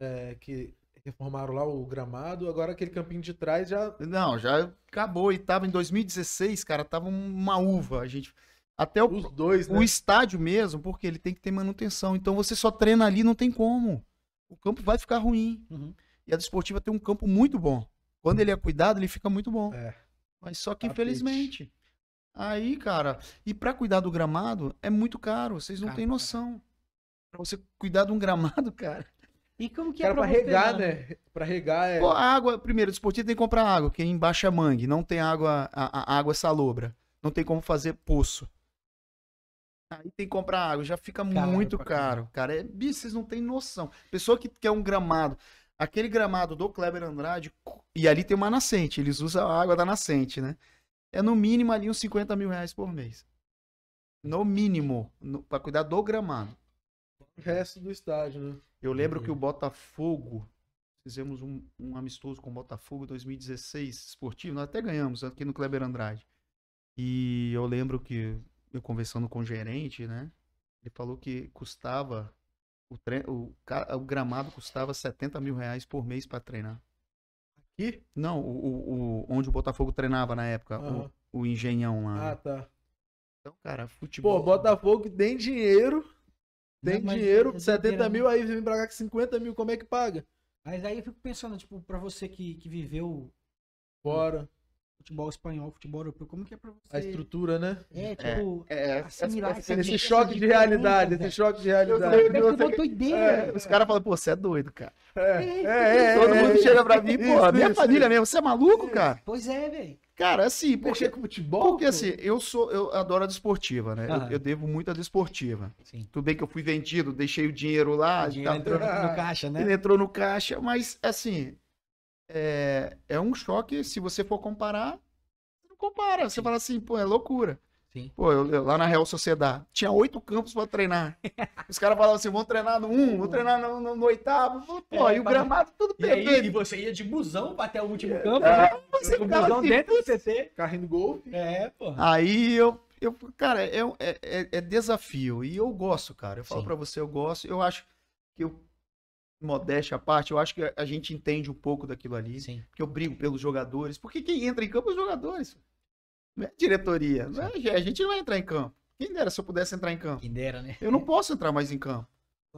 é, que reformaram lá o gramado, agora aquele campinho de trás já. Não, já acabou. E tava em 2016, cara, tava uma uva. A gente até o, dois, né? o estádio mesmo, porque ele tem que ter manutenção. Então você só treina ali, não tem como. O campo vai ficar ruim. Uhum. E a desportiva tem um campo muito bom. Quando ele é cuidado, ele fica muito bom. É. Mas só que, Tapete. infelizmente. Aí, cara, e para cuidar do gramado é muito caro, vocês não têm noção. Para você cuidar de um gramado, cara. E como que é cara, é para regar, né? Para regar é. Pô, água, primeiro, desportivo tem que comprar água, que embaixo é mangue, não tem água, a, a água salobra. Não tem como fazer poço. Aí tem que comprar água, já fica muito caro. Cara, é, bicho, vocês não têm noção. Pessoa que quer um gramado, aquele gramado do Kleber Andrade, e ali tem uma nascente, eles usam a água da nascente, né? É no mínimo ali uns 50 mil reais por mês. No mínimo, para cuidar do gramado. O resto do estádio, né? Eu lembro uhum. que o uhum. Botafogo, fizemos um, um amistoso com o Botafogo 2016, esportivo, nós até ganhamos aqui no Kleber Andrade. E eu lembro que eu conversando com o gerente, né? Ele falou que custava o, tre... o, o gramado custava 70 mil reais por mês para treinar. Aqui? Não, o, o, onde o Botafogo treinava na época, uhum. o, o Engenhão lá. Ah, tá. Então, cara, futebol. Pô, Botafogo tem dinheiro. Tem não, dinheiro, 70 é né? mil, aí vem pra cá com 50 mil, como é que paga? Mas aí eu fico pensando, tipo, pra você que, que viveu. Fora futebol espanhol, futebol europeu, como que é pra você... A estrutura, né? É, é. tipo, é, é assimilar... Esse, esse choque de, realidade, esse choque de realidade. Eu, eu, eu, eu, eu é, os caras falam, pô, você é doido, cara. É, é, é Todo mundo chega pra mim, pô, minha isso, família isso. mesmo, você é maluco, cara? Pois é, velho. Cara, assim, porque... com futebol? Porque, assim, eu sou, eu adoro a desportiva, né? eu, eu, devo muito a desportiva. Sim. Tudo bem que eu fui vendido, deixei o dinheiro lá. O dinheiro tá, entrou no, no caixa, né? Ele entrou no caixa, mas, assim, é, é um choque, se você for comparar, não compara. Você fala assim, pô, é loucura. Sim. Pô, eu, eu, lá na Real Sociedade, tinha oito campos para treinar. Os caras falavam assim, vão treinar no um, vão treinar no, no, no oitavo. Pô, é, e o gramado tudo e Aí, e você ia de busão pra até o último é, campo. É, você o busão assim, dentro do CT. Carrinho do golfe. É, pô. Aí eu, eu cara, é, é, é, é, desafio. E eu gosto, cara. Eu falo para você, eu gosto. Eu acho que eu modéstia à parte, eu acho que a gente entende um pouco daquilo ali. Sim. Que eu brigo pelos jogadores. Porque quem entra em campo é os jogadores. Não é diretoria. Não é, a gente não vai entrar em campo. Quem dera se eu pudesse entrar em campo. Quem dera, né? Eu não posso entrar mais em campo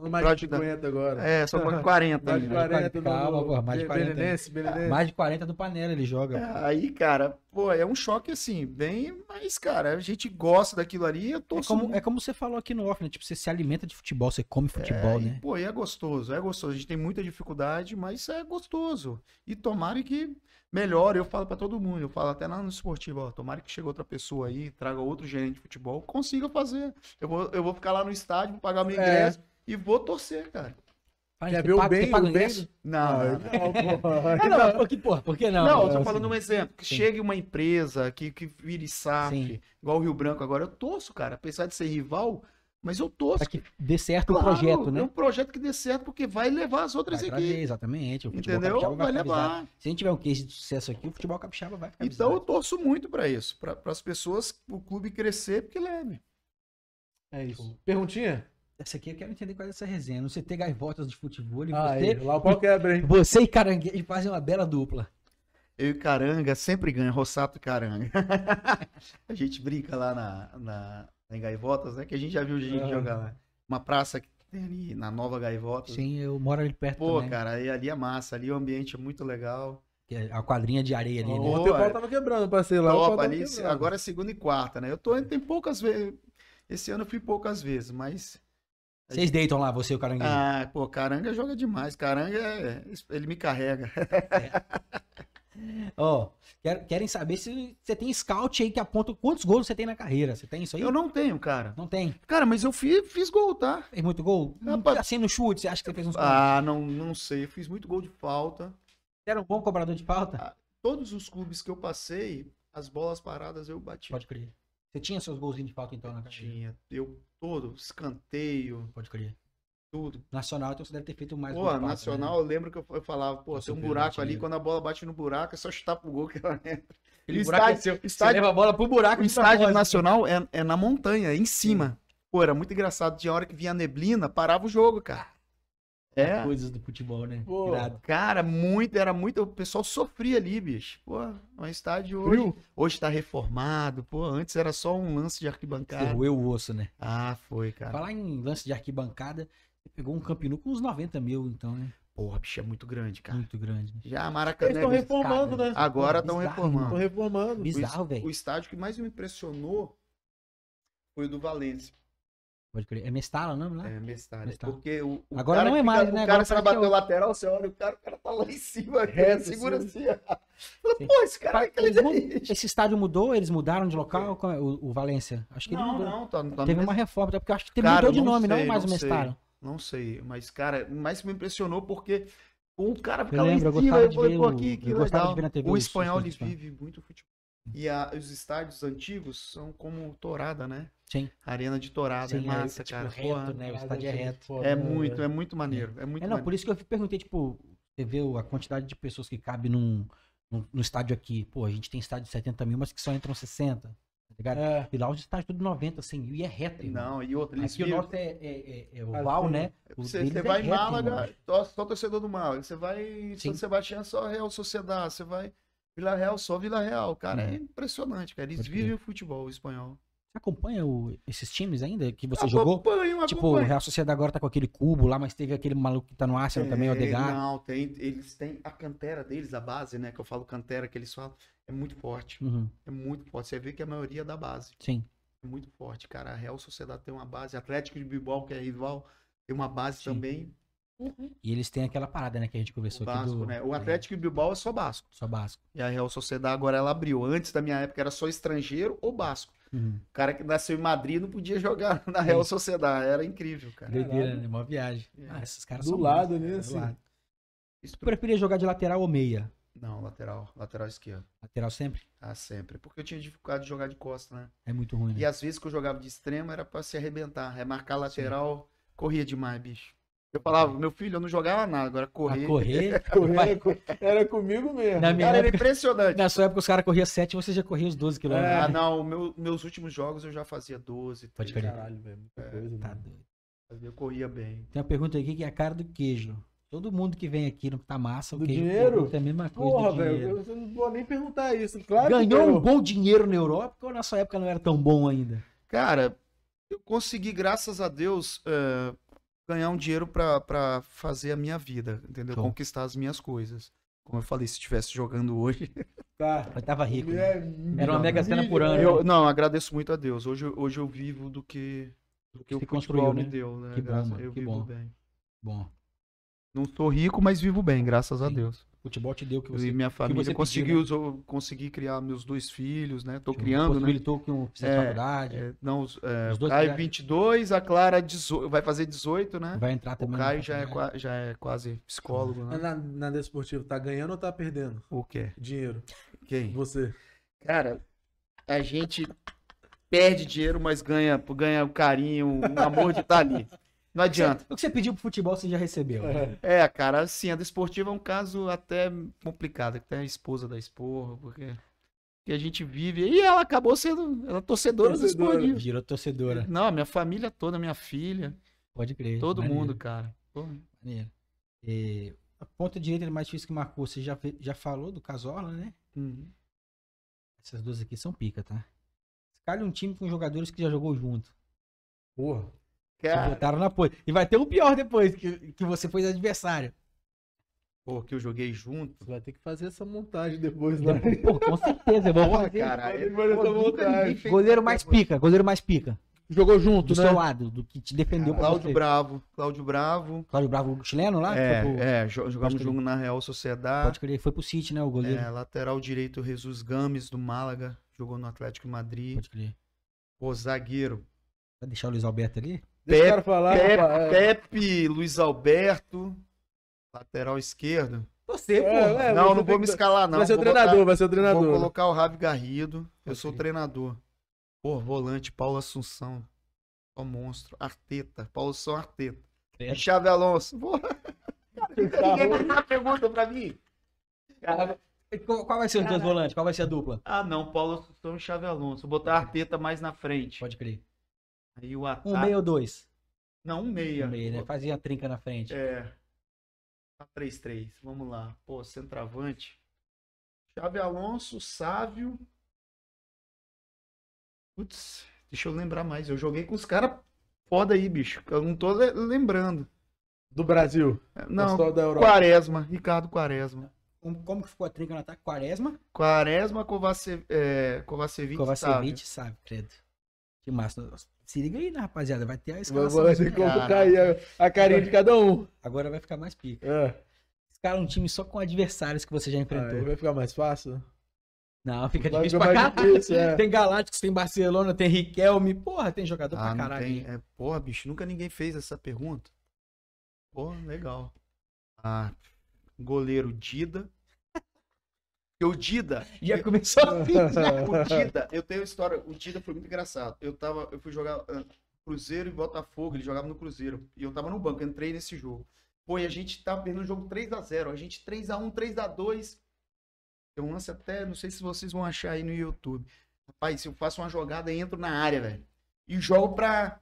mais de 50 agora. É, só com 40. mais de 40 né? Calma, no... pô, mais de 40. Belenense, Belenense. Mais de 40 do Panela ele joga. É, aí, cara, pô, é um choque assim, bem. Mas, cara, a gente gosta daquilo ali. Eu tô é, como, é como você falou aqui no off, né? Tipo, você se alimenta de futebol, você come futebol, é, né? E, pô, e é gostoso, é gostoso. A gente tem muita dificuldade, mas é gostoso. E tomara que melhore. Eu falo para todo mundo, eu falo até lá no esportivo, ó, tomara que chegue outra pessoa aí, traga outro gerente de futebol, consiga fazer. Eu vou, eu vou ficar lá no estádio, vou pagar meu é. ingresso. É e vou torcer, cara. Quer ver o bem, o bem? Ah, não, não, ah, não, não, não porque, porra, por que não? Não, eu tô assim. falando um exemplo. Que chegue uma empresa que, que vire SAF, sim. igual o Rio Branco agora, eu torço, cara. Apesar de ser rival, mas eu torço. Pra que dê certo claro, o projeto, né? É um projeto que dê certo, porque vai levar as outras vai trazer, Exatamente. Entendeu? Vai, vai levar. Se a gente tiver um case de sucesso aqui, o futebol capixaba vai Então eu torço muito para isso, para as pessoas, o clube crescer, porque leve. É isso. Perguntinha? Essa aqui eu quero entender qual é essa resenha. No CT Gaivotas de Futebol. E ah, você, lá o pau quebra, é hein? Você e Caranguejo fazem uma bela dupla. Eu e Caranga sempre ganha, Rossato e Caranga. a gente brinca lá na, na, Gaivotas, né? Que a gente já viu gente uhum. jogar lá. Uma praça que tem ali na Nova Gaivota Sim, eu moro ali perto Pô, também. cara, aí, ali é massa, ali o ambiente é muito legal. É a quadrinha de areia ali, né? Oh, Ontem o pau tava quebrando, ser lá. Top, ali, agora é segunda e quarta, né? Eu tô tem poucas vezes. Esse ano eu fui poucas vezes, mas vocês deitam lá, você e o Caranguejo? Ah, pô, Caranga joga demais. Caranga, é, ele me carrega. É. Ó, é. oh, querem saber se você tem scout aí que aponta quantos gols você tem na carreira. Você tem isso aí? Eu não tenho, cara. Não tem? Cara, mas eu fiz, fiz gol, tá? Fez muito gol? Rapaz... Assim no chute, você acha que você fez uns ah, gols? Ah, não, não sei. Eu fiz muito gol de falta. Você era um bom cobrador de falta? Ah, todos os clubes que eu passei, as bolas paradas eu bati. Pode crer. Você tinha seus golzinhos de falta então na carreira? Tinha. Eu todo, escanteio. Pode crer. Tudo. Nacional, então você deve ter feito mais. Pô, Nacional, né? eu lembro que eu falava, pô, tem um buraco ali, quando a bola bate no buraco, é só chutar pro gol que ela entra. Aquele buraco estádio, é seu, estádio, leva a bola pro buraco. O estádio nacional é, é na montanha, é em cima. Sim. Pô, era muito engraçado. Tinha hora que vinha a neblina, parava o jogo, cara é. coisas do futebol, né? Pô. Cara, muito, era muito. O pessoal sofria ali, bicho. Pô, é um estádio hoje. Frio. Hoje tá reformado. Pô, antes era só um lance de arquibancada. Roeu o osso, né? Ah, foi, cara. Falar em lance de arquibancada, pegou um Campinu com uns 90 mil, então, né? Porra, bicho, é muito grande, cara. Muito grande. Né? Já a Maracanã. Eles estão é reformando, cara, né? né? Agora estão reformando. Estão reformando. Bizarro, velho. O estádio que mais me impressionou foi o do Valência. Pode crer. É Mestala o nome lá? É, Mestala. Mestala. Porque o, o Agora não é mais, fica, né? O cara Agora é bateu o lateral, você olha, o cara, o cara tá lá em cima, é, segura assim. Pô, esse cara é Esse estádio mudou? Eles mudaram de local? É. O, o, Valência? Acho que não, ele mudou. Não, tá, tá Teve uma reforma, tá? porque acho que teve mudou de nome, sei, não é mais o Mestala. Não sei, mas, cara, mais me impressionou porque o cara fica eu lembro, lá em cima, eu, gostava de ver na TV, o espanhol, ele né? vive muito futebol. E os estádios antigos são como tourada, né? Sim. Arena de Dourado, Sim, é massa, é, tipo, cara. Reto, né? O estádio é reto. é uhum. muito, é muito maneiro. É, muito é não, maneiro. por isso que eu perguntei, tipo, você vê a quantidade de pessoas que cabe num, num, no estádio aqui. Pô, a gente tem estádio de 70 mil, mas que só entram 60. Tá É. E lá os estádios tudo 90, 100 mil e é reto. Irmão. Não, e outro. Aqui viram... o nosso é, é, é, é ah, né? você, é vai em Málaga, só, só, torcedor do Málaga. Você vai em São Sebastião, só Real Sociedade. Você vai Vila Real, só Vila Real. Cara, uhum. é, impressionante, cara. Eles Pode vivem ver. o futebol espanhol acompanha o, esses times ainda que você acompanho, jogou? Acompanho. Tipo, o Real Sociedade agora tá com aquele cubo lá, mas teve aquele maluco que tá no Arsenal é, também, o Adegar. Não, tem, eles têm a cantera deles, a base, né? Que eu falo cantera, que eles falam, é muito forte. Uhum. É muito forte. Você vê que a maioria é da base. Sim. É muito forte, cara. A Real Sociedade tem uma base. Atlético de Bilbao, que é rival, tem uma base Sim. também. Uhum. E eles têm aquela parada, né, que a gente conversou o Basco, aqui do... né? O é. Atlético e o Bilbao é só Basco. Só Basco. E a Real Sociedade agora ela abriu. Antes da minha época era só estrangeiro ou Basco. Uhum. O cara que nasceu em Madrid não podia jogar na Real Sim. Sociedade. Era incrível, cara. Doideira, né? Uma viagem. É. Ah, esses caras do são lado, né? Assim. Do lado. Tu preferia jogar de lateral ou meia? Não, lateral. Lateral esquerdo. Lateral sempre? Ah, sempre. Porque eu tinha dificuldade de jogar de costa, né? É muito ruim, né? E às vezes que eu jogava de extremo era pra se arrebentar. É marcar lateral. Sim. Corria demais, bicho. Eu falava, meu filho, eu não jogava nada, agora ah, correr. correr? correr Era comigo mesmo. Na minha cara, época, era impressionante. Na sua época os caras corriam 7 você já corria os 12 quilômetros. É, né? não, meu, meus últimos jogos eu já fazia 12. Pode crer. Caralho, velho, é, Tá né? doido. Eu corria bem. Tem uma pergunta aqui que é a cara do queijo. Todo mundo que vem aqui no tá massa, o do queijo dinheiro? é a mesma coisa. Porra, velho, eu não vou nem perguntar isso. Claro Ganhou um bom dinheiro na Europa ou na sua época não era tão bom ainda? Cara, eu consegui, graças a Deus. Uh ganhar um dinheiro para fazer a minha vida, entendeu? Conquistar as minhas coisas. Como eu falei, se estivesse jogando hoje. Tá. Eu tava rico. né? É Era uma mega cena por ano. Eu, não, agradeço muito a Deus. Hoje, hoje eu vivo do que, do que, que o construiu, né? me deu, né? Que bom, mano. Eu que vivo bom. bem. Bom. Não sou rico, mas vivo bem, graças Sim. a Deus futebol te deu que você. E minha família conseguiu, pediu, né? consegui criar meus dois filhos, né? Tô criando, né? possibilitou né? que um fizesse é, faculdade. É, não, os, é, os dois Caio 22, a Clara 18, vai fazer 18, né? Vai entrar também. O Caio já é, já é quase psicólogo, né? É na, na Desportivo, tá ganhando ou tá perdendo? O quê? Dinheiro. Quem? Você. Cara, a gente perde dinheiro, mas ganha, ganha o carinho, o amor de estar tá ali. Não adianta. O que você pediu pro futebol, você já recebeu. Né? É, é cara, assim, a desportiva é um caso até complicado, até a esposa da esporra, porque que a gente vive. E ela acabou sendo ela é torcedora, torcedora. do esportivo. Virou torcedora. Não, minha família toda, minha filha. Pode crer. Todo maneiro. mundo, cara. Maneiro. E, a ponta direita é mais difícil que marcou. Você já, já falou do Casola, né? Uhum. Essas duas aqui são pica, tá? Escalhe um time com jogadores que já jogou junto. Porra. Cara. Botaram na pole. E vai ter um pior depois, que, que você foi adversário. Pô, que eu joguei junto. Você vai ter que fazer essa montagem depois, né? Pô, com certeza, vamos ah, Porra, fazer. cara. Fazer é, pô, goleiro mais pica, goleiro mais pica. Jogou junto, do né? seu lado, do que te defendeu. Ah, Cláudio Bravo, Cláudio Bravo. Cláudio Bravo, chileno lá? É, pro... Tipo, é jogamos jogo na Real Sociedade. Pode crer, foi pro City, né, o goleiro. É, lateral direito, Jesus Gomes, do Málaga. Jogou no Atlético Madrid. Pode crer. Pô, zagueiro. Vai deixar o Luiz Alberto ali? Deixa Pepe, falar, Pepe, é. Pepe, Luiz Alberto, lateral esquerdo. Você, é, pô. É, é, não, não vou me escalar, não. Vai ser o treinador, vai ser o treinador. Vou colocar o Rabi Garrido. Eu okay. sou o treinador. Pô, volante, Paulo Assunção. Ó, monstro. Arteta. Paulo Assunção, Arteta. É. Chave Alonso. Porra. Ninguém tá pergunta pra mim. Qual, vai ser os dois volantes? Qual vai ser a dupla? Ah, não. Paulo Assunção e Chave Alonso. Vou botar Arteta mais na frente. Pode crer. Aí o ataque... Um meio ou dois? Não, um meia. Um meia, né? Fazia a trinca na frente. É. 3-3. Tá Vamos lá. Pô, centroavante. Chave Alonso, Sávio. Putz, deixa eu lembrar mais. Eu joguei com os caras foda aí, bicho. Eu não tô lembrando. Do Brasil? É, não, da Europa. Quaresma. Ricardo Quaresma. Como, como que ficou a trinca no ataque? Quaresma? Quaresma, Kovacevic, é, Kovacevic, Kovacevic sabe. sabe, credo. Que massa. Se liga aí, né, rapaziada? Vai ter a escalação. Vai ter que colocar a, a carinha agora, de cada um. Agora vai ficar mais pica. É. Escala é um time só com adversários que você já ah, enfrentou. vai ficar mais fácil? Não, fica vai difícil pra caralho. É. Tem Galácticos, tem Barcelona, tem Riquelme. Porra, tem jogador ah, pra caralho. Tem... É, porra, bicho, nunca ninguém fez essa pergunta. Porra, legal. Ah, goleiro Dida. Porque o Dida. Já começou assim, O Dida, eu tenho história. O Dida foi muito engraçado. Eu, tava, eu fui jogar uh, Cruzeiro e Botafogo, ele jogava no Cruzeiro. E eu tava no banco, entrei nesse jogo. Pô, e a gente tava tá perdendo o jogo 3x0. A gente 3x1, 3x2. Tem um lance até, não sei se vocês vão achar aí no YouTube. Rapaz, se eu faço uma jogada, entro na área, velho. E jogo pra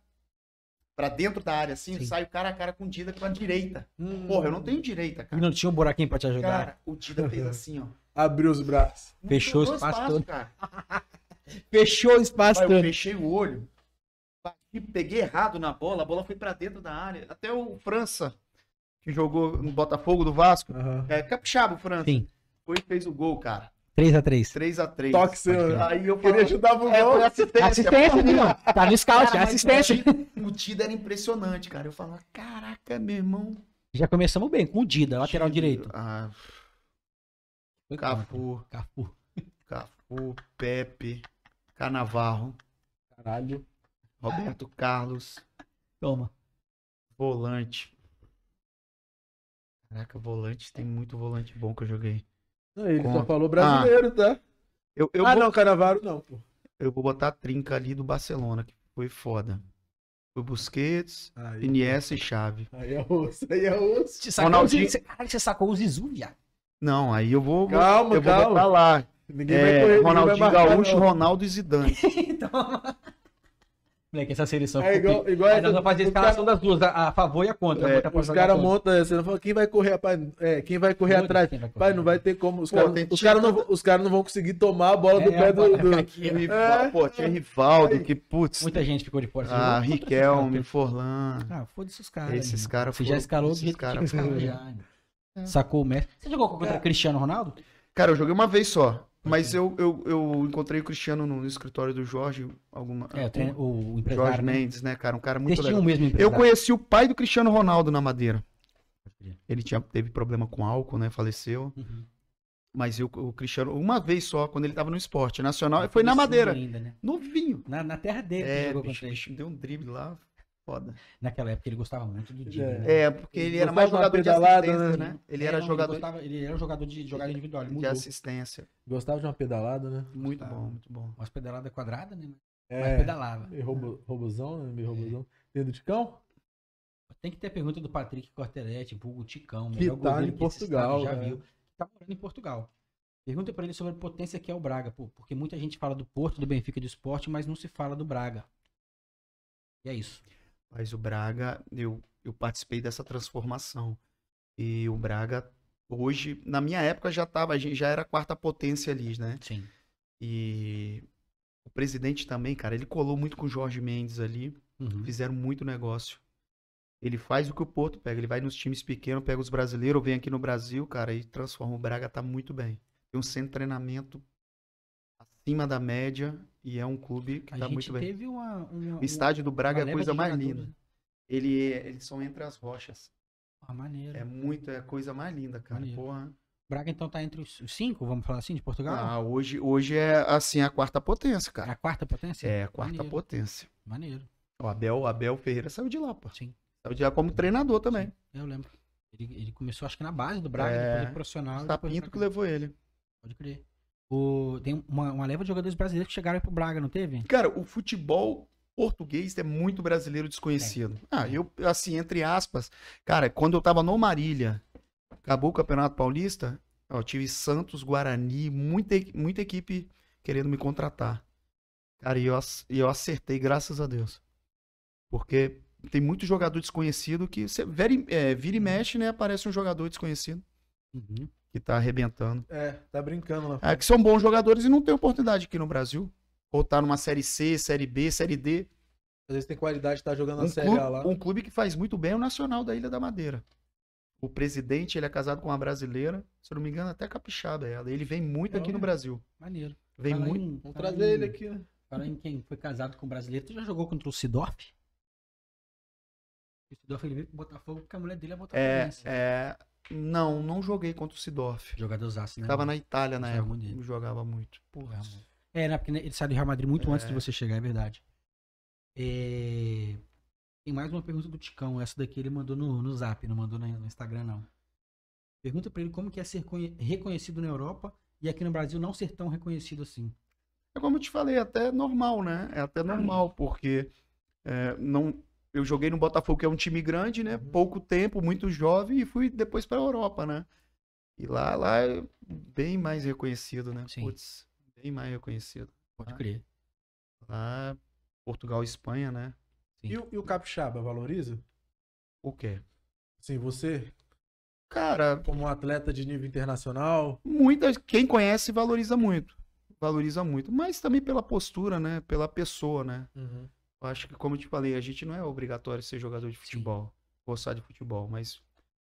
para dentro da área, assim, Sim. sai o cara a cara com o Dida com a direita. Hum. Porra, eu não tenho direita, cara. E não tinha um buraquinho para te ajudar? Cara, o Dida fez assim, ó. Abriu os braços. Não Fechou o espaço, espaço todo. Cara. Fechou o espaço Pai, todo. Eu fechei o olho, peguei errado na bola, a bola foi para dentro da área. Até o França, que jogou no Botafogo do Vasco, uhum. é, capixaba o França, Sim. foi e fez o gol, cara. 3x3. 3x3. Toque seu. Aí eu queria ajudar o é, gol. Assistência. Assistência, Nilão. Tá no scout, cara, assistência. O Dida era impressionante, cara. Eu falava, caraca, meu irmão. Já começamos bem, com o Dida, lateral Dida. direito. Ah. Cafu. Cafu. Cafu, Pepe, Canavarro. Caralho. Roberto Carlos. Toma. Volante. Caraca, volante, tem muito volante bom que eu joguei. Ele Contra. só falou ah. brasileiro, ah, tá? Eu, eu ah, vou... não, Canavaro não, pô. Eu vou botar a trinca ali do Barcelona, que foi foda. Foi Busquets, aí, Iniesta e Chave. Aí é osso, aí é osso. Ronaldinho... Você, caralho, você sacou o Zizu, viado. Não, aí eu vou. Calma, eu calma. vou botar lá. Ninguém é, vai correr, Ronaldinho marcar, Gaúcho, não. Ronaldo e Zidane. Toma. Então, Moleque, essa seleção. É igual, igual Aí essa, nós vamos fazer a escalação cara, das duas, a, a, favor e a contra. É, é os caras montam essa, não fala, quem vai correr, pai, é, quem vai correr Muito atrás? Vai correr, pai, não vai ter como. Os caras não, cara não, os cara não vão conseguir tomar a bola é, do pé do. do... Aqui, é, pô, tinha Rivaldo, que putz. Muita gente ficou de fora. Ah, Riquelme, Forlan. Ah, foda-se os caras. Esses né? caras Você já escalou do jeito que já. É. Sacou o mestre. Você jogou contra Cristiano Ronaldo? Cara, eu joguei uma vez só. Mas eu, eu, eu encontrei o Cristiano no, escritório do Jorge, alguma. É, o, o empresário. Jorge né? Mendes, né, cara? Um cara muito legal. mesmo eu conheci o pai do Cristiano Ronaldo na Madeira. Ele tinha, teve problema com álcool, né? Faleceu. Uhum. Mas eu, o Cristiano, uma vez só, quando ele tava no esporte nacional, foi na Madeira. Ainda, né? Novinho. Na, na terra dele. É, bicho, bicho, deu um drible lá, Foda. Naquela época ele gostava muito do Dida. É, né? é, porque ele, ele era mais jogador de assistência, né? né? Ele é, era não, jogador. Ele, gostava, ele, era jogador de jogada individual. de assistência. Gostava de uma pedalada, né? Muito gostava. bom, muito bom. Umas pedaladas quadradas, né? É, Mas pedalava. E robo, ah. robozão, né? Meio é. robozão. Dedo de cão? Tem que ter pergunta do Patrick Cortelete, vulgo Ticão, melhor tá que tá em Portugal, já né? viu. Tá morando em Portugal. Pergunta para ele sobre a potência que é o Braga, pô, porque muita gente fala do Porto, do Benfica, do Esporte, mas não se fala do Braga. E é isso. Mas o Braga, eu, eu participei dessa transformação. E o Braga, hoje, na minha época já estava, a gente já era quarta potência ali, né? Sim. E o presidente também, cara, ele colou muito com o Jorge Mendes ali. Uhum. Fizeram muito negócio. Ele faz o que o Porto pega. Ele vai nos times pequenos, pega os brasileiros, vem aqui no Brasil, cara, e transforma. O Braga tá muito bem. Tem um centro de treinamento acima da média e é um clube que tá muito bem. uma, uma, o estádio do Braga é a coisa mais linda. Ele, ele entre as rochas. Ah, maneiro. É muito, é a coisa mais linda, cara. Porra. Braga então tá entre os cinco, vamos falar assim, de Portugal? Ah, hoje, hoje é assim a quarta potência, cara. É a quarta potência? É, a quarta maneiro. potência. Maneiro. O Abel, Abel Ferreira saiu de lá, pô. Sim. Saiu de lá como treinador também. Sim, eu lembro. Ele, ele começou, acho que na base do Braga, é, é depois ele profissional. O pinto que levou ele. Pode crer. O, tem uma, uma, leva de jogadores brasileiros que chegaram pro Braga, não teve? Cara, o futebol português é muito brasileiro desconhecido. É. Ah, eu, assim, entre aspas, cara, quando eu tava no Marília, acabou o Campeonato Paulista, ó, tive Santos, Guarani, muita, muita equipe querendo me contratar. Cara, e eu, eu acertei, graças a Deus. Porque tem muito jogador desconhecido que você vira, é, vira e mexe, né? Aparece um jogador desconhecido. Uhum que tá arrebentando. É, tá brincando lá. É, que são bons jogadores e não tem oportunidade aqui no Brasil. Ou tá numa série C, série B, série D. Às vezes tem qualidade de tá jogando um na série clube, A lá. Um clube que faz muito bem é o Nacional da Ilha da Madeira. O presidente, ele é casado com uma brasileira, se eu não me engano, até capixaba ela. Ele vem muito é, aqui é. no Brasil. Maneiro. Vem Fala muito. Em, Vamos trazer em, ele aqui, né? Falar em quem foi casado com um brasileiro, tu já jogou contra o Sidorf? O Sidorf ele veio pro Botafogo porque a mulher dele é Botafogo. É, é. Não, não joguei contra o Sidorf. Jogador Zaço, né? Tava na Itália na época. Bonito. Jogava muito. Porra. É, né? Porque ele saiu do Real Madrid muito é. antes de é. você chegar, é verdade. É... Tem mais uma pergunta do Ticão. Essa daqui ele mandou no, no Zap, não mandou no Instagram, não. Pergunta pra ele como que é ser reconhecido na Europa e aqui no Brasil não ser tão reconhecido assim. É como eu te falei, é até normal, né? É até hum. normal, porque é, não, eu joguei no Botafogo, que é um time grande, né? Uhum. Pouco tempo, muito jovem, e fui depois para a Europa, né? E lá, lá é bem mais reconhecido, né? Sim. Puts, bem mais reconhecido. Pode crer. Lá, Portugal e Espanha, né? E o, e, o capixaba valoriza? O quê? Sim, você? Cara. Como um atleta de nível internacional? Muitas. Quem conhece valoriza muito. Valoriza muito. Mas também pela postura, né? Pela pessoa, né? Uhum. Eu acho que, como eu te falei, a gente não é obrigatório ser jogador de futebol, Sim. gostar de futebol, mas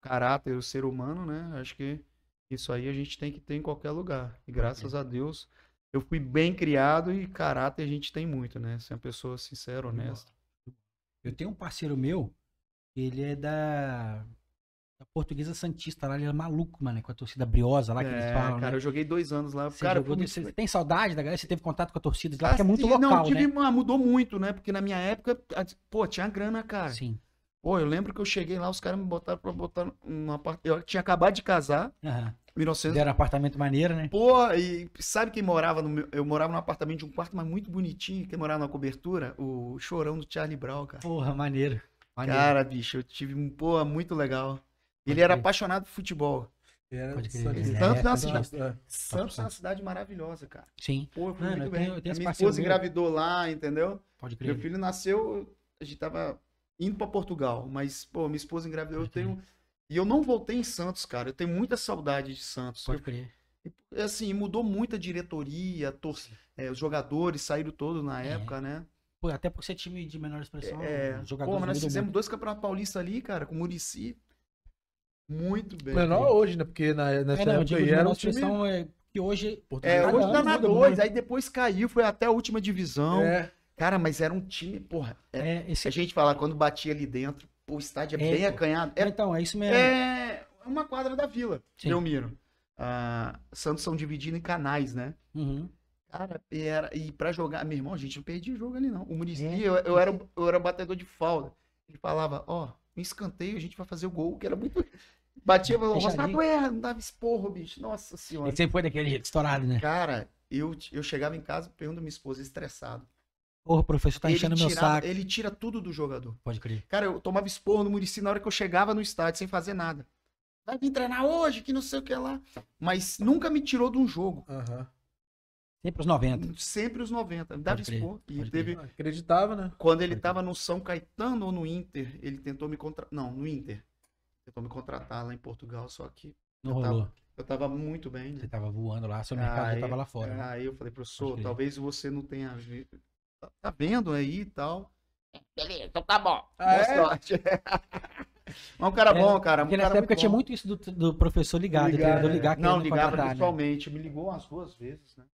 caráter, o ser humano, né? Acho que isso aí a gente tem que ter em qualquer lugar. E graças é. a Deus, eu fui bem criado e caráter a gente tem muito, né? Ser uma pessoa sincera, honesta. Eu tenho um parceiro meu, ele é da a portuguesa Santista lá, ele era é maluco, mano, com a torcida briosa lá que é, eles falam. Cara, né? eu joguei dois anos lá. Você, cara, jogou, você tem saudade da galera? Você teve contato com a torcida lá? Ah, que é muito sim, local, não, tive, né? Ah, mudou muito, né? Porque na minha época, pô, tinha grana, cara. Sim. Pô, eu lembro que eu cheguei lá, os caras me botaram pra botar um apartamento. Eu tinha acabado de casar. Uhum. 1900. Era apartamento maneiro, né? Pô, e sabe quem morava no meu... Eu morava num apartamento de um quarto, mas muito bonitinho. Quem morava na cobertura? O chorão do Charlie Brown, cara. Porra, maneiro. maneiro. Cara, bicho, eu tive um. Pô, muito legal. Ele era apaixonado por futebol. Era Pode crer. É. Santos, é uma cidade, Santos é uma cidade maravilhosa, cara. Sim. Pô, foi muito eu bem. Tenho, eu tenho a minha esposa engravidou lá, entendeu? Pode crer. Meu filho nasceu, a gente tava indo para Portugal, mas, pô, minha esposa engravidou. eu tenho. E eu não voltei em Santos, cara. Eu tenho muita saudade de Santos. Pode eu... crer. Assim, mudou muito a diretoria, torce... É, os jogadores saíram todos na é. época, né? Pô, até porque você é time de menor expressão, é, jogadores. Pô, mas nós fizemos muito. dois campeonatos paulistas ali, cara, com o Murici. Muito bem. Menor hoje, né? Porque na, nessa é, não, época digo, era um time... É que hoje... É, é, hoje tá na 2, né? aí depois caiu, foi até a última divisão. É. Cara, mas era um time, porra... É, é esse... A gente fala, quando batia ali dentro, o estádio é, é bem acanhado. É, então, é isso mesmo. É uma quadra da Vila, Sim. Belmiro. Ah, Santos são divididos em canais, né? Uhum. Cara, era, e pra jogar, meu irmão, a gente não perdia jogo ali, não. O Murici, eu, eu, era, eu era batedor de falda. Ele falava, ó, oh, um escanteio, a gente vai fazer o gol, que era muito. Batia, falava, Rosnato erra, não dava esporro, bicho. Nossa senhora. E sempre foi daquele jeito estourado, né? Cara, eu, eu chegava em casa, perguntando minha esposa, estressado. Porra, professor, tá ele enchendo tirava, meu saco. Ele tira tudo do jogador. Pode crer. Cara, eu tomava esporro no Murici na hora que eu chegava no estádio, sem fazer nada. Vai vir treinar hoje, que não sei o que lá. Mas nunca me tirou de um jogo. Uhum. Sempre os 90. Sempre os 90. Me dava esporro E teve... Acreditava, né? Quando ele estava no São Caetano ou no Inter, ele tentou me contratar. Não, no Inter tentou me contratar lá em Portugal, só que. Não eu rolou. Tava, eu tava muito bem, né? Você tava voando lá, seu mercado aí, já tava lá fora. Né? Aí né? eu falei, professor, talvez você não tenha. Tá, tá vendo aí e tal. Beleza, então tá bom. Ah, é? Boa é? sorte. Mas um cara é, bom, cara. Um porque na época tinha muito isso do, do professor ligado, ligar, do treinador ligar. É. Não, ligava principalmente. Né? Me ligou umas duas vezes, né?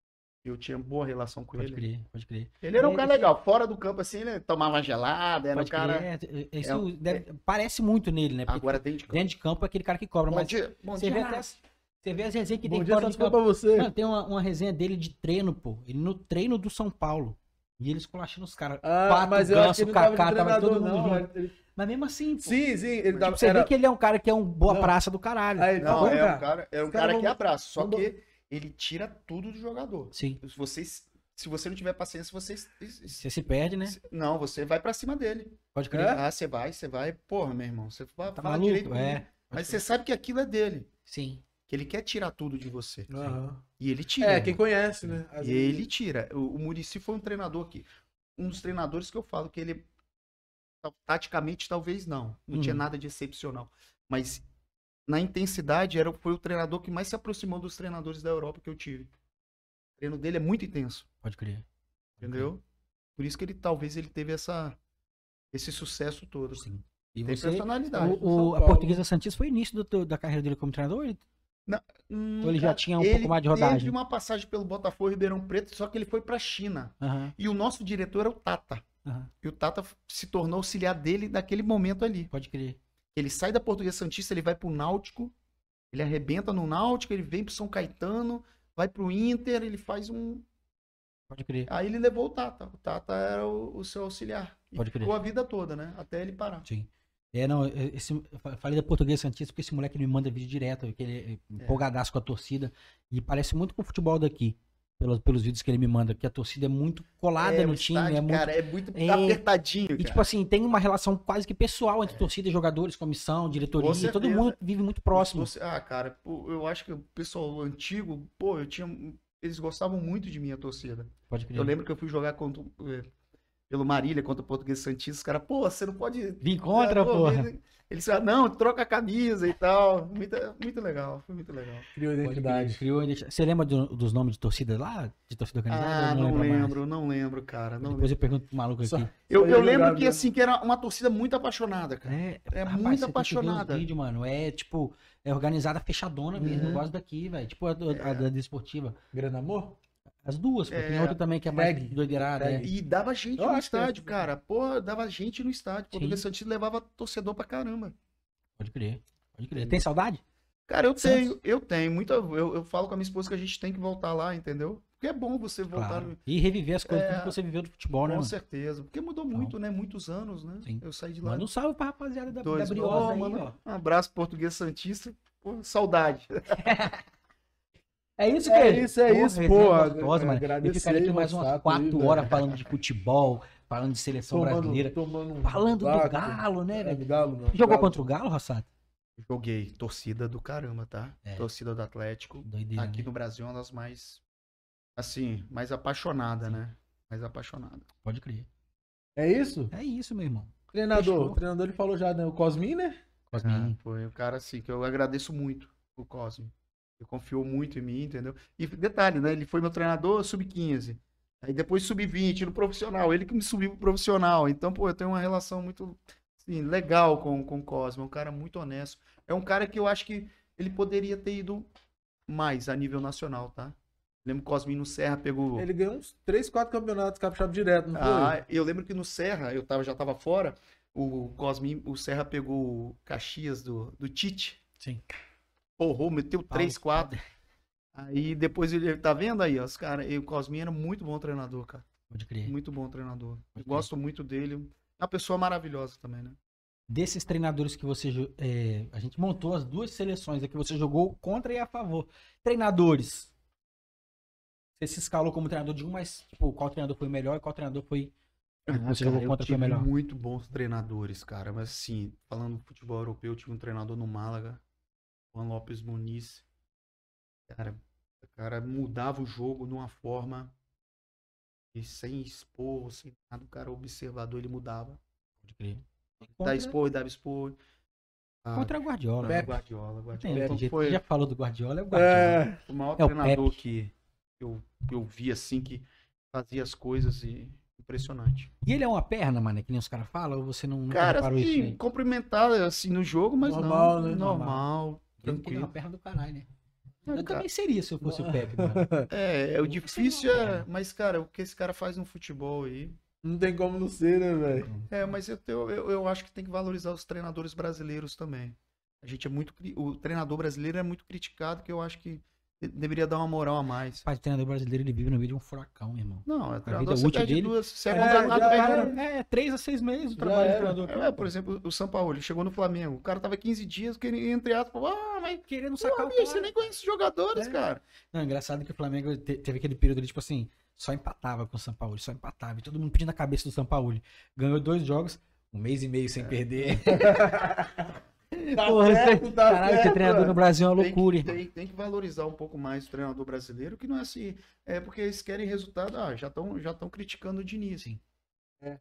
Eu tinha boa relação com pode ele. Crer, pode crer. Ele era um é, cara legal, fora do campo, assim, né? Tomava gelada, era pode um cara. Crer. Isso é, é, é parece muito nele, né? Porque Agora dentro de campo. Dentro de campo é aquele cara que cobra, bom mas. Dia, bom você, dia. Vê até, você vê as resenhas que bom tem dia, fora de campo. você. Mano, tem uma, uma resenha dele de treino, pô. Ele no treino do São Paulo. E eles colachando os caras. Ah, Pato, mas eu Ganso, tava, tava, todo mundo não, junto. Ele... Mas mesmo assim, pô, Sim, sim. Ele tipo, dava, você era... vê que ele é um cara que é um boa não. praça do caralho. Aí, tá não, é um cara, é um cara, cara que abraça, só que ele tira tudo do jogador. Sim. você se você não tiver paciência, você. Você se perde, né? Não, você vai para cima dele. Pode crer. Ah, você vai, você vai. Porra, meu irmão, você vai, tá maluco, direito. É. Mas você sabe que aquilo é dele. Sim. Que ele quer tirar tudo de você. Uhum. E ele tira. É, quem conhece, né? As e ele tira. O, Murici foi um treinador aqui. Um dos treinadores que eu falo que ele. Taticamente, talvez não. Não uhum. tinha nada de excepcional. Mas na intensidade, era, foi o treinador que mais se aproximou dos treinadores da Europa que eu tive. O treino dele é muito intenso. Pode crer. Entendeu? Por isso que ele talvez ele teve essa, esse sucesso todo. Sim. E Tem você, personalidade. O, o a Portuguesa Santis foi início do, da carreira dele como treinador? Ele... Na, então hum, então ele já tinha um pouco mais de rodagem. Ele teve uma passagem pelo Botafogo Ribeirão Preto, só que ele foi para a China. Uhum. E o nosso diretor era o Tata. Uhum. E o Tata se tornou auxiliar dele naquele momento ali. Pode crer. Ele sai da Portuguesa Santista, ele vai pro Náutico, ele arrebenta no Náutico, ele vem pro São Caetano, vai pro Inter, ele faz um. Pode crer. Aí ele levou o Tata. O Tata era o, o seu auxiliar. Pode crer. Ficou a vida toda, né? Até ele parar. Sim. É, não, é, esse, falei da portuguesa Santista porque esse moleque me manda vídeo direto, que ele é, é empolgadaço com a torcida. E parece muito com o futebol daqui pelos, pelos vídeos que ele me manda, que a torcida é muito colada é, no time. Estádio, é muito, cara, é muito é, apertadinho. E, cara. tipo assim, tem uma relação quase que pessoal entre é. torcida, jogadores, comissão, diretoria. todo mundo vive muito próximo. Você, ah, cara, eu acho que o pessoal antigo, pô, eu tinha. Eles gostavam muito de minha torcida. Pode crer. Eu lembro que eu fui jogar contra, eh, pelo Marília contra o Português Santista. Os caras, pô, você não pode. Vim contra, é, porra disse, ah, não, troca a camisa e tal. Muito, muito legal, foi muito legal. Criou identidade. Criou identidade. Você lembra do, dos nomes de torcida lá? De torcida organizada? Ah, não, não lembro, mais? não lembro, cara. Não Depois lembro. eu pergunto pro maluco aqui. Só, eu, eu, lembro que, assim, que era uma torcida muito apaixonada, cara. É, é rapaz, muito apaixonada. Vídeo, mano. É, tipo, é organizada fechadona mesmo. Uhum. Eu gosto daqui, velho. Tipo a, a, é. a, da desportiva. Grande Amor? As duas, porque É, tem outra também que é mais tag, doideirada. É. E dava gente eu no é estádio, cara. Porra, dava gente no estádio. Português Santista levava torcedor pra caramba. Pode crer. Pode crer. Tem saudade? Cara, eu Santos. tenho, eu tenho. Muita, eu, eu falo com a minha esposa que a gente tem que voltar lá, entendeu? Porque é bom você voltar. Claro. E reviver as coisas é... que você viveu do futebol, né? Com certeza. Porque mudou então. muito, então... né? Muitos anos, né? Sim. Eu saí de lá. Manda um salve pra rapaziada da, Dois da Briosa. mano. Um abraço, português Santista. Pô, saudade. É isso, que É isso, é isso, é pô. mano. Eu ficaria aqui mais umas quatro horas falando de futebol, falando de seleção tomando, brasileira. Tomando um falando do Galo, né, velho? É, galo, não, Jogou galo. contra o Galo, Rossato? Joguei. Torcida do caramba, tá? É. Torcida do Atlético. Doideira, Aqui né? no Brasil é uma das mais, assim, mais apaixonada, Sim. né? Mais apaixonada. Pode crer. É isso? É isso, meu irmão. Treinador, Fechou. o treinador ele falou já, né? O Cosmin, né? Cosmin. Ah, foi o cara, assim, que eu agradeço muito, o Cosmin. Ele confiou muito em mim, entendeu? E detalhe, né? Ele foi meu treinador sub-15. Aí depois sub-20, no profissional. Ele que me subiu pro profissional. Então, pô, eu tenho uma relação muito assim, legal com, com o Cosmo. É um cara muito honesto. É um cara que eu acho que ele poderia ter ido mais a nível nacional, tá? Lembro que o Cosminho no Serra pegou. Ele ganhou uns 3, 4 campeonatos capixaba direto, não foi? Ah, eu lembro que no Serra, eu tava, já tava fora, o Cosminho, o Serra pegou o Caxias do, do Tite. Sim porrou, meteu 3, 4. Aí depois ele tá vendo aí, ó, os cara, o Cosminha era muito bom treinador, cara. Pode crer. Muito bom treinador. gosto muito dele. É uma pessoa maravilhosa também, né? Desses treinadores que você. É, a gente montou as duas seleções aqui, você jogou contra e a favor. Treinadores. Você se escalou como treinador de um, mas tipo, qual treinador foi melhor e qual treinador foi. Ah, você cara, jogou contra eu tive foi melhor? Muito bons treinadores, cara. Mas assim, falando do futebol europeu, eu tive um treinador no Málaga Juan Lopes Muniz. Cara, cara mudava o jogo de uma forma e sem expor, sem nada, o cara observador ele mudava. Pode crer. Contra... Dá expor, dava expor. Ah, Contra a Guardiola. Pepe. Né? Guardiola, Guardiola. Tem, então, foi... Já falou do Guardiola, é o Guardiola. É, o maior é treinador que eu, eu vi assim, que fazia as coisas e impressionante. E ele é uma perna, mano, que nem os caras falam, ou você não, não cara, reparou assim, isso? Cara, cumprimentar assim no jogo, mas normal, não, né? normal. normal. Tranquilo. Tem perna do caralho, né? Eu cara... também seria se eu fosse o Pepe, mano. É, é o difícil é. Mas, cara, o que esse cara faz no futebol aí. Não tem como não ser, né, velho? É, mas eu, eu, eu acho que tem que valorizar os treinadores brasileiros também. A gente é muito. O treinador brasileiro é muito criticado, que eu acho que deveria dar uma moral a mais. Pai, treinador brasileiro, ele vive no meio de um furacão, irmão. Não, é treinador, a vida é útil dele... duas, você é, é, é, é, três a seis meses o trabalho do treinador. É, por exemplo, o São Paulo, ele chegou no Flamengo, o cara tava 15 dias, querendo, entre aspas, ah, mas... Querendo sacar pô, o Você nem conhece os jogadores, é. cara. Não, é engraçado que o Flamengo teve aquele período ali, tipo assim, só empatava com o São Paulo, só empatava, e todo mundo pedindo a cabeça do São Paulo. Ganhou dois jogos, um mês e meio sem perder. Tá Porra, certo, tá caralho, certo. treinador no Brasil é uma tem loucura. Que, tem, tem, que valorizar um pouco mais o treinador brasileiro, que não é assim. É porque eles querem resultado. Ah, já estão já criticando o Diniz. Sim. É.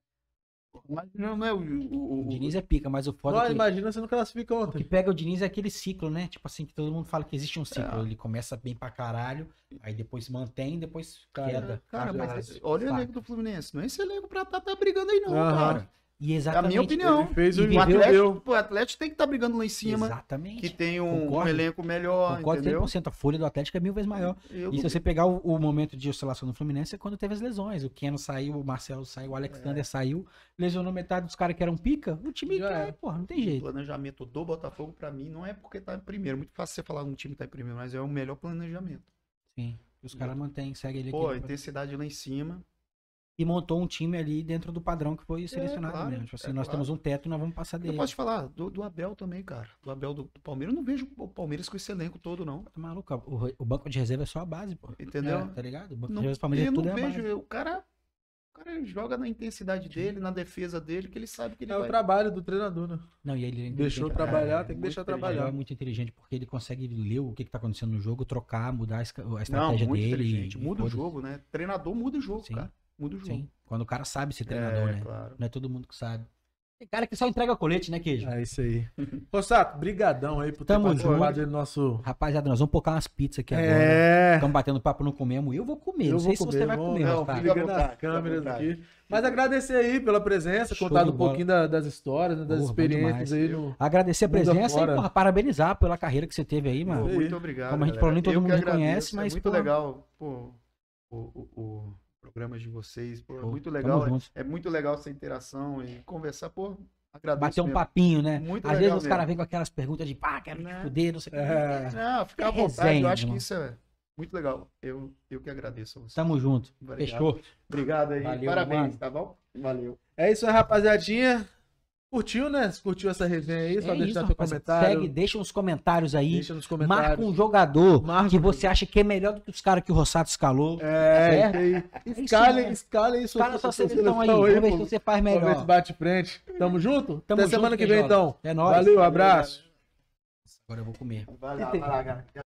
Imagina, não é o, o, o, Diniz é pica, mas o foda. Não, é imagina você não classifica ontem. O que pega o Diniz é aquele ciclo, né? Tipo assim, que todo mundo fala que existe um ciclo. É. Ele começa bem pra caralho, aí depois mantém, depois cara, queda. Cara, mas olha o elenco do Fluminense. Não é esse elenco pra tá, tá brigando aí, não, uhum. cara. E exatamente. É, é a minha opinião. Ele fez o Atlético, Atlético tem que estar tá brigando lá em cima. Exatamente. Que tem um, Concordo. elenco melhor. Concordo entendeu? 100%. A folha do Atlético é mil vezes maior. Eu... E se você pegar o, o, momento de oscilação do Fluminense, é quando teve as lesões. O Keno saiu, o Marcelo saiu, o Alexander é. saiu, lesionou metade dos caras que eram pica. O time cai, é. porra, não tem jeito. O planejamento do Botafogo, pra mim, não é porque tá em primeiro. Muito fácil você falar um time tá em primeiro, mas é o melhor planejamento. Sim. Os caras mantêm, seguem ele aqui. Pô, intensidade lá em cima e montou um time ali dentro do padrão que foi é, selecionado é, claro, mesmo. Tipo assim, é, nós claro. temos um teto e nós vamos passar dele. Eu posso te falar, do, do Abel também, cara. Do Abel do, do, Palmeiras, eu não vejo o Palmeiras com esse elenco todo, não. Tá maluco, o, o banco de reserva é só a base, pô. Entendeu? É, tá ligado? O banco não, de reserva Palmeiras eu é tudo não é vejo, o cara... O cara joga na intensidade dele, uhum. na defesa dele, que ele sabe que ele é vai. É o trabalho do treinador, né? Não, e ele deixou trabalhar, tem que deixar trabalhar. É muito inteligente porque ele consegue ler o que, está acontecendo no jogo, trocar, mudar a estratégia Não, muito dele. Inteligente. Muda o jogo, né? Treinador muda o jogo, Sim. cara muda o jogo. Sim. Quando o cara sabe ser é, treinador, é, né? Claro. Não é todo mundo que sabe. Tem cara que só entrega colete, né, Queijo? É isso aí. Rossato, brigadão aí por Tamo ter participado do nosso... Rapaziada, nós vamos pôr umas pizzas aqui é. agora. É. Né? Estamos batendo papo, não comemos. Eu vou comer, eu não sei vou se comer, você vai comer. Não, fica ligando as câmeras aqui. Mas agradecer aí pela presença, contar contado um pouquinho da, das histórias, né, das porra, experiências aí. No... Agradecer a presença e porra, parabenizar pela carreira que você teve aí, mano. Muito obrigado. Como a gente, galera. nem todo eu mundo agradeço, reconhece, é mas... É muito legal, pô, o, o programas de vocês. Pô, é muito legal. É, é, muito legal essa interação e conversar, pô. Agradeço Bater um mesmo. papinho, né? Muito Às vezes os caras vêm com aquelas perguntas de pá, quero né? te fuder, não sei o que. É. Não, fica à é vontade. eu acho que isso é muito legal. Eu, eu que agradeço a você. Tamo junto. Obrigado. Fechou. Obrigado aí. Valeu, Parabéns, mano. tá bom? Valeu. É isso, rapaziadinha. Curtiu, né? Curtiu essa resenha aí? Só é deixar isso, rapaz, comentário. Segue, deixa uns comentários aí. Deixa nos comentários. Marca um jogador Marca que um... você acha que é melhor do que os caras que o Rossato escalou. É, tá é. Escalem, escalem isso. Escala sua seleção aí, aí vamos ver se você faz melhor. Vamos ver se bate frente. Tamo junto? Tamo Até junto, semana que vem, joga. então. É nóis. Valeu, abraço. Agora eu vou comer. Vai lá, vai lá, cara.